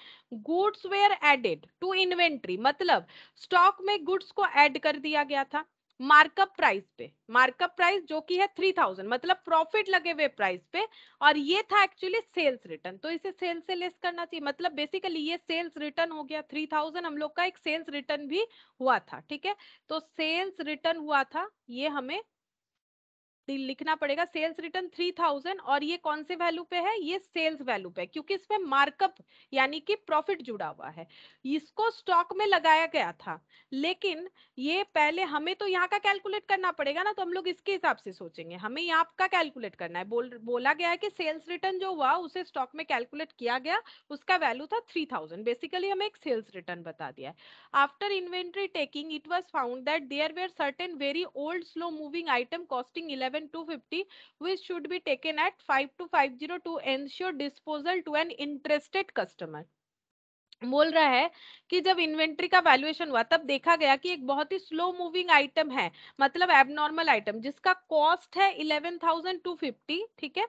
goods were added to inventory मतलब स्टॉक में गुड्स को एड कर दिया गया था मार्कअप प्राइस पे मार्कअप प्राइस जो कि है थ्री थाउजेंड मतलब प्रॉफिट लगे हुए प्राइस पे और ये था एक्चुअली सेल्स रिटर्न तो इसे सेल्स से लेस करना चाहिए मतलब बेसिकली ये सेल्स रिटर्न हो गया थ्री थाउजेंड हम लोग का एक सेल्स रिटर्न भी हुआ था ठीक है तो सेल्स रिटर्न हुआ था ये हमें लिखना पड़ेगा सेल्स रिटर्न थ्री थाउजेंड और ये कौन से वैल्यू पे है ये सेल्स वैल्यू पे क्योंकि इसमें मार्कअप यानी कि प्रॉफिट जुड़ा हुआ है इसको स्टॉक में लगाया गया था लेकिन ये पहले हमें तो यहाँ का कैलकुलेट करना पड़ेगा ना तो हम लोग इसके हिसाब से सोचेंगे हमें यहाँ का कैलकुलेट करना है बोल बोला गया है कि सेल्स रिटर्न जो हुआ उसे स्टॉक में कैलकुलेट किया गया उसका वैल्यू था थ्री थाउजेंड बेसिकली हमें एक सेल्स रिटर्न बता दिया है after inventory taking it was found that there were certain very old slow moving item costing eleven 250 which should be taken at 5250 to to ensure disposal to an interested customer बोल रहा है कि जब इन्वेंट्री का वैल्यूएशन हुआ तब देखा गया कि एक बहुत ही स्लो मूविंग आइटम है मतलब एबनॉर्मल आइटम जिसका कॉस्ट है 11,250 ठीक है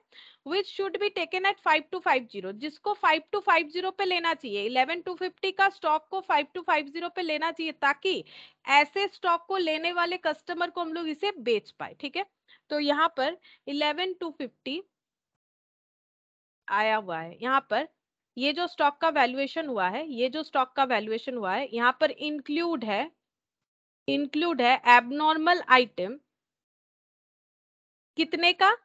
which should be taken at to 5250 जिसको टू 5250 पे लेना चाहिए 11,250 का स्टॉक को टू 5250 पे लेना चाहिए ताकि ऐसे स्टॉक को लेने वाले कस्टमर को हम लोग इसे बेच पाए ठीक है तो यहाँ पर इलेवन टू फिफ्टी आया हुआ है यहाँ पर ये जो स्टॉक का वैल्यूएशन हुआ है ये जो स्टॉक का वैल्यूएशन हुआ है यहाँ पर इंक्लूड है इंक्लूड है एबनॉर्मल आइटम कितने का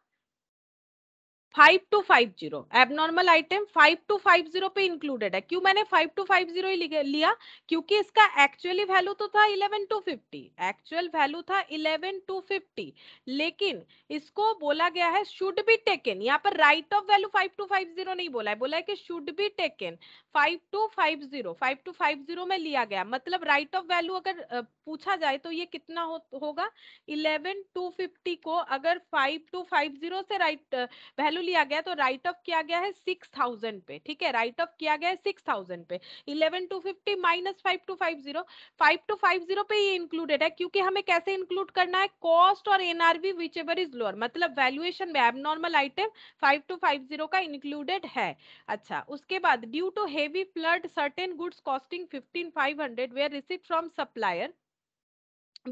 five two five zero abnormal item five two five zero पे इंक्लूडेड है क्यों मैंने फाइव टू फाइव जीरो लिया क्योंकि इसका एक्चुअली वैल्यू तो था eleven two fifty actual value था इलेवन टू फिफ्टी लेकिन इसको बोला गया है शुड बी टेकन यहाँ पर write off value five two five zero नहीं बोला है बोला है कि should be taken five two five zero five two five zero में लिया गया मतलब राइट ऑफ वैल्यू अगर पूछा जाए तो ये कितना हो, होगा इलेवन टू फिफ्टी को अगर फाइव टू फाइव जीरो से राइट वैल्यू लिया गया तो राइट ऑफ किया गया है सिक्स थाउजेंड पे ठीक है राइट ऑफ किया गया है सिक्स थाउजेंड पे eleven two fifty minus five two five zero five two five zero पे ये इंक्लूडेड है क्योंकि हमें कैसे इंक्लूड करना है कॉस्ट और NRV whichever is lower मतलब वैल्यूएशन में abnormal item five two five zero का इंक्लूडेड है अच्छा उसके बाद due to heavy flood certain goods costing fifteen five hundred were received from supplier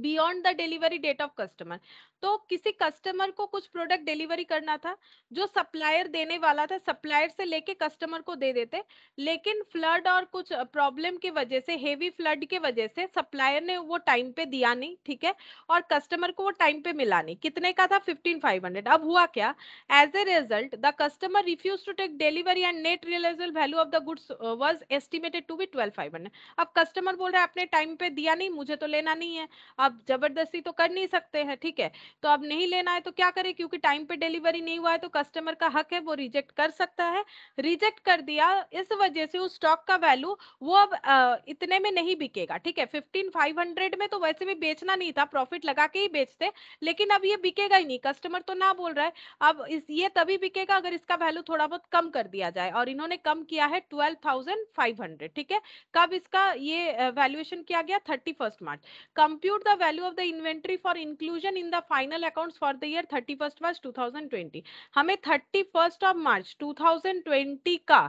beyond the delivery date of customer तो किसी कस्टमर को कुछ प्रोडक्ट डिलीवरी करना था जो सप्लायर देने वाला था सप्लायर से लेके कस्टमर को दे देते लेकिन फ्लड और कुछ प्रॉब्लम की वजह से हेवी फ्लड की वजह से सप्लायर ने वो टाइम पे दिया नहीं ठीक है और कस्टमर को वो टाइम पे मिला नहीं कितने का था फिफ्टीन फाइव हंड्रेड अब हुआ क्या as a result the customer refuse to take delivery and net realisable value of the goods was estimated to be twelve five hundred अब कस्टमर बोल रहे आपने टाइम पे दिया नहीं मुझे तो लेना नहीं है आप जबरदस्ती तो कर नहीं सकते हैं ठीक है तो अब नहीं लेना है तो क्या करे क्योंकि टाइम पे डिलीवरी नहीं हुआ है तो कस्टमर का हक है वो रिजेक्ट कर सकता है रिजेक्ट कर दिया इस वजह से उस स्टॉक का वैल्यू वो अब आ, इतने में नहीं बिकेगा ठीक है फिफ्टीन फाइव हंड्रेड में तो वैसे भी बेचना नहीं था प्रॉफिट लगा के ही बेचते लेकिन अब ये बिकेगा ही नहीं कस्टमर तो ना बोल रहा है अब इस ये तभी बिकेगा अगर इसका वैल्यू थोड़ा बहुत कम कर दिया जाए और इन्होंने कम किया है ट्वेल्व थाउजेंड फाइव हंड्रेड ठीक है कब इसका ये वैल्यूएशन किया गया thirty first March compute the value of the inventory for inclusion in the final final accounts for the year 31 first March 2020 हमें 31 फर्स्ट ऑफ मार्च 2020 का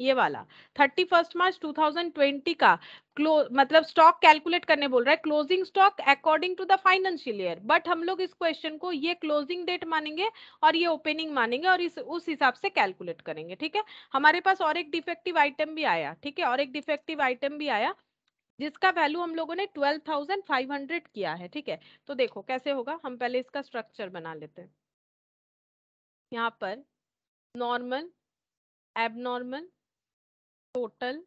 ये वाला 31 फर्स्ट मार्च 2020 का क्लोज मतलब स्टॉक कैलकुलेट करने बोल रहा है closing stock according to the financial year but हम लोग इस क्वेश्चन को ये क्लोजिंग डेट मानेंगे और ये ओपनिंग मानेंगे और इस उस हिसाब से कैलकुलेट करेंगे ठीक है हमारे पास और एक डिफेक्टिव आइटम भी आया ठीक है और एक डिफेक्टिव आइटम भी आया जिसका वैल्यू हम लोगों ने 12,500 किया है ठीक है तो देखो कैसे होगा हम पहले इसका स्ट्रक्चर बना लेते हैं यहाँ पर नॉर्मल एबनॉर्मल टोटल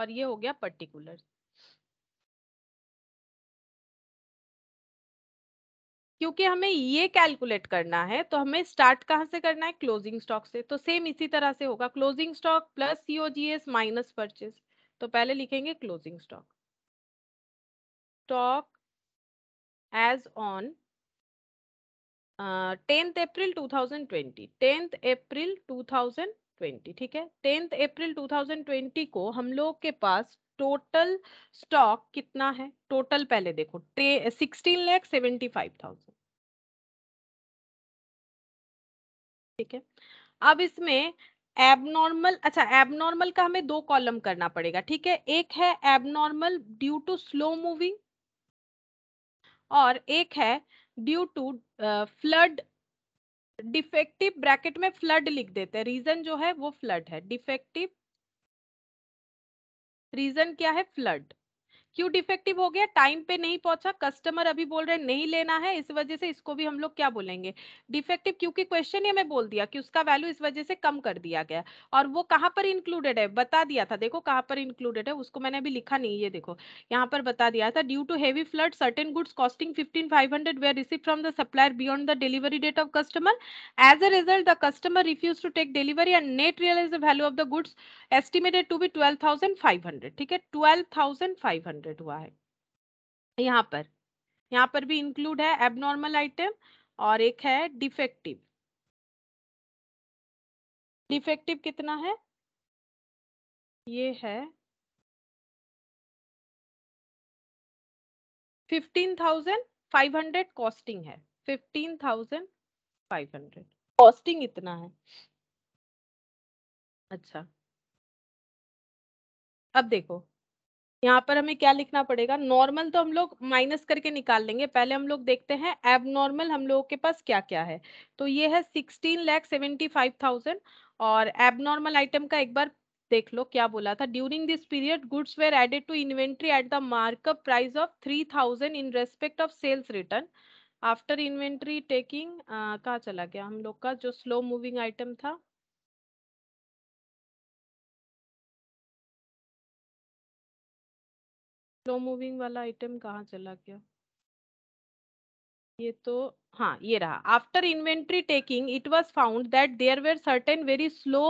और ये हो गया पर्टिकुलर क्योंकि हमें ये कैलकुलेट करना है तो हमें स्टार्ट कहाँ से करना है क्लोजिंग स्टॉक से तो सेम इसी तरह से होगा closing stock plus COGS minus purchase तो पहले लिखेंगे closing stock stock as on tenth April 2020 tenth April 2020 ठीक है टेंथ अप्रैल 2020 को हम लोग के पास टोटल स्टॉक कितना है टोटल पहले देखो sixteen lakh seventy five thousand ठीक है अब इसमें एबनॉर्मल अच्छा एबनॉर्मल का हमें दो कॉलम करना पड़ेगा ठीक है एक है abnormal due to slow moving और एक है due to flood defective bracket में फ्लड लिख देते हैं रीजन जो है वो फ्लड है डिफेक्टिव रीजन क्या है फ्लड क्यों डिफेक्टिव हो गया टाइम पे नहीं पहुंचा कस्टमर अभी बोल रहे नहीं लेना है इस वजह से इसको भी हम लोग क्या बोलेंगे डिफेक्टिव क्योंकि क्वेश्चन ही हमें बोल दिया कि उसका वैल्यू इस वजह से कम कर दिया गया और वो कहाँ पर इंक्लूडेड है बता दिया था देखो कहाँ पर इंक्लूडेड है उसको मैंने अभी लिखा नहीं है देखो यहाँ पर बता दिया था due to heavy flood certain goods costing fifteen five hundred were received from the supplier beyond the delivery date of customer as a result the customer refuse to take delivery and net realise the value of the goods estimated to be twelve thousand five hundred ठीक है twelve thousand five hundred included हुआ है यहाँ पर यहाँ पर भी इंक्लूड है एबनॉर्मल आइटम और एक है डिफेक्टिव डिफेक्टिव कितना है ये है fifteen thousand five hundred costing है fifteen thousand five hundred costing इतना है अच्छा अब देखो यहाँ पर हमें क्या लिखना पड़ेगा नॉर्मल तो हम लोग माइनस करके निकाल लेंगे पहले हम लोग देखते हैं एब नॉर्मल हम लोगों के पास क्या क्या है तो ये है sixteen lakh seventy five thousand और एबनॉर्मल आइटम का एक बार देख लो क्या बोला था during this period goods were added to inventory at the markup price of three thousand in respect of sales return after inventory taking कहाँ चला गया हम लोग का जो स्लो मूविंग आइटम था स्लो मूविंग वाला आइटम कहाँ चला गया ये तो हाँ ये रहा after inventory taking it was found that there were certain very slow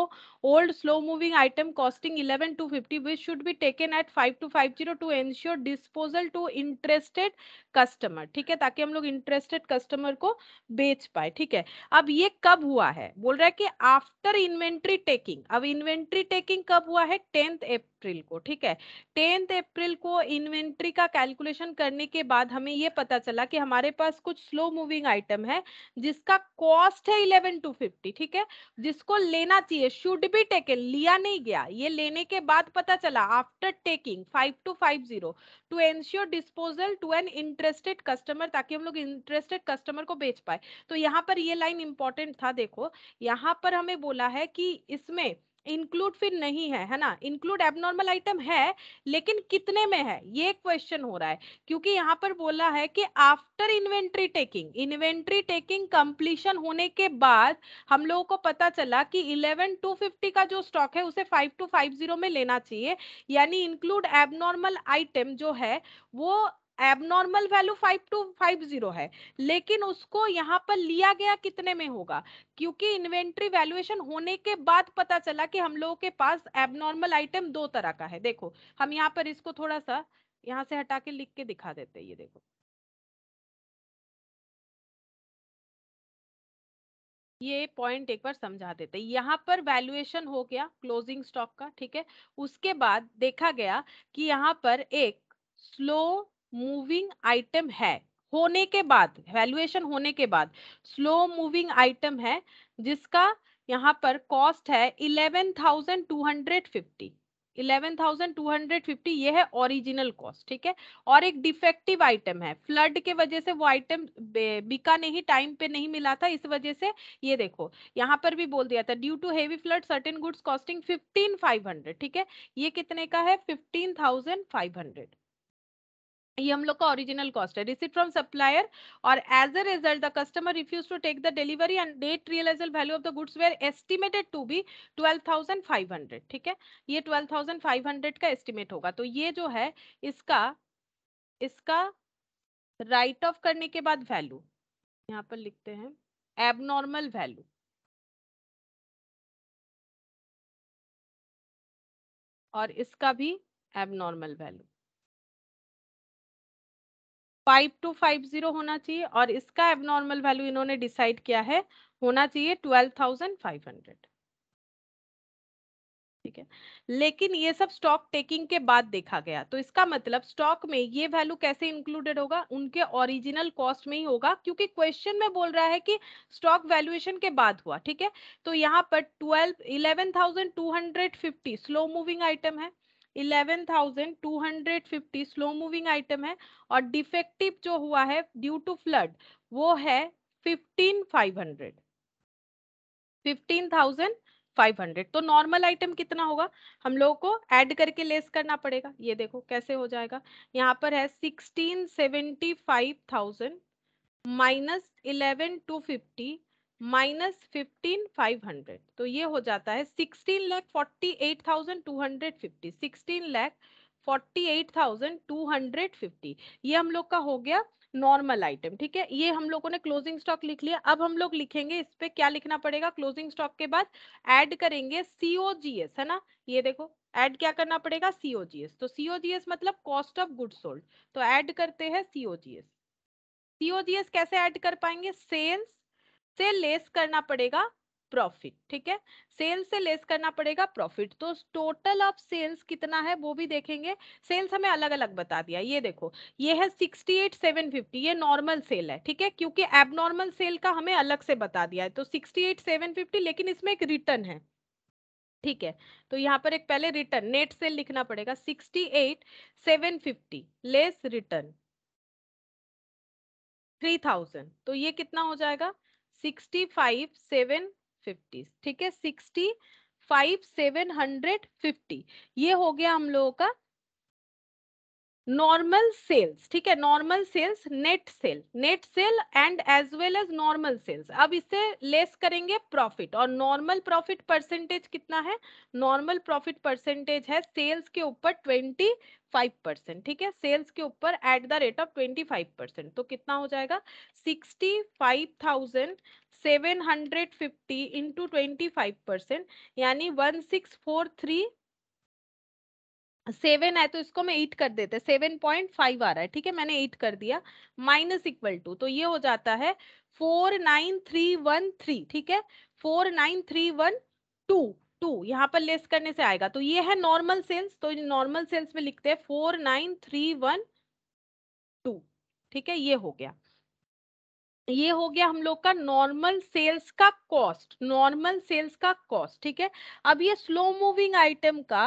old slow moving item costing 11 to 50 which should be taken at 5 to 50 to ensure disposal to interested customer ठीक है ताकि हम लोग interested customer को बेच पाए ठीक है अब ये कब हुआ है बोल रहा है कि आफ्टर इन्वेंट्री टेकिंग अब इन्वेंट्री टेकिंग कब हुआ है टेंथ अप्रैल को ठीक है टेंथ अप्रैल को इन्वेंट्री का कैलकुलेशन करने के बाद हमें ये पता चला कि हमारे पास कुछ स्लो मूविंग आइटम है जिसका कॉस्ट है इलेवन टू फिफ्टी ठीक है जिसको लेना चाहिए शुड भी टेकन लिया नहीं गया ये लेने के बाद पता चला after taking five two five zero to ensure disposal to an interested customer ताकि हम लोग इंटरेस्टेड कस्टमर को बेच पाए तो यहाँ पर ये लाइन इंपॉर्टेंट था देखो यहाँ पर हमें बोला है कि इसमें इंक्लूड फिर नहीं है है ना इंक्लूड एबनॉर्मल आइटम है लेकिन कितने में है ये क्वेश्चन हो रहा है क्योंकि यहाँ पर बोला है कि after inventory taking inventory taking completion होने के बाद हम लोगों को पता चला कि इलेवन टू फिफ्टी का जो स्टॉक है उसे फाइव टू जीरो में लेना चाहिए यानी इंक्लूड एबनॉर्मल आइटम जो है वो abnormal value five two five zero है लेकिन उसको यहाँ पर लिया गया कितने में होगा क्योंकि इन्वेंट्री वैल्यूएशन होने के बाद पता चला कि हम लोगों के पास एबनॉर्मल आइटम दो तरह का है देखो हम यहाँ पर इसको थोड़ा सा यहाँ से हटा के लिख के दिखा देते ये देखो ये पॉइंट एक बार समझा देते यहाँ पर वैल्यूएशन हो गया क्लोजिंग स्टॉक का ठीक है उसके बाद देखा गया कि यहाँ पर एक स्लो मूविंग आइटम है होने के बाद वैल्यूएशन होने के बाद स्लो मूविंग आइटम है जिसका यहाँ पर कॉस्ट है eleven thousand two hundred fifty eleven thousand two hundred fifty ये है ओरिजिनल कॉस्ट ठीक है और एक डिफेक्टिव आइटम है फ्लड के वजह से वो आइटम बिका नहीं टाइम पे नहीं मिला था इस वजह से ये देखो यहाँ पर भी बोल दिया था due to heavy flood certain goods costing fifteen five hundred ठीक है ये कितने का है फिफ्टीन थाउजेंड फाइव हंड्रेड ये हम लोग का ओरिजिनल कॉस्ट है रिसीट फ्रॉम सप्लायर और as a result the customer refuse to take the delivery and date realisable value of the goods were estimated to be 12,500 ठीक है ये 12,500 का एस्टिमेट होगा तो ये जो है इसका इसका राइट ऑफ करने के बाद वैल्यू यहां पर लिखते हैं एबनॉर्मल वैल्यू और इसका भी abnormal value five two five zero होना चाहिए और इसका एबनॉर्मल वैल्यू इन्होंने डिसाइड किया है होना चाहिए ट्वेल्व थाउजेंड फाइव हंड्रेड ठीक है लेकिन ये सब स्टॉक टेकिंग के बाद देखा गया तो इसका मतलब स्टॉक में ये वैल्यू कैसे इंक्लूडेड होगा उनके ओरिजिनल कॉस्ट में ही होगा क्योंकि क्वेश्चन में बोल रहा है कि स्टॉक वैल्यूएशन के बाद हुआ ठीक है तो यहाँ पर twelve eleven thousand two hundred fifty slow moving item है eleven thousand two hundred fifty slow moving item है और डिफेक्टिव जो हुआ है ड्यू टू फ्लड वो है fifteen five hundred fifteen thousand five hundred तो नॉर्मल आइटम कितना होगा हम लोगों को एड करके लेस करना पड़ेगा ये देखो कैसे हो जाएगा यहाँ पर है sixteen seventy five thousand minus eleven two fifty minus fifteen five hundred तो ये हो जाता है sixteen lakh forty eight thousand two hundred fifty sixteen lakh forty eight thousand two hundred fifty ये हम लोग का हो गया नॉर्मल आइटम ठीक है ये हम लोगों ने क्लोजिंग स्टॉक लिख लिया अब हम लोग लिखेंगे इस पे क्या लिखना पड़ेगा क्लोजिंग स्टॉक के बाद ऐड करेंगे सीओजीएस है ना ये देखो ऐड क्या करना पड़ेगा सीओजीएस तो सीओजीएस मतलब कॉस्ट ऑफ गुड सोल्ड तो ऐड करते हैं सीओजीएस सीओजीएस कैसे ऐड कर पाएंगे सेल्स से लेस करना पड़ेगा प्रॉफिट ठीक है सेल्स से लेस करना पड़ेगा प्रॉफिट तो टोटल ऑफ सेल्स कितना है वो भी देखेंगे सेल्स हमें अलग अलग बता दिया ये देखो ये है 68,750 ये नॉर्मल सेल है ठीक है क्योंकि एबनॉर्मल सेल का हमें अलग से बता दिया है तो 68,750 लेकिन इसमें एक रिटर्न है ठीक है तो यहाँ पर एक पहले रिटर्न नेट सेल लिखना पड़ेगा 68,750 लेस रिटर्न 3,000 तो ये कितना हो जाएगा सिक्सटी फाइव सेवन फिफ्टी ठीक है sixty five seven hundred fifty ये हो गया हम लोगों का नॉर्मल सेल्स ठीक है normal sales net sale net sale and as well as normal sales अब इसे लेस करेंगे प्रॉफिट और नॉर्मल प्रॉफिट परसेंटेज कितना है नॉर्मल प्रॉफिट परसेंटेज है सेल्स के ऊपर ट्वेंटी फाइव परसेंट ठीक है सेल्स के ऊपर at the rate of twenty five percent तो कितना हो जाएगा sixty five thousand seven hundred fifty into twenty five percent यानी one six four three seven है तो इसको मैं एट कर देते सेवन पॉइंट फाइव आ रहा है ठीक है मैंने एट कर दिया माइनस इक्वल टू तो ये हो जाता है four nine three one three ठीक है four nine three one two two यहाँ पर लेस करने से आएगा तो ये है नॉर्मल सेल्स तो नॉर्मल सेल्स में लिखते हैं four nine three one two ठीक है ये हो गया ये हो गया हम लोग का नॉर्मल सेल्स का कॉस्ट नॉर्मल सेल्स का कॉस्ट ठीक है अब ये स्लो मूविंग आइटम का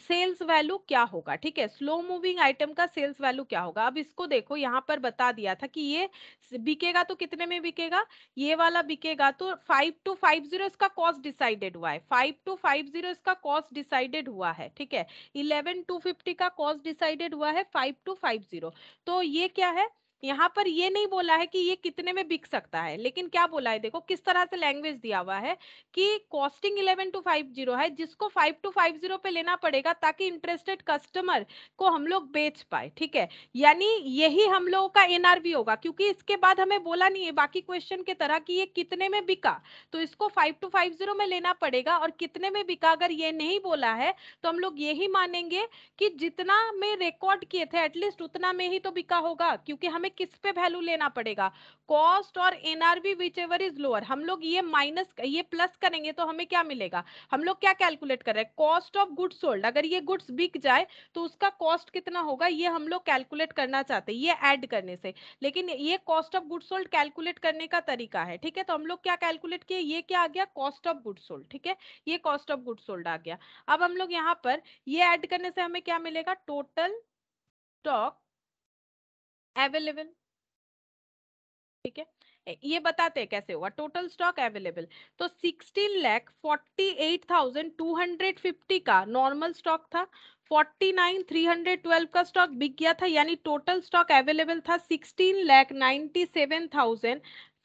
सेल्स वैल्यू क्या होगा ठीक है स्लो मूविंग आइटम का सेल्स वैल्यू क्या होगा अब इसको देखो यहाँ पर बता दिया था कि ये बिकेगा तो कितने में बिकेगा ये वाला बिकेगा तो फाइव टू फाइव जीरो इसका कॉस्ट डिसाइडेड हुआ है फाइव टू फाइव जीरो इसका कॉस्ट डिसाइडेड हुआ है ठीक है इलेवन टू फिफ्टी का कॉस्ट डिसाइडेड हुआ है फाइव टू फाइव जीरो तो ये क्या है यहाँ पर ये नहीं बोला है कि ये कितने में बिक सकता है लेकिन क्या बोला है देखो किस तरह से लैंग्वेज दिया हुआ है कि costing eleven two five zero है जिसको फाइव टू फाइव जीरो पे लेना पड़ेगा ताकि इंटरेस्टेड कस्टमर को हम लोग बेच पाए ठीक है यानी यही हम लोगों का एनआरबी होगा क्योंकि इसके बाद हमें बोला नहीं है बाकी क्वेश्चन के तरह कि ये कितने में बिका तो इसको फाइव टू फाइव जीरो में लेना पड़ेगा और कितने में बिका अगर ये नहीं बोला है तो हम लोग यही मानेंगे कि जितना में रिकॉर्ड किए थे एटलीस्ट उतना में ही तो बिका होगा क्योंकि हमें हमें किस पे वैल्यू लेना पड़ेगा कॉस्ट और NRV whichever is lower हम लोग ये माइनस ये प्लस करेंगे तो हमें क्या मिलेगा हम लोग क्या कैलकुलेट कर रहे हैं कॉस्ट ऑफ गुड्स सोल्ड अगर ये गुड्स बिक जाए तो उसका कॉस्ट कितना होगा ये हम लोग कैलकुलेट करना चाहते हैं ये एड करने से लेकिन ये cost of goods sold calculate करने का तरीका है ठीक है तो हम लोग क्या कैलकुलेट किए ये क्या आ गया कॉस्ट ऑफ गुड्स सोल्ड ठीक है ये कॉस्ट ऑफ गुड्स सोल्ड आ गया अब हम लोग यहाँ पर ये एड करने से हमें क्या मिलेगा टोटल स्टॉक अवेलेबल ठीक है ये बताते हैं कैसे हुआ टोटल स्टॉक अवेलेबल तो 16 लैख 48,250 का नॉर्मल स्टॉक था 49,312 का स्टॉक बिक गया था यानी टोटल स्टॉक अवेलेबल था 16 लाख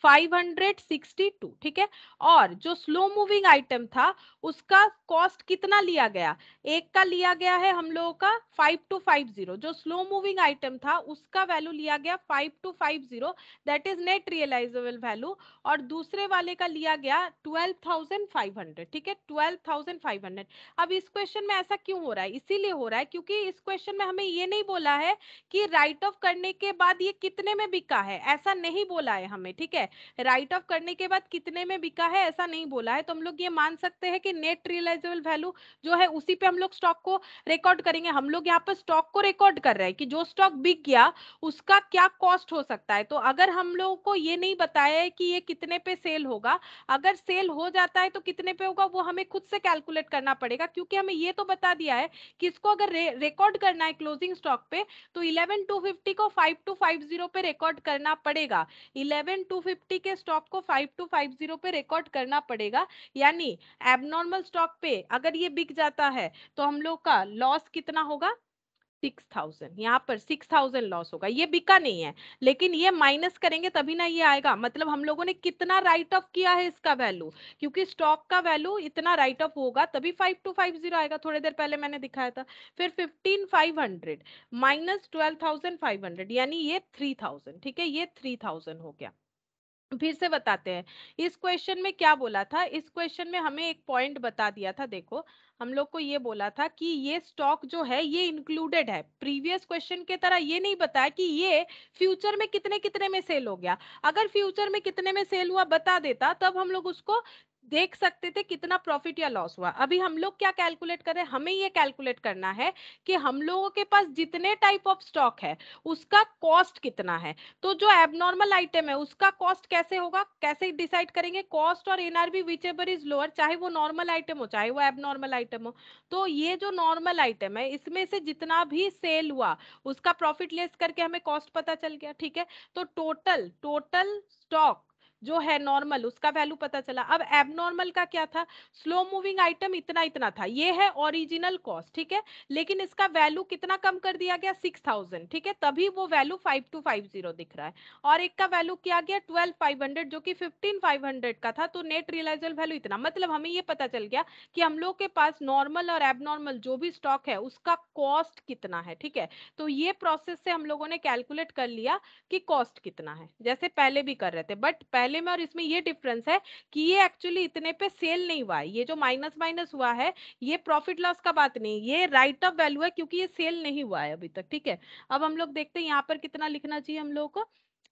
562 ठीक है और जो स्लो मूविंग आइटम था उसका कॉस्ट कितना लिया गया एक का लिया गया है हम लोगों का 5250 जो स्लो मूविंग आइटम था उसका वैल्यू लिया गया 5250 that is net realisable value और दूसरे वाले का लिया गया 12500 ठीक है 12500 अब इस क्वेश्चन में ऐसा क्यों हो रहा है इसीलिए हो रहा है क्योंकि इस क्वेश्चन में हमें ये नहीं बोला है कि राइट ऑफ करने के बाद ये कितने में बिका है ऐसा नहीं बोला है हमें ठीक है राइट ऑफ करने के बाद कितने में बिका है ऐसा नहीं बोला है तो हम लोग ये मान सकते हैं कि नेट रियलाइजेबल वैल्यू जो है उसी पे हम लोग स्टॉक को रिकॉर्ड करेंगे हम लोग यहाँ पर स्टॉक को रिकॉर्ड कर रहे हैं कि जो स्टॉक बिक गया उसका क्या कॉस्ट हो सकता है तो अगर हम लोगों को ये नहीं बताया है कि ये कितने पे सेल होगा अगर सेल हो जाता है तो कितने पे होगा वो हमें खुद से कैलकुलेट करना पड़ेगा क्योंकि हमें ये तो बता दिया है कि इसको अगर रिकॉर्ड करना है क्लोजिंग स्टॉक पे तो इलेवन को फाइव पे रिकॉर्ड करना पड़ेगा इलेवन फिफ्टी के स्टॉक को फाइव टू फाइव पे रिकॉर्ड करना पड़ेगा यानी एबनॉर्मल स्टॉक पे अगर ये बिक जाता है तो हम लोग का लॉस कितना होगा 6000 यहाँ पर 6000 लॉस होगा ये बिका नहीं है लेकिन ये माइनस करेंगे तभी ना ये आएगा मतलब हम लोगों ने कितना राइट ऑफ किया है इसका वैल्यू क्योंकि स्टॉक का वैल्यू इतना राइट ऑफ होगा तभी फाइव टू फाइव आएगा थोड़ी देर पहले मैंने दिखाया था फिर 15500 फाइव हंड्रेड माइनस ट्वेल्व यानी ये 3000 ठीक है ये 3000 हो गया फिर से बताते हैं इस क्वेश्चन में क्या बोला था इस क्वेश्चन में हमें एक पॉइंट बता दिया था देखो हम लोग को ये बोला था कि ये स्टॉक जो है ये इंक्लूडेड है प्रीवियस क्वेश्चन के तरह ये नहीं बताया कि ये फ्यूचर में कितने कितने में सेल हो गया अगर फ्यूचर में कितने में सेल हुआ बता देता तब हम लोग उसको देख सकते थे कितना प्रॉफिट या लॉस हुआ अभी हम लोग क्या कैलकुलेट करें हमें ये कैलकुलेट करना है कि हम लोगों के पास जितने टाइप ऑफ स्टॉक है उसका कॉस्ट कितना है तो जो एबनॉर्मल आइटम है उसका कॉस्ट कैसे होगा कैसे डिसाइड करेंगे कॉस्ट और NRV whichever is lower चाहे वो नॉर्मल आइटम हो चाहे वो एबनॉर्मल आइटम हो तो ये जो नॉर्मल आइटम है इसमें से जितना भी सेल हुआ उसका प्रॉफिट लेस करके हमें कॉस्ट पता चल गया ठीक है तो टोटल टोटल स्टॉक जो है नॉर्मल उसका वैल्यू पता चला अब एबनॉर्मल का क्या था स्लो मूविंग आइटम इतना इतना था ये है ओरिजिनल कॉस्ट ठीक है लेकिन इसका वैल्यू कितना कम कर दिया गया सिक्स थाउजेंड ठीक है तभी वो value five two five zero दिख रहा है और एक का वैल्यू किया गया ट्वेल्व फाइव हंड्रेड जो कि फिफ्टीन फाइव हंड्रेड का था तो नेट रियलाइजल वैल्यू इतना मतलब हमें ये पता चल गया कि हम लोग के पास नॉर्मल और एबनॉर्मल जो भी स्टॉक है उसका कॉस्ट कितना है ठीक है तो ये प्रोसेस से हम लोगों ने कैलकुलेट कर लिया कि कॉस्ट कितना है जैसे पहले भी कर रहे थे बट पहले पहले में और इसमें ये डिफरेंस है कि ये एक्चुअली इतने पे सेल नहीं हुआ है ये जो माइनस माइनस हुआ है ये प्रॉफिट लॉस का बात नहीं ये राइट ऑफ वैल्यू है क्योंकि ये सेल नहीं हुआ है अभी तक ठीक है अब हम लोग देखते हैं यहाँ पर कितना लिखना चाहिए हम लोग को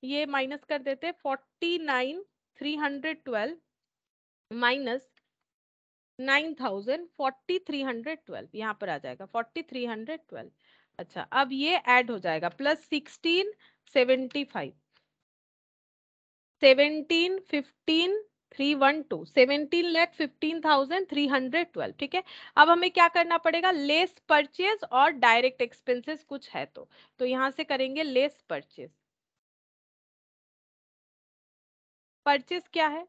ये माइनस कर देते forty nine three hundred twelve minus nine thousand forty three hundred twelve यहाँ पर आ जाएगा फोर्टी थ्री हंड्रेड ट्वेल्व अच्छा अब ये ऐड हो जाएगा plus sixteen seventy five seventeen fifteen three one two seventeen lakh fifteen thousand three hundred twelve ठीक है अब हमें क्या करना पड़ेगा लेस परचेज और डायरेक्ट एक्सपेंसेस कुछ है तो तो यहाँ से करेंगे लेस परचेज परचेज क्या है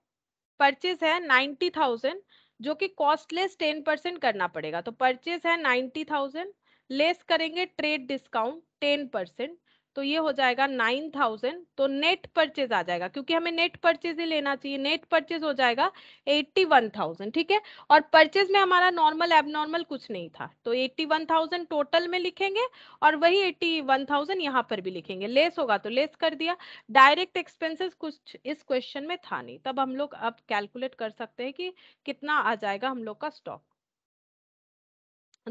परचेज है नाइन्टी थाउजेंड जो कि कॉस्टलेस टेन परसेंट करना पड़ेगा तो परचेज है नाइन्टी थाउजेंड लेस करेंगे ट्रेड डिस्काउंट टेन परसेंट तो ये हो जाएगा नाइन थाउजेंड तो नेट परचेज आ जाएगा क्योंकि हमें नेट परचेज ही लेना चाहिए नेट परचेज हो जाएगा एट्टी वन थाउजेंड ठीक है और परचेज में हमारा नॉर्मल एबनॉर्मल कुछ नहीं था तो एट्टी वन थाउजेंड टोटल में लिखेंगे और वही एट्टी वन थाउजेंड यहाँ पर भी लिखेंगे लेस होगा तो लेस कर दिया डायरेक्ट एक्सपेंसेस कुछ इस क्वेश्चन में था नहीं तब हम लोग अब कैलकुलेट कर सकते हैं कि कितना आ जाएगा हम लोग का स्टॉक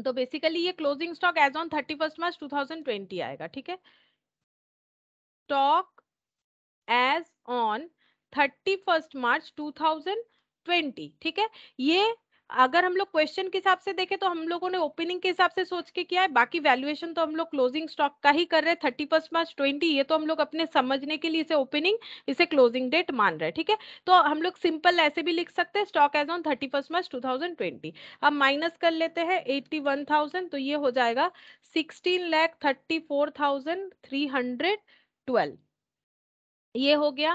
तो बेसिकली ये closing stock as on thirty first March two thousand twenty आएगा ठीक है stock as on 31st मार्च 2020 ठीक है ये अगर हम लोग क्वेश्चन के हिसाब से देखें तो हम लोगों ने ओपनिंग के हिसाब से सोच के किया है बाकी वैल्यूएशन तो हम लोग क्लोजिंग स्टॉक का ही कर रहे हैं थर्टी फर्स्ट मार्च ट्वेंटी ये तो हम लोग अपने समझने के लिए इसे ओपनिंग इसे क्लोजिंग डेट मान रहे हैं ठीक है तो हम लोग सिंपल ऐसे भी लिख सकते हैं stock as on thirty first March two thousand twenty अब माइनस कर लेते हैं एट्टी वन थाउजेंड तो ये हो जाएगा sixteen lakh thirty four thousand three hundred 12 ये हो गया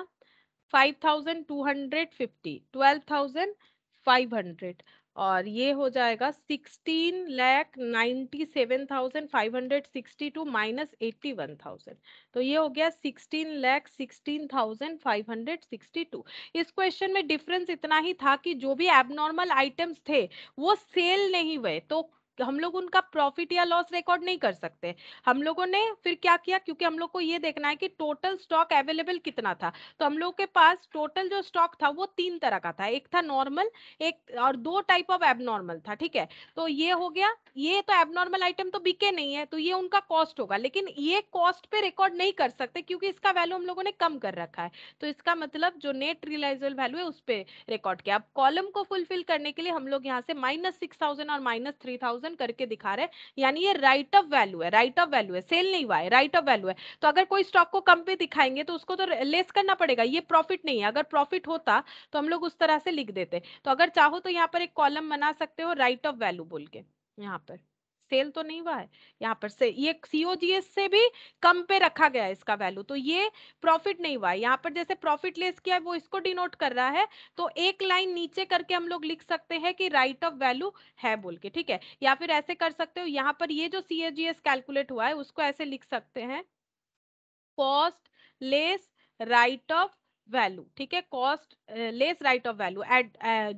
5250 12500 और ये हो जाएगा 16 लाख 97562 माइनस 81000 तो ये हो गया 16 lakh 16562 thousand five hundred sixty two इस क्वेश्चन में डिफरेंस इतना ही था कि जो भी एबनॉर्मल आइटम्स थे वो सेल नहीं हुए तो हम लोग उनका प्रॉफिट या लॉस रिकॉर्ड नहीं कर सकते हम लोगों ने फिर क्या किया क्योंकि हम लोग को ये देखना है कि टोटल स्टॉक अवेलेबल कितना था तो हम लोग के पास टोटल जो स्टॉक था वो तीन तरह का था एक था नॉर्मल एक और दो टाइप ऑफ एबनॉर्मल था ठीक है तो ये हो गया ये तो एबनॉर्मल आइटम तो बिके नहीं है तो ये उनका कॉस्ट होगा लेकिन ये कॉस्ट पे रिकॉर्ड नहीं कर सकते क्योंकि इसका वैल्यू हम लोगों ने कम कर रखा है तो इसका मतलब जो नेट रियलाइजेबल वैल्यू है उस पर रिकॉर्ड किया अब कॉलम को फुलफिल करने के लिए हम लोग यहाँ से माइनस सिक्स थाउजेंड और माइनस थ्री थाउजेंड थाउजेंड करके दिखा रहे हैं यानी ये राइट ऑफ वैल्यू है राइट ऑफ वैल्यू है सेल नहीं हुआ है राइट ऑफ वैल्यू है तो अगर कोई स्टॉक को कम पे दिखाएंगे तो उसको तो लेस करना पड़ेगा ये प्रॉफिट नहीं है अगर प्रॉफिट होता तो हम लोग उस तरह से लिख देते तो अगर चाहो तो यहाँ पर एक कॉलम बना सकते हो राइट ऑफ वैल्यू बोल के यहाँ पर सेल तो नहीं हुआ है यहाँ पर से ये सीओजीएस से भी कम पे रखा गया है इसका वैल्यू तो ये प्रॉफिट नहीं हुआ है यहाँ पर जैसे प्रॉफिट लेस किया है वो इसको डिनोट कर रहा है तो एक लाइन नीचे करके हम लोग लिख सकते हैं कि राइट ऑफ वैल्यू है बोल के ठीक है या फिर ऐसे कर सकते हो यहाँ पर ये जो सीओजीएस कैलकुलेट हुआ है उसको ऐसे लिख सकते हैं cost less write off value ठीक है cost less write off value add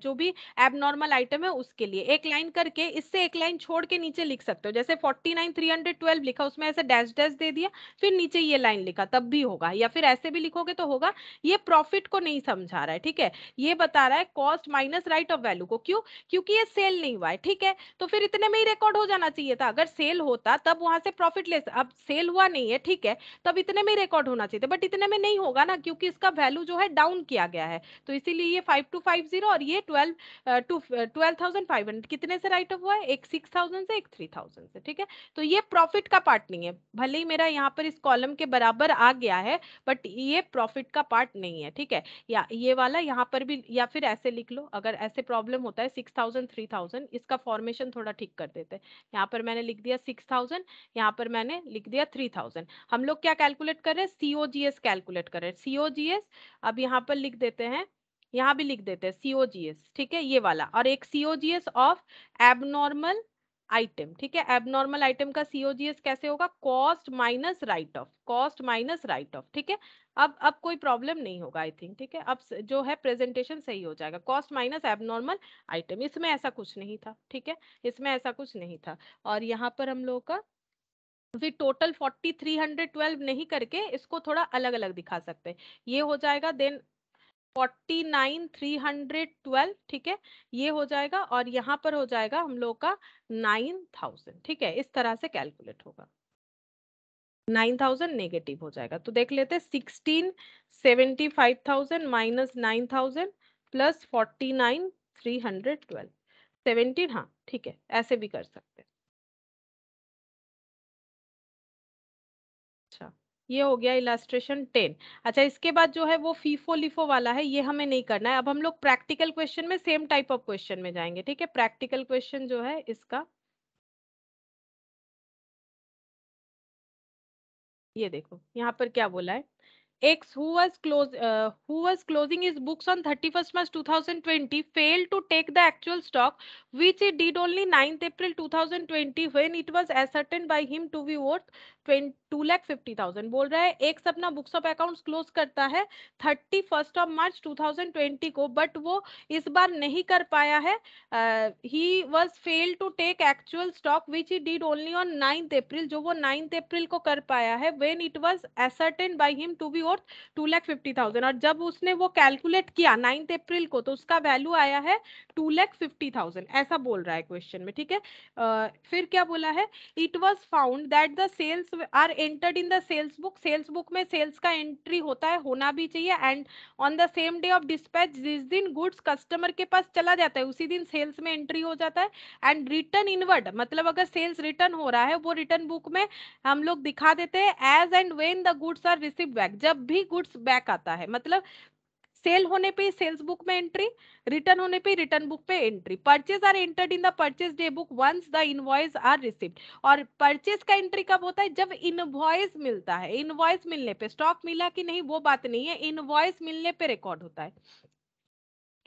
जो भी एबनॉर्मल आइटम है उसके लिए एक लाइन करके इससे एक लाइन छोड़ के नीचे लिख सकते हो जैसे forty nine three hundred twelve लिखा उसमें ऐसे डैश डैश दे दिया फिर नीचे ये लाइन लिखा तब भी होगा या फिर ऐसे भी लिखोगे तो होगा ये प्रॉफिट को नहीं समझा रहा है ठीक है ये बता रहा है cost minus write off value को क्यों क्योंकि ये सेल नहीं हुआ है ठीक है तो फिर इतने में ही रिकॉर्ड हो जाना चाहिए था अगर सेल होता तब वहां से प्रॉफिट लेस अब सेल हुआ नहीं है ठीक है तब इतने में ही रिकॉर्ड होना चाहिए बट इतने में नहीं होगा ना क्योंकि इसका वैल्यू वैल्यू जो है डाउन किया गया है तो इसीलिए ये फाइव टू फाइव जीरो और ये twelve two twelve thousand five hundred कितने से राइट ऑफ हुआ है एक सिक्स थाउजेंड से एक थ्री थाउजेंड से ठीक है तो ये प्रॉफिट का पार्ट नहीं है भले ही मेरा यहाँ पर इस कॉलम के बराबर आ गया है बट ये प्रॉफिट का पार्ट नहीं है ठीक है या ये वाला यहाँ पर भी या फिर ऐसे लिख लो अगर ऐसे प्रॉब्लम होता है सिक्स थाउजेंड थ्री थाउजेंड इसका फॉर्मेशन थोड़ा ठीक कर देते हैं यहाँ पर मैंने लिख दिया सिक्स थाउजेंड यहाँ पर मैंने लिख दिया थ्री थाउजेंड हम लोग क्या कैलकुलेट कर रहे हैं सीओजीएस कैलकुलेट कर रहे हैं सीओजीएस अब यहाँ पर लिख देते हैं यहाँ भी लिख देते हैं सीओजीएस ठीक है ये वाला और एक सीओजीएस ऑफ एबनॉर्मल आइटम ठीक है एबनॉर्मल आइटम का सीओजीएस कैसे होगा cost minus write off cost minus write off ठीक है अब अब कोई प्रॉब्लम नहीं होगा आई थिंक ठीक है अब जो है प्रेजेंटेशन सही हो जाएगा कॉस्ट माइनस एबनॉर्मल आइटम इसमें ऐसा कुछ नहीं था ठीक है इसमें ऐसा कुछ नहीं था और यहाँ पर हम लोगों का तो फिर टोटल 4312 नहीं करके इसको थोड़ा अलग अलग दिखा सकते हैं ये हो जाएगा देन 49,312 ठीक है ये हो जाएगा और यहाँ पर हो जाएगा हम लोग का 9,000 ठीक है इस तरह से कैलकुलेट होगा 9,000 नेगेटिव हो जाएगा तो देख लेते sixteen seventy five thousand minus nine thousand plus forty nine three hundred twelve seventeen हाँ ठीक है ऐसे भी कर सकते हैं ये हो गया इलास्ट्रेशन टेन अच्छा इसके बाद जो है वो फीफो लिफो वाला है ये हमें नहीं करना है अब हम लोग प्रैक्टिकल क्वेश्चन में सेम टाइप ऑफ क्वेश्चन में जाएंगे ठीक है प्रैक्टिकल क्वेश्चन जो है इसका ये देखो यहाँ पर क्या बोला है X whose close whose closing is books on thirty March to fail to take the actual stock which it did only ninth April two thousand twenty when it was ascertained by him to be worth two lakh fifty thousand बोल रहा है एक बुक्स ऑफ क्लोज करता है थर्टी फर्स्ट ऑफ मार्च को बट वो इस बार नहीं कर पाया है he was fail to take actual stock which did only on ninth जो वो नाइन्थ को कर पाया है when it was ascertained by him to be two lakh fifty thousand और जब उसने वो कैलकुलेट किया नाइन्थ अप्रिल को तो उसका वैल्यू आया है टू लैख फिफ्टी थाउजेंड ऐसा बोल रहा है क्वेश्चन में ठीक है uh, फिर क्या बोला है it was found that the sales are entered in the sales book sales book में सेल्स का एंट्री होता है होना भी चाहिए and on the same day of dispatch जिस दिन गुड्स कस्टमर के पास चला जाता है उसी दिन सेल्स में एंट्री हो जाता है एंड रिटर्न इनवर्ड मतलब अगर सेल्स रिटर्न हो रहा है वो रिटर्न बुक में हम लोग दिखा देते हैं as and when the goods are receive back जब भी गुड्स बैक आता है मतलब सेल होने पे सेल्स बुक में एंट्री रिटर्न होने पे रिटर्न बुक पे entry purchase are entered in the purchase day book once the invoice are receipt और परचेज का एंट्री कब होता है जब इनवॉइस मिलता है इनवॉइस मिलने पे स्टॉक मिला कि नहीं वो बात नहीं है इनवॉइस मिलने पे रिकॉर्ड होता है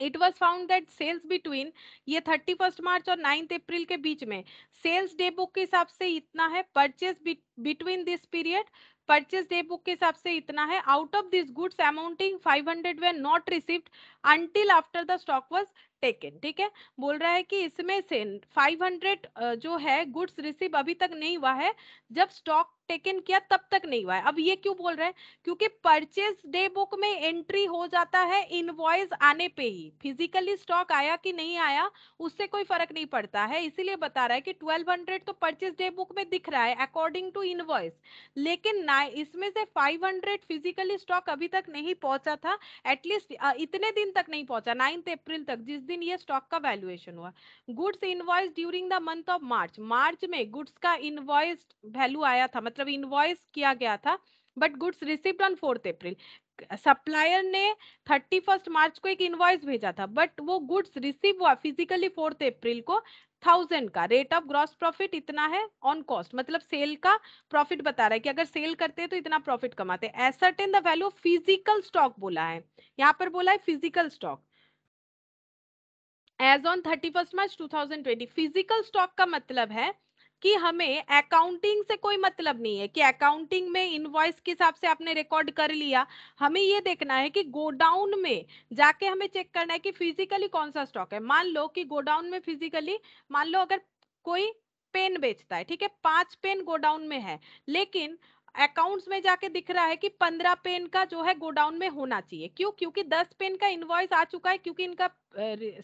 it was found that sales between ये थर्टी फर्स्ट मार्च और नाइन्थ अप्रिल के बीच में सेल्स डे बुक के हिसाब से इतना है purchase between this period purchase day book के हिसाब से इतना है out of this goods amounting 500 hundred were not receive until after the stock was taken ठीक है बोल रहा है कि इसमें से 500 जो है गुड्स रिसीव अभी तक नहीं हुआ है जब स्टॉक टेकन किया तब तक नहीं हुआ है अब ये क्यों बोल रहे हैं क्योंकि परचेज डे बुक में एंट्री हो जाता है इनवॉइस आने पे ही फिजिकली स्टॉक आया कि नहीं आया उससे कोई फर्क नहीं पड़ता है इसीलिए बता रहा है कि 1200 तो परचेज डे बुक में दिख रहा है अकॉर्डिंग टू इनवॉइस लेकिन ना इसमें से 500 फिजिकली स्टॉक अभी तक नहीं पहुंचा था एटलीस्ट इतने दिन तक नहीं पहुंचा नाइन्थ अप्रैल तक जिस दिन ये स्टॉक का वैल्यूएशन हुआ goods invoice during the month of March March में गुड्स का इनवॉइस वैल्यू आया था मतलब मतलब इनवॉइस किया गया था but goods receipt on fourth April supplier ने थर्टी फर्स्ट मार्च को एक इनवॉइस भेजा था बट वो गुड्स रिसीव हुआ फिजिकली फोर्थ अप्रैल को थाउजेंड का रेट ऑफ ग्रॉस प्रॉफिट इतना है ऑन कॉस्ट मतलब सेल का प्रॉफिट बता रहा है कि अगर सेल करते हैं तो इतना प्रॉफिट कमाते हैं assert in the value of physical stock बोला है यहाँ पर बोला है physical stock as on thirty first March two thousand twenty physical stock का मतलब है कि हमें अकाउंटिंग से कोई मतलब नहीं है कि अकाउंटिंग में इनवॉइस के हिसाब से आपने रिकॉर्ड कर लिया हमें ये देखना है कि गोडाउन में जाके हमें चेक करना है कि फिजिकली कौन सा स्टॉक है मान लो कि गोडाउन में फिजिकली मान लो अगर कोई पेन बेचता है ठीक है पांच पेन गोडाउन में है लेकिन अकाउंट्स में जाके दिख रहा है कि पंद्रह पेन का जो है गोडाउन में होना चाहिए क्यों क्योंकि दस पेन का इनवॉइस आ चुका है क्योंकि इनका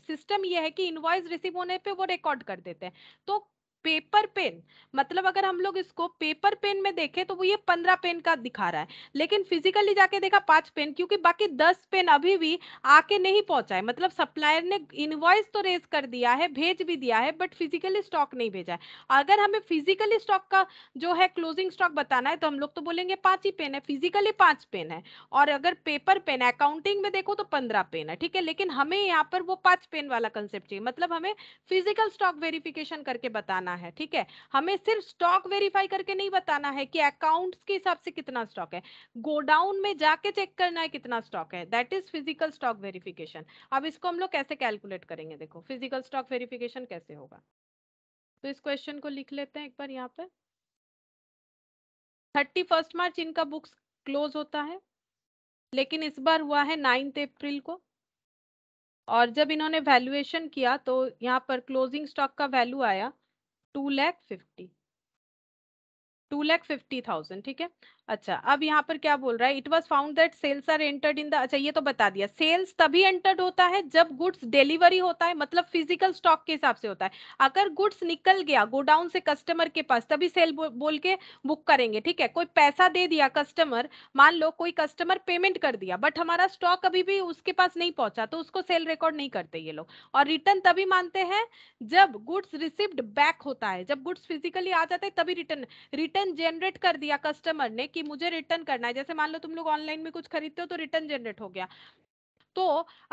सिस्टम यह है कि इनवॉइस रिसीव होने पे वो रिकॉर्ड कर देते हैं तो पेपर पेन मतलब अगर हम लोग इसको पेपर पेन में देखें तो वो ये पंद्रह पेन का दिखा रहा है लेकिन फिजिकली जाके देखा पांच पेन क्योंकि बाकी दस पेन अभी भी आके नहीं पहुंचा है मतलब सप्लायर ने इनवॉइस तो रेज कर दिया है भेज भी दिया है बट फिजिकली स्टॉक नहीं भेजा है अगर हमें फिजिकली स्टॉक का जो है क्लोजिंग स्टॉक बताना है तो हम लोग तो बोलेंगे पांच ही पेन है फिजिकली पांच पेन है और अगर पेपर पेन अकाउंटिंग में देखो तो पंद्रह पेन है ठीक है लेकिन हमें यहाँ पर वो पांच पेन वाला कंसेप्ट चाहिए मतलब हमें फिजिकल स्टॉक वेरिफिकेशन करके बताना बताना है ठीक है हमें सिर्फ स्टॉक वेरीफाई करके नहीं बताना है कि अकाउंट्स के हिसाब से कितना स्टॉक है गोडाउन में जाके चेक करना है कितना स्टॉक है that is physical stock verification अब इसको हम लोग कैसे कैलकुलेट करेंगे देखो फिजिकल स्टॉक वेरिफिकेशन कैसे होगा तो इस क्वेश्चन को लिख लेते हैं एक बार यहाँ पे थर्टी फर्स्ट मार्च इनका बुक्स क्लोज होता है लेकिन इस बार हुआ है नाइन्थ अप्रैल को और जब इन्होंने वैल्यूएशन किया तो यहाँ पर क्लोजिंग स्टॉक का वैल्यू आया two lakh fifty two lakh fifty thousand ठीक है अच्छा अब यहाँ पर क्या बोल रहा है it was found that sales are entered in the अच्छा ये तो बता दिया सेल्स तभी एंटर्ड होता है जब गुड्स डिलीवरी होता है मतलब फिजिकल स्टॉक के हिसाब से होता है अगर गुड्स निकल गया गोडाउन से कस्टमर के पास तभी सेल बो, बोल के बुक करेंगे ठीक है कोई पैसा दे दिया कस्टमर मान लो कोई कस्टमर पेमेंट कर दिया बट हमारा स्टॉक अभी भी उसके पास नहीं पहुंचा तो उसको सेल रिकॉर्ड नहीं करते ये लोग और रिटर्न तभी मानते हैं जब गुड्स रिसिप्ड बैक होता है जब गुड्स फिजिकली आ जाते हैं तभी रिटर्न रिटर्न जनरेट कर दिया कस्टमर ने कि कि मुझे रिटर्न करना है जैसे मान लो तुम लोग ऑनलाइन में कुछ खरीदते हो तो रिटर्न जनरेट हो गया तो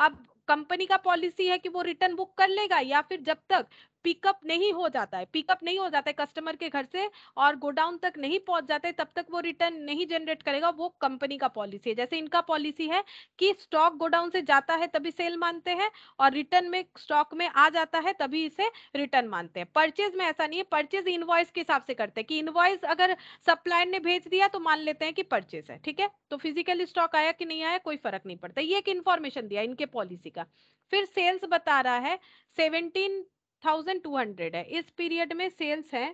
अब कंपनी का पॉलिसी है कि वो रिटर्न बुक कर लेगा या फिर जब तक पिकअप नहीं हो जाता है पिकअप नहीं हो जाता है कस्टमर के घर से और गोडाउन तक नहीं पहुंच जाता है तब तक वो रिटर्न नहीं जनरेट करेगा वो कंपनी का पॉलिसी है जैसे इनका पॉलिसी है कि स्टॉक गोडाउन से जाता है तभी सेल मानते हैं और रिटर्न में स्टॉक में आ जाता है तभी इसे रिटर्न मानते हैं परचेज में ऐसा नहीं है परचेज इनवॉइस के हिसाब से करते हैं कि इनवॉइस अगर सप्लायर ने भेज दिया तो मान लेते हैं कि परचेज है ठीक है तो फिजिकली स्टॉक आया कि नहीं आया कोई फर्क नहीं पड़ता ये एक इन्फॉर्मेशन दिया इनके पॉलिसी जाएगा फिर सेल्स बता रहा है सेवनटीन थाउजेंड टू हंड्रेड है इस पीरियड में सेल्स है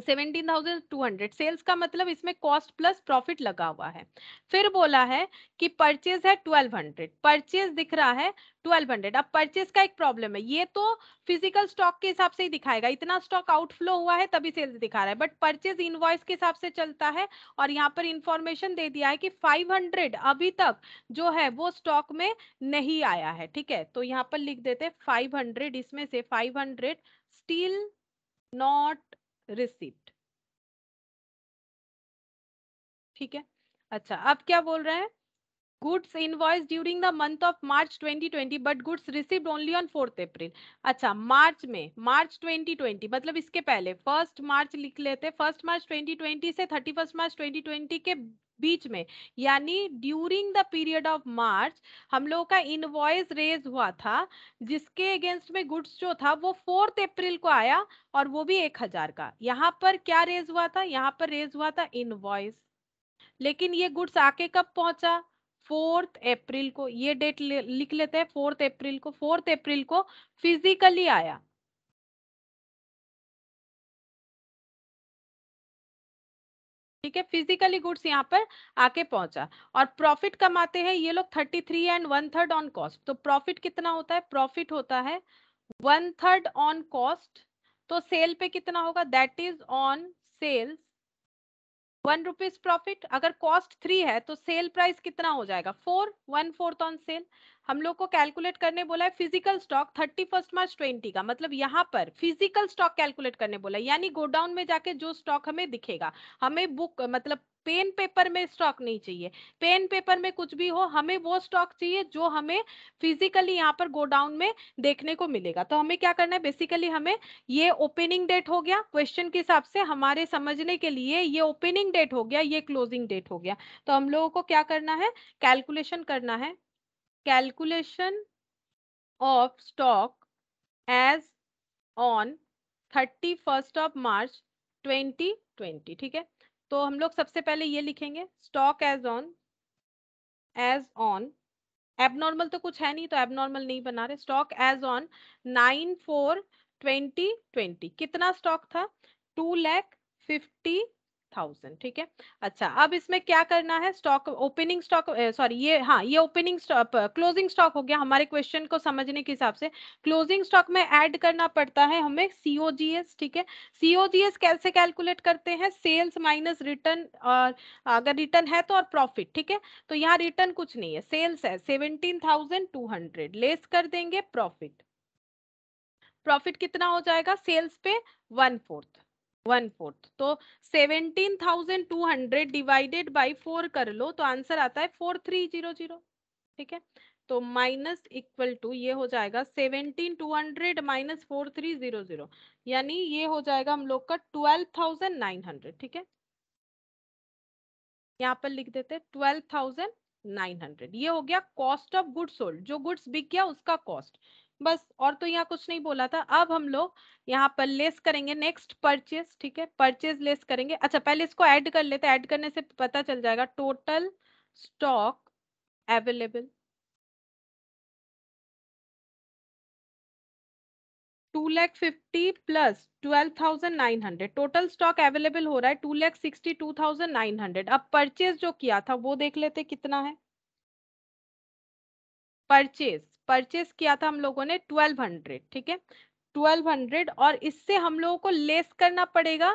seventeen thousand two hundred sales का मतलब इसमें कॉस्ट प्लस प्रॉफिट लगा हुआ है फिर बोला है कि परचेज है ट्वेल्व हंड्रेड परचेज दिख रहा है ट्वेल्व हंड्रेड अब परचेज का एक प्रॉब्लम है ये तो फिजिकल स्टॉक के हिसाब से ही दिखाएगा इतना स्टॉक आउटफ्लो हुआ है तभी सेल्स दिखा रहा है बट परचेज इनवॉइस के हिसाब से चलता है और यहाँ पर इंफॉर्मेशन दे दिया है कि फाइव हंड्रेड अभी तक जो है वो स्टॉक में नहीं आया है ठीक है तो यहाँ पर लिख देते फाइव हंड्रेड इसमें से five hundred still not receipt ठीक है अच्छा अब क्या बोल रहे हैं goods invoice during the month of March 2020 but goods received only on fourth April अच्छा मार्च में मार्च 2020 मतलब इसके पहले फर्स्ट मार्च लिख लेते फर्स्ट मार्च 2020 से थर्टी फर्स्ट मार्च 2020 के बीच में यानी during the period of March हम लोगों का इनवॉइस रेज हुआ था जिसके अगेंस्ट में गुड्स जो था वो फोर्थ अप्रैल को आया और वो भी एक हजार का यहाँ पर क्या रेज हुआ था यहाँ पर रेज हुआ था इनवॉइस लेकिन ये गुड्स आके कब पहुंचा फोर्थ अप्रैल को ये डेट लिख लेते हैं फोर्थ अप्रैल को फोर्थ अप्रैल को फिजिकली आया ठीक है फिजिकली गुड्स यहाँ पर आके पहुंचा और प्रॉफिट कमाते हैं ये लोग thirty three and one third on cost तो प्रॉफिट कितना होता है प्रॉफिट होता है वन थर्ड ऑन कॉस्ट तो सेल पे कितना होगा that is on sales one rupees profit अगर कॉस्ट थ्री है तो सेल प्राइस कितना हो जाएगा four one fourth on sale हम लोग को कैलकुलेट करने बोला है physical stock thirty first March twenty का मतलब यहाँ पर फिजिकल स्टॉक कैलकुलेट करने बोला है यानी गोडाउन में जाके जो स्टॉक हमें दिखेगा हमें बुक मतलब पेन पेपर में स्टॉक नहीं चाहिए पेन पेपर में कुछ भी हो हमें वो स्टॉक चाहिए जो हमें फिजिकली यहाँ पर गोडाउन में देखने को मिलेगा तो हमें क्या करना है बेसिकली हमें ये ओपनिंग डेट हो गया क्वेश्चन के हिसाब से हमारे समझने के लिए ये ओपनिंग डेट हो गया ये क्लोजिंग डेट हो गया तो हम लोगों को क्या करना है कैलकुलेशन करना है calculation of stock as on thirty first of March twenty ठीक है तो हम लोग सबसे पहले ये लिखेंगे stock as on as on abnormal तो कुछ है नहीं तो एबनॉर्मल नहीं बना रहे stock as on nine four twenty twenty कितना स्टॉक था टू लैख फिफ्टी थाउजेंड ठीक है अच्छा अब इसमें क्या करना है स्टॉक ओपनिंग स्टॉक सॉरी ये हाँ ये ओपनिंग स्टॉक क्लोजिंग स्टॉक हो गया हमारे क्वेश्चन को समझने के हिसाब से क्लोजिंग स्टॉक में ऐड करना पड़ता है हमें सीओजीएस ठीक है सीओजीएस कैसे कैलकुलेट करते हैं सेल्स माइनस रिटर्न और अगर रिटर्न है तो और प्रॉफिट ठीक है तो यहाँ रिटर्न कुछ नहीं है सेल्स है seventeen thousand two hundred less कर देंगे प्रॉफिट प्रॉफिट कितना हो जाएगा सेल्स पे वन फोर्थ वन फोर्थ तो seventeen thousand two hundred divided by four कर लो तो आंसर आता है फोर थ्री जीरो जीरो ठीक है तो माइनस इक्वल टू ये हो जाएगा seventeen two hundred minus four three zero zero यानी ये हो जाएगा हम लोग का ट्वेल्व थाउजेंड नाइन हंड्रेड ठीक है यहाँ पर लिख देते हैं ट्वेल्व थाउजेंड नाइन हंड्रेड ये हो गया कॉस्ट ऑफ गुड्स सोल्ड जो गुड्स बिक गया उसका कॉस्ट बस और तो यहाँ कुछ नहीं बोला था अब हम लोग यहाँ पर लेस करेंगे नेक्स्ट परचेज ठीक है परचेज लेस करेंगे अच्छा पहले इसको ऐड कर लेते हैं ऐड करने से पता चल जाएगा total stock available two lakh fifty plus twelve thousand nine hundred total stock available हो रहा है two lakh sixty two thousand nine hundred अब परचेज जो किया था वो देख लेते कितना है परचेज परचेज किया था हम लोगों ने ट्वेल्व हंड्रेड ठीक है ट्वेल्व हंड्रेड और इससे हम लोगों को लेस करना पड़ेगा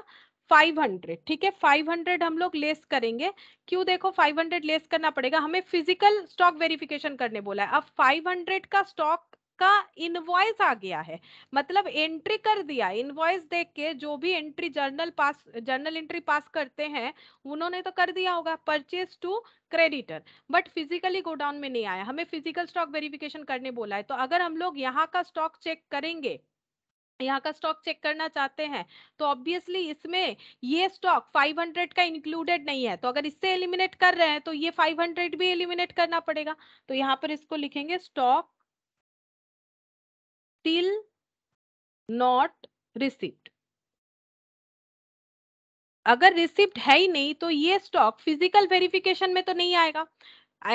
फाइव हंड्रेड ठीक है फाइव हंड्रेड हम लोग लेस करेंगे क्यों देखो फाइव हंड्रेड लेस करना पड़ेगा हमें फिजिकल स्टॉक वेरिफिकेशन करने बोला है अब फाइव हंड्रेड का स्टॉक का इनवॉइस आ गया है मतलब एंट्री कर दिया इनवॉइस देख के जो भी entry journal pass journal entry pass करते हैं उन्होंने तो कर दिया होगा purchase to creditor but physically godown में नहीं आया हमें फिजिकल स्टॉक वेरिफिकेशन करने बोला है तो अगर हम लोग यहाँ का स्टॉक चेक करेंगे यहाँ का स्टॉक चेक करना चाहते हैं तो ऑब्वियसली इसमें ये स्टॉक 500 का इंक्लूडेड नहीं है तो अगर इससे एलिमिनेट कर रहे हैं तो ये 500 भी एलिमिनेट करना पड़ेगा तो यहाँ पर इसको लिखेंगे स्टॉक still not received अगर रिसिप्ट है ही नहीं तो ये स्टॉक फिजिकल वेरिफिकेशन में तो नहीं आएगा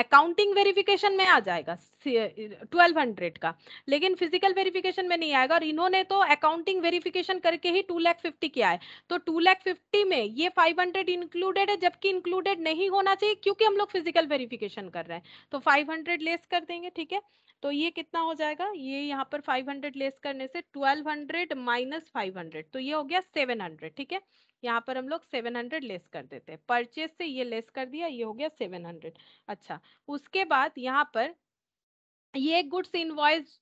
अकाउंटिंग वेरिफिकेशन में आ जाएगा 1200 का लेकिन फिजिकल वेरिफिकेशन में नहीं आएगा और इन्होंने तो अकाउंटिंग वेरिफिकेशन करके ही टू लैख फिफ्टी किया है तो टू लैख फिफ्टी में ये 500 इंक्लूडेड है जबकि इंक्लूडेड नहीं होना चाहिए क्योंकि हम लोग फिजिकल वेरिफिकेशन कर रहे हैं तो 500 लेस कर देंगे ठीक है तो ये कितना हो जाएगा ये यहाँ पर 500 लेस करने से 1200 हंड्रेड माइनस फाइव तो ये हो गया 700 ठीक है यहाँ पर हम लोग 700 लेस कर देते हैं परचेज से ये लेस कर दिया ये हो गया 700 अच्छा उसके बाद यहाँ पर ये गुड्स इनवॉइस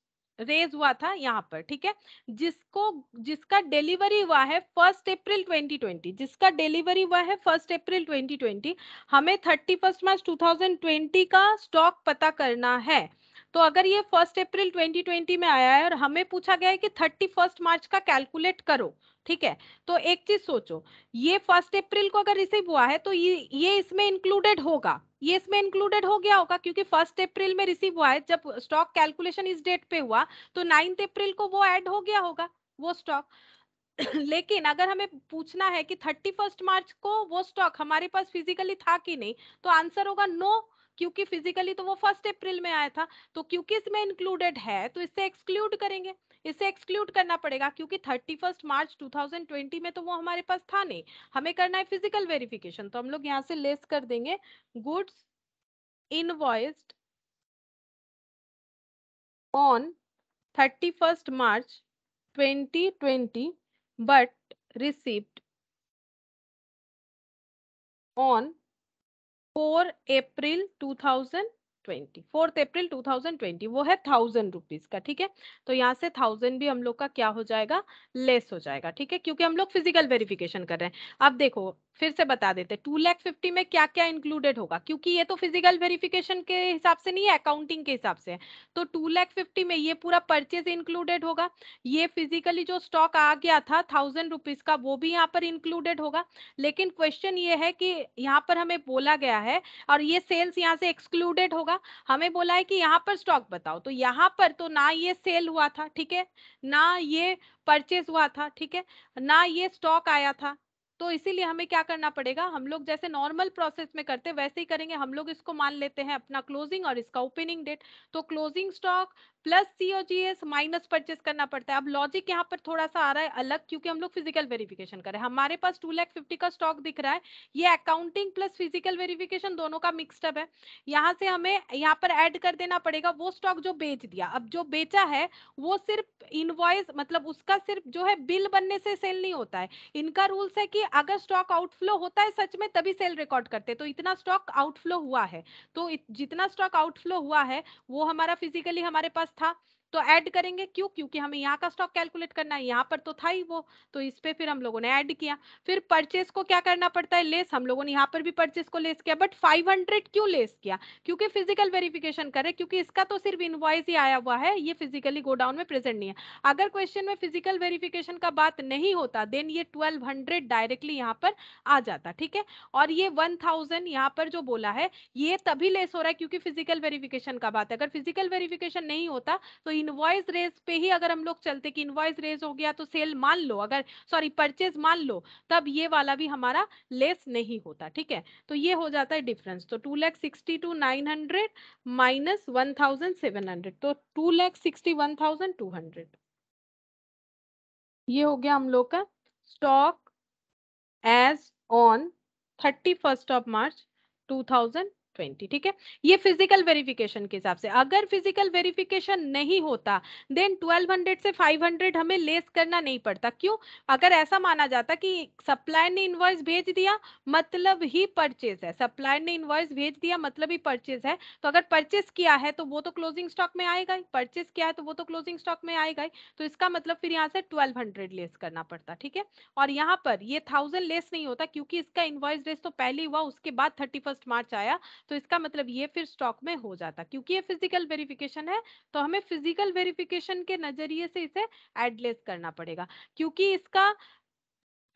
रेज हुआ था यहाँ पर ठीक है जिसको जिसका डिलीवरी हुआ है फर्स्ट अप्रैल 2020 जिसका डिलीवरी हुआ है फर्स्ट अप्रैल 2020 हमें थर्टी फर्स्ट मार्च 2020 का स्टॉक पता करना है तो अगर ये फर्स्ट अप्रैल 2020 में आया है और हमें पूछा गया है कि थर्टी फर्स्ट मार्च का कैलकुलेट करो ठीक है तो एक चीज सोचो ये फर्स्ट अप्रैल को अगर रिसीव हुआ है तो ये ये इसमें इंक्लूडेड होगा ये इसमें इंक्लूडेड हो गया होगा क्योंकि फर्स्ट अप्रैल में रिसीव हुआ है जब स्टॉक कैलकुलेशन इस डेट पे हुआ तो नाइन्थ अप्रैल को वो ऐड हो गया होगा वो स्टॉक लेकिन अगर हमें पूछना है कि थर्टी फर्स्ट मार्च को वो स्टॉक हमारे पास फिजिकली था कि नहीं तो आंसर होगा नो क्योंकि फिजिकली तो वो फर्स्ट अप्रैल में आया था तो क्योंकि इसमें इंक्लूडेड है तो इससे एक्सक्लूड करेंगे इसे एक्सक्लूड करना पड़ेगा क्योंकि 31 मार्च 2020 में तो वो हमारे पास था नहीं हमें करना है फिजिकल वेरिफिकेशन तो हम लोग यहाँ से लेस कर देंगे goods invoiced on 31 March 2020 but received on 31 four April 2020 fourth April 2020 वो है थाउजेंड रुपीज का ठीक है तो यहाँ से थाउजेंड भी हम लोग का क्या हो जाएगा लेस हो जाएगा ठीक है क्योंकि हम लोग फिजिकल वेरिफिकेशन कर रहे हैं अब देखो फिर से बता देते टू लैख फिफ्टी में क्या क्या इंक्लूडेड होगा क्योंकि ये तो फिजिकल वेरिफिकेशन के हिसाब से नहीं है अकाउंटिंग के हिसाब से तो टू लैख फिफ्टी में ये पूरा परचेज इंक्लूडेड होगा ये फिजिकली जो स्टॉक आ गया था थाउजेंड रुपीज का वो भी यहाँ पर इंक्लूडेड होगा लेकिन क्वेश्चन ये है कि यहाँ पर हमें बोला गया है और ये सेल्स यहाँ से एक्सक्लूडेड होगा हमें बोला है कि यहाँ पर स्टॉक बताओ तो यहाँ पर तो ना ये सेल हुआ था ठीक है ना ये परचेज हुआ था ठीक है ना ये स्टॉक आया था तो इसीलिए हमें क्या करना पड़ेगा हम लोग जैसे नॉर्मल प्रोसेस में करते वैसे ही करेंगे हम लोग इसको मान लेते हैं अपना क्लोजिंग और इसका ओपनिंग डेट तो क्लोजिंग स्टॉक प्लस सी और जी एस माइनस परचेस करना पड़ता है अब लॉजिक यहाँ पर थोड़ा सा आ रहा है अलग क्योंकि हम लोग फिजिकल वेरिफिकेशन करें हमारे पास टू लैख फिफ्टी का स्टॉक दिख रहा है ये अकाउंटिंग प्लस फिजिकल वेरिफिकेशन दोनों का मिक्सडअप है यहाँ से हमें यहाँ पर एड कर देना पड़ेगा वो स्टॉक जो बेच दिया अब जो बेचा है वो सिर्फ इनवॉइस मतलब उसका सिर्फ जो है बिल बनने से सेल नहीं होता है इनका रूल्स है कि अगर स्टॉक आउटफ्लो होता है सच में तभी सेल रिकॉर्ड करते तो इतना स्टॉक आउटफ्लो हुआ है तो जितना स्टॉक आउटफ्लो हुआ है वो हमारा फिजिकली हमारे पास था तो ऐड करेंगे क्यों क्योंकि हमें यहाँ का स्टॉक कैलकुलेट करना है यहाँ पर तो था ही वो तो इस पे फिर हम लोगों ने ऐड किया फिर परचेस को क्या करना पड़ता है लेस हम लोगों ने यहाँ पर भी परचेस को लेस किया बट 500 क्यों लेस किया क्योंकि फिजिकल वेरिफिकेशन करे क्योंकि इसका तो सिर्फ इन्वॉइस ही आया हुआ है ये फिजिकली गोडाउन में प्रेजेंट नहीं है अगर क्वेश्चन में फिजिकल वेरिफिकेशन का बात नहीं होता देन ये ट्वेल्व डायरेक्टली यहाँ पर आ जाता ठीक है और ये वन थाउजेंड पर जो बोला है ये तभी लेस हो रहा है क्योंकि फिजिकल वेरिफिकेशन का बात है अगर फिजिकल वेरिफिकेशन नहीं होता तो इनवॉइस रेस पे ही अगर हम लोग चलते कि इनवॉइस रेस हो गया तो सेल मान लो अगर सॉरी परचेज मान लो तब ये वाला भी हमारा लेस नहीं होता ठीक है तो ये हो जाता है डिफरेंस तो two lakh sixty two nine hundred minus one thousand seven hundred तो two lakh sixty one thousand two hundred ये हो गया हम लोग का stock as on thirty first of March two thousand twenty ठीक है ये फिजिकल वेरिफिकेशन के हिसाब से अगर फिजिकल वेरिफिकेशन नहीं होता देन ट्वेल्व हंड्रेड से फाइव हंड्रेड हमें लेस करना नहीं पड़ता क्यों अगर ऐसा माना जाता कि सप्लायर ने इनवॉइस भेज दिया मतलब ही परचेज है सप्लायर ने इनवॉइस भेज दिया मतलब ही परचेज है तो अगर परचेस किया है तो वो तो क्लोजिंग स्टॉक में आएगा ही परचेस किया है तो वो तो क्लोजिंग स्टॉक में आएगा ही तो इसका मतलब फिर यहाँ से ट्वेल्व हंड्रेड लेस करना पड़ता ठीक है और यहाँ पर ये थाउजेंड लेस नहीं होता क्योंकि इसका इन्वॉइस रेस तो पहले हुआ उसके बाद थर्टी मार्च आया तो इसका मतलब ये फिर स्टॉक में हो जाता क्योंकि ये फिजिकल वेरिफिकेशन है तो हमें फिजिकल वेरिफिकेशन के नजरिए से इसे एडलेस करना पड़ेगा क्योंकि इसका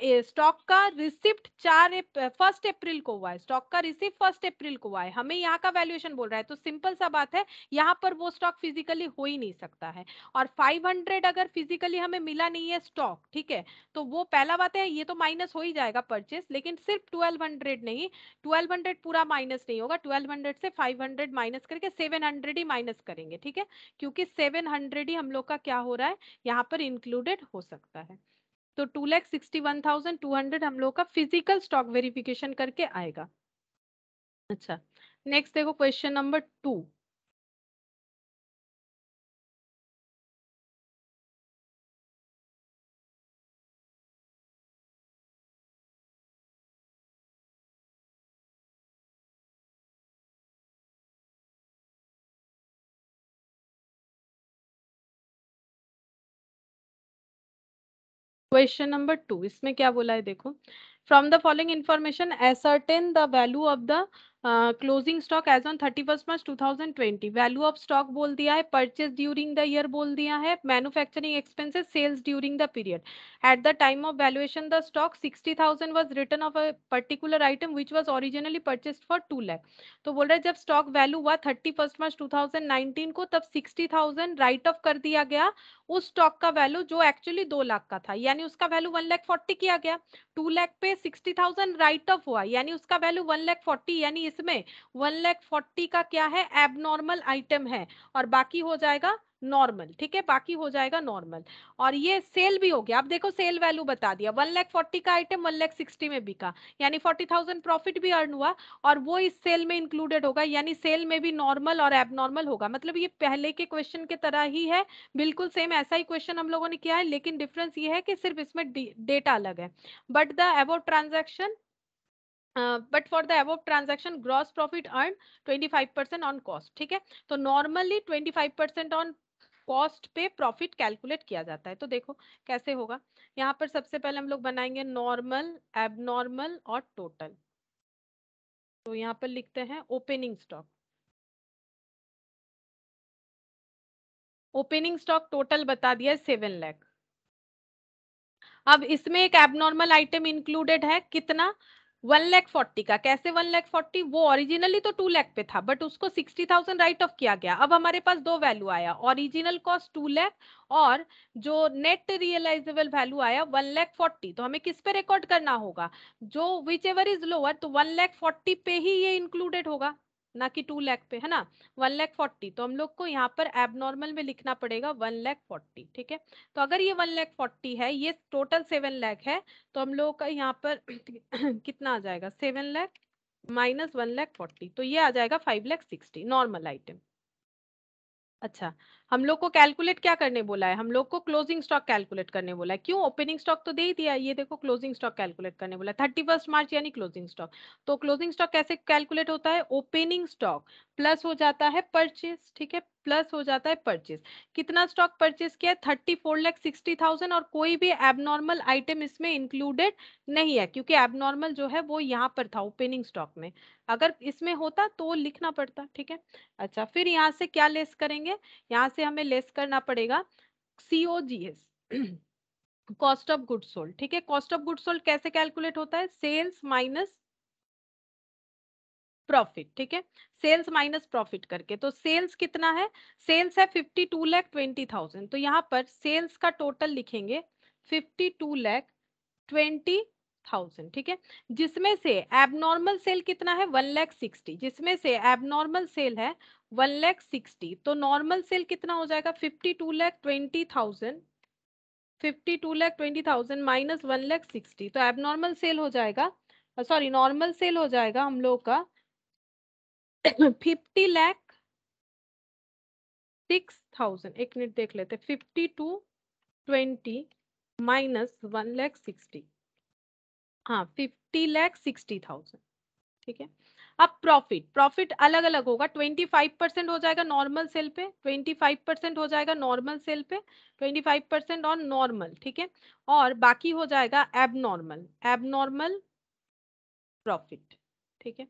स्टॉक का रिसिप्ट चार फर्स्ट अप्रैल को हुआ है स्टॉक का रिसिप्ट फर्स्ट अप्रैल को हुआ है हमें यहाँ का वैल्यूएशन बोल रहा है तो सिंपल सा बात है यहाँ पर वो स्टॉक फिजिकली हो ही नहीं सकता है और 500 अगर फिजिकली हमें मिला नहीं है स्टॉक ठीक है तो वो पहला बात है ये तो माइनस हो ही जाएगा परचेस लेकिन सिर्फ ट्वेल्व नहीं ट्वेल्व पूरा माइनस नहीं होगा ट्वेल्व से फाइव माइनस करके सेवन ही माइनस करेंगे ठीक है क्योंकि सेवन ही हम लोग का क्या हो रहा है यहाँ पर इंक्लूडेड हो सकता है तो two lakh sixty one thousand two hundred हम लोग का फिजिकल स्टॉक वेरिफिकेशन करके आएगा अच्छा नेक्स्ट देखो question number two question number two इसमें क्या बोला है देखो from the following information ascertain the value of the closing stock as on thirty first March two thousand twenty value of stock बोल दिया है परचेज ड्यूरिंग द ईयर बोल दिया है manufacturing expenses sales during the period at the time of valuation the stock sixty thousand was return of a particular item which was originally purchase for two lakh तो बोल रहे जब स्टॉक वैल्यू हुआ thirty first March two thousand nineteen को तब सिक्सटी थाउजेंड राइट ऑफ कर दिया गया उस स्टॉक का वैल्यू जो एक्चुअली दो लाख का था यानी उसका वैल्यू वन लैख फोर्टी किया गया टू लैख पे सिक्सटी थाउजेंड राइट ऑफ हुआ यानी उसका वैल्यू वन लैख फोर्टी यानी इसमें वन लैख फोर्टी का क्या है एबनॉर्मल आइटम है और बाकी हो जाएगा नॉर्मल ठीक है बाकी हो जाएगा नॉर्मल और ये सेल भी हो गया आप देखो सेल वैल्यू बता दिया वन लैख फोर्टी का आइटम वन लैख सिक्सटी में बिका यानी फोर्टी थाउजेंड प्रॉफिट भी अर्न हुआ और वो इस सेल में इंक्लूडेड होगा यानी सेल में भी नॉर्मल और एबनॉर्मल होगा मतलब ये पहले के क्वेश्चन के तरह ही है बिल्कुल सेम ऐसा ही क्वेश्चन हम लोगों ने किया है लेकिन डिफरेंस ये है कि सिर्फ इसमें डेटा अलग है but the above transaction Uh, but for the above transaction gross profit earned 25% on cost ठीक है तो normally 25% on cost पे profit calculate किया जाता है तो देखो कैसे होगा यहाँ पर सबसे पहले हम लोग बनाएंगे normal abnormal और total तो यहाँ पर लिखते हैं opening stock opening stock total बता दिया है सेवन लैख अब इसमें एक एबनॉर्मल आइटम इंक्लूडेड है कितना वन लैख फोर्टी का कैसे वन लैख फोर्टी वो ओरिजिनली तो टू लैख पे था बट उसको सिक्सटी थाउजेंड राइट ऑफ किया गया अब हमारे पास दो वैल्यू आया ओरिजिनल कॉस्ट टू लैख और जो नेट रियलाइजेबल वैल्यू आया वन लैख फोर्टी तो हमें किस पे रिकॉर्ड करना होगा जो विच एवर इज लोअर तो वन लैख फोर्टी पे ही ये इंक्लूडेड होगा ना कि टू लैख पे है ना वन लैख फोर्टी तो हम लोग को यहाँ पर एबनॉर्मल में लिखना पड़ेगा वन लैख फोर्टी ठीक है तो अगर ये वन लैख फोर्टी है ये टोटल सेवन लैख है तो हम लोग का यहाँ पर कितना आ जाएगा seven lakh minus one lakh forty तो ये आ जाएगा five lakh sixty normal item अच्छा हम लोग को कैलकुलेट क्या करने बोला है हम लोग को क्लोजिंग स्टॉक कैलकुलेट करने बोला है क्यों ओपनिंग स्टॉक तो दे ही दिया ये देखो क्लोजिंग स्टॉक कैलकुलेट करने बोला थर्टी फर्स्ट मार्च यानी क्लोजिंग स्टॉक तो क्लोजिंग स्टॉक कैसे कैलकुलेट होता है ओपनिंग स्टॉक प्लस हो जाता है परचेज ठीक है प्लस हो जाता है परचेज कितना स्टॉक परचेज किया thirty four lakh sixty thousand और कोई भी एबनॉर्मल आइटम इसमें इंक्लूडेड नहीं है क्योंकि एबनॉर्मल जो है वो यहाँ पर था ओपनिंग स्टॉक में अगर इसमें होता तो लिखना पड़ता ठीक है अच्छा फिर यहाँ से क्या लेस करेंगे यहाँ से हमें लेस करना पड़ेगा COGS cost of good sold ठीक है कॉस्ट ऑफ गुड सोल्ड कैसे कैलकुलेट होता है सेल्स माइनस प्रॉफिट ठीक है सेल्स माइनस प्रॉफिट करके तो सेल्स कितना है सेल्स है fifty two lakh twenty thousand तो यहाँ पर सेल्स का टोटल लिखेंगे fifty two lakh twenty thousand ठीक है जिसमें से एबनॉर्मल सेल कितना है वन लैख सिक्सटी जिसमें से एबनॉर्मल सेल है वन लैख सिक्सटी तो नॉर्मल सेल कितना हो जाएगा fifty two lakh twenty thousand fifty two lakh twenty thousand minus one lakh sixty तो एबनॉर्मल सेल हो जाएगा सॉरी नॉर्मल सेल हो जाएगा हम लोग का फिफ्टी लैख सिक्स थाउजेंड एक मिनट देख लेते fifty two twenty minus one lakh sixty हाँ फिफ्टी लैख सिक्सटी थाउजेंड ठीक है अब प्रॉफिट प्रॉफिट अलग अलग होगा ट्वेंटी फाइव परसेंट हो जाएगा नॉर्मल सेल पे ट्वेंटी फाइव परसेंट हो जाएगा नॉर्मल सेल पे twenty five percent on normal ठीक है और बाकी हो जाएगा एबनॉर्मल एबनॉर्मल प्रॉफिट ठीक है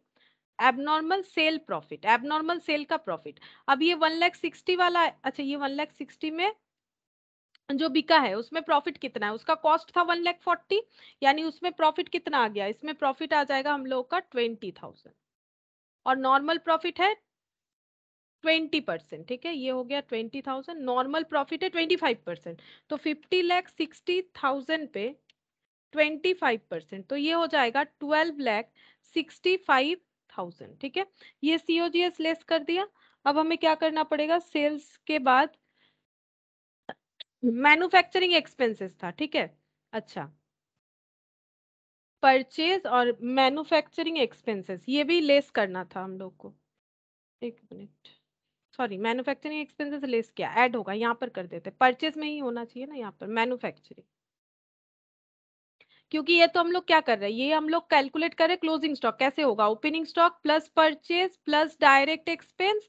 abnormal sale profit abnormal sale का प्रॉफिट अब ये वन लैख सिक्सटी वाला अच्छा ये वन लैख सिक्सटी में जो बिका है उसमें प्रॉफिट कितना है उसका कॉस्ट था वन लैख फोर्टी यानी उसमें प्रॉफिट कितना आ गया इसमें प्रॉफिट आ जाएगा हम लोगों का ट्वेंटी थाउजेंड और नॉर्मल प्रॉफिट है ट्वेंटी परसेंट ठीक है ये हो गया ट्वेंटी थाउजेंड नॉर्मल प्रॉफिट है ट्वेंटी फाइव परसेंट तो फिफ्टी लैख सिक्सटी थाउजेंड पे ट्वेंटी फाइव परसेंट तो ये हो जाएगा twelve lakh sixty five thousand ठीक है ये सीओजीएस लेस कर दिया अब हमें क्या करना पड़ेगा सेल्स के बाद मैन्युफैक्चरिंग एक्सपेंसेस था ठीक है अच्छा परचेज और मैन्युफैक्चरिंग एक्सपेंसेस ये भी लेस करना था हम लोग को एक minute sorry manufacturing expenses less क्या ऐड होगा यहाँ पर कर देते परचेज में ही होना चाहिए ना यहाँ पर मैन्युफैक्चरिंग क्योंकि ये तो हम लोग क्या कर रहे हैं ये हम लोग कैलकुलेट कर रहे हैं क्लोजिंग स्टॉक कैसे होगा opening stock plus purchase plus direct expense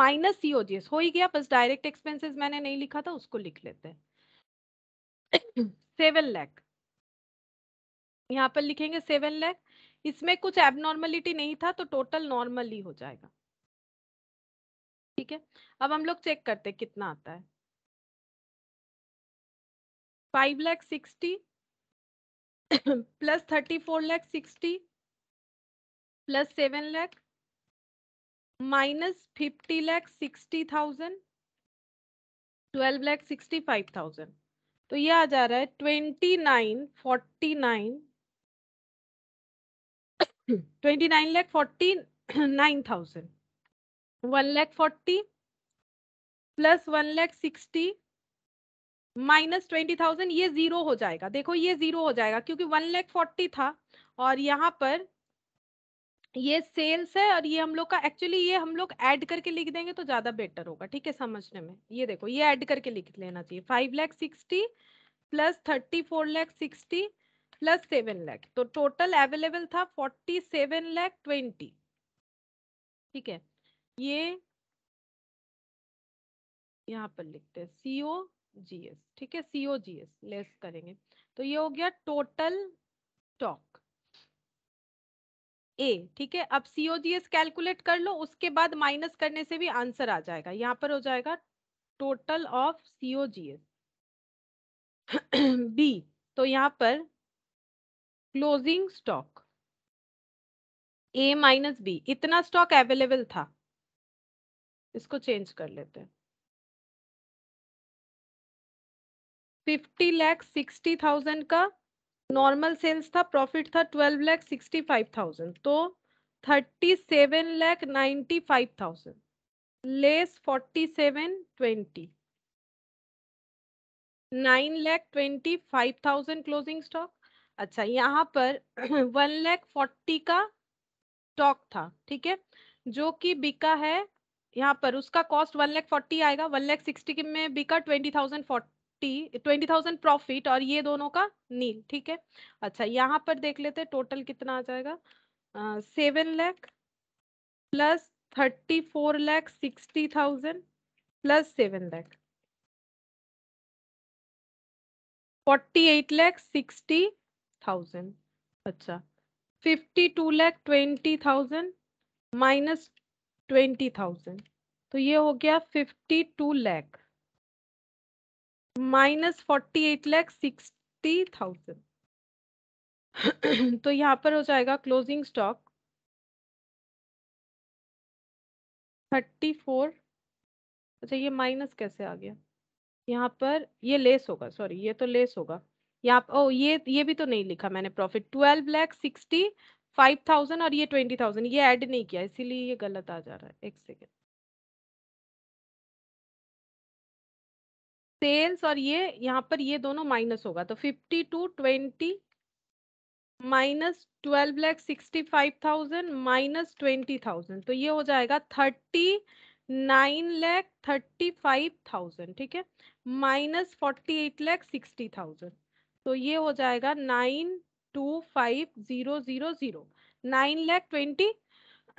minus COGS हो ही गया बस डायरेक्ट एक्सपेंसेस मैंने नहीं लिखा था उसको लिख लेते हैं सेवन लैख यहाँ पर लिखेंगे सेवन लैख इसमें कुछ एबनॉर्मलिटी नहीं था तो टोटल ही हो जाएगा ठीक है अब हम लोग चेक करते कितना आता है five lakh sixty plus thirty four lakh sixty plus seven lakh minus fifty lakh sixty thousand twelve lakh sixty five thousand तो ये आ जा रहा है twenty nine forty nine twenty nine lakh forty nine thousand one lakh forty plus one lakh sixty minus twenty thousand ये जीरो हो जाएगा देखो ये जीरो हो जाएगा क्योंकि वन लैख फोर्टी था और यहाँ पर ये सेल्स है और ये हम लोग का एक्चुअली ये हम लोग ऐड करके लिख देंगे तो ज्यादा बेटर होगा ठीक है समझने में ये देखो ये ऐड करके लिख लेना चाहिए five lakh sixty plus thirty four lakh sixty plus seven lakh तो टोटल अवेलेबल था फोर्टी सेवन लैख ट्वेंटी ठीक है ये यहाँ पर लिखते हैं सीओ जीएस ठीक है सीओ जीएस लेस करेंगे तो ये हो गया टोटल स्टॉक ए ठीक है अब सीओ जीएस कैलकुलेट कर लो उसके बाद माइनस करने से भी आंसर आ जाएगा यहाँ पर हो जाएगा total of COGS B तो यहाँ पर closing stock A minus B इतना स्टॉक अवेलेबल था इसको चेंज कर लेते हैं फिफ्टी लैख सिक्सटी थाउजेंड का नॉर्मल सेल्स था प्रॉफिट था twelve lakh sixty five thousand तो thirty seven lakh ninety five thousand less forty seven twenty nine lakh twenty five thousand closing stock अच्छा यहाँ पर वन लैख फोर्टी का स्टॉक था ठीक है जो कि बिका है यहाँ पर उसका कॉस्ट वन लैख फोर्टी आएगा वन लैख सिक्सटी में बिका twenty thousand fifty twenty thousand profit और ये दोनों का नील ठीक है अच्छा यहाँ पर देख लेते हैं टोटल कितना आ जाएगा seven lakh plus thirty four lakh sixty thousand plus seven lakh forty eight lakh sixty thousand अच्छा fifty two lakh twenty thousand minus twenty thousand तो ये हो गया fifty two lakh minus forty eight lakh sixty thousand तो यहाँ पर हो जाएगा क्लोजिंग स्टॉक थर्टी फोर अच्छा ये माइनस कैसे आ गया यहाँ पर ये लेस होगा सॉरी ये तो लेस होगा यहाँ ओ ये ये भी तो नहीं लिखा मैंने profit twelve lakh sixty five thousand और ये ट्वेंटी थाउजेंड ये ऐड नहीं किया इसीलिए ये गलत आ जा रहा है एक सेकेंड सेल्स और ये यहाँ पर ये दोनों माइनस होगा तो fifty two twenty minus twelve lakh sixty five thousand minus twenty thousand तो ये हो जाएगा thirty nine lakh thirty five thousand ठीक है minus forty eight lakh sixty thousand तो ये हो जाएगा nine two five zero zero zero nine lakh twenty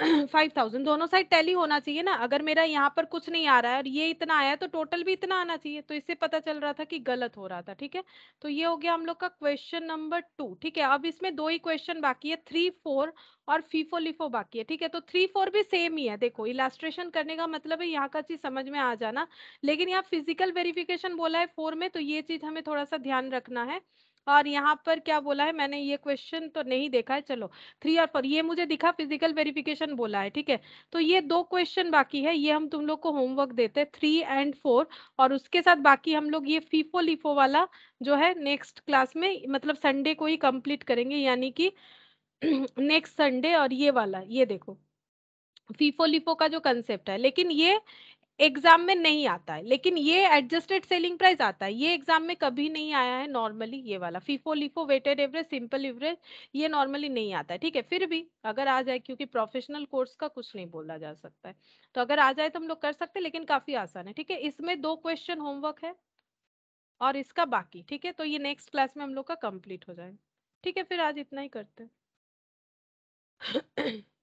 five thousand दोनों साइड टैली होना चाहिए ना अगर मेरा यहाँ पर कुछ नहीं आ रहा है और ये इतना आया है तो टोटल भी इतना आना चाहिए तो इससे पता चल रहा था कि गलत हो रहा था ठीक है तो ये हो गया हम लोग का क्वेश्चन नंबर टू ठीक है अब इसमें दो ही क्वेश्चन बाकी है थ्री फोर और फीफो लिफो बाकी है ठीक है तो थ्री फोर भी सेम ही है देखो इलास्ट्रेशन करने का मतलब है यहाँ का चीज समझ में आ जाना लेकिन यहाँ फिजिकल वेरिफिकेशन बोला है फोर में तो ये चीज हमें थोड़ा सा ध्यान रखना है और यहाँ पर क्या बोला है मैंने ये क्वेश्चन तो नहीं देखा है चलो थ्री और फोर ये मुझे दिखा फिजिकल वेरिफिकेशन बोला है ठीक है तो ये दो क्वेश्चन बाकी है ये हम तुम लोग को होमवर्क देते हैं थ्री एंड फोर और उसके साथ बाकी हम लोग ये फीफो लिफो वाला जो है नेक्स्ट क्लास में मतलब संडे को ही कम्प्लीट करेंगे यानी कि नेक्स्ट संडे और ये वाला ये देखो फीफो लिफो का जो कंसेप्ट है लेकिन ये एग्जाम में नहीं आता है लेकिन ये एडजस्टेड सेलिंग प्राइस आता है ये एग्जाम में कभी नहीं आया है नॉर्मली ये वाला FIFO LIFO weighted average simple average ये नॉर्मली नहीं आता है ठीक है फिर भी अगर आ जाए क्योंकि प्रोफेशनल कोर्स का कुछ नहीं बोला जा सकता है तो अगर आ जाए तो हम लोग कर सकते हैं लेकिन काफी आसान है ठीक है इसमें दो क्वेश्चन होमवर्क है और इसका बाकी ठीक है तो ये नेक्स्ट क्लास में हम लोग का कंप्लीट हो जाएगा ठीक है फिर आज इतना ही करते हैं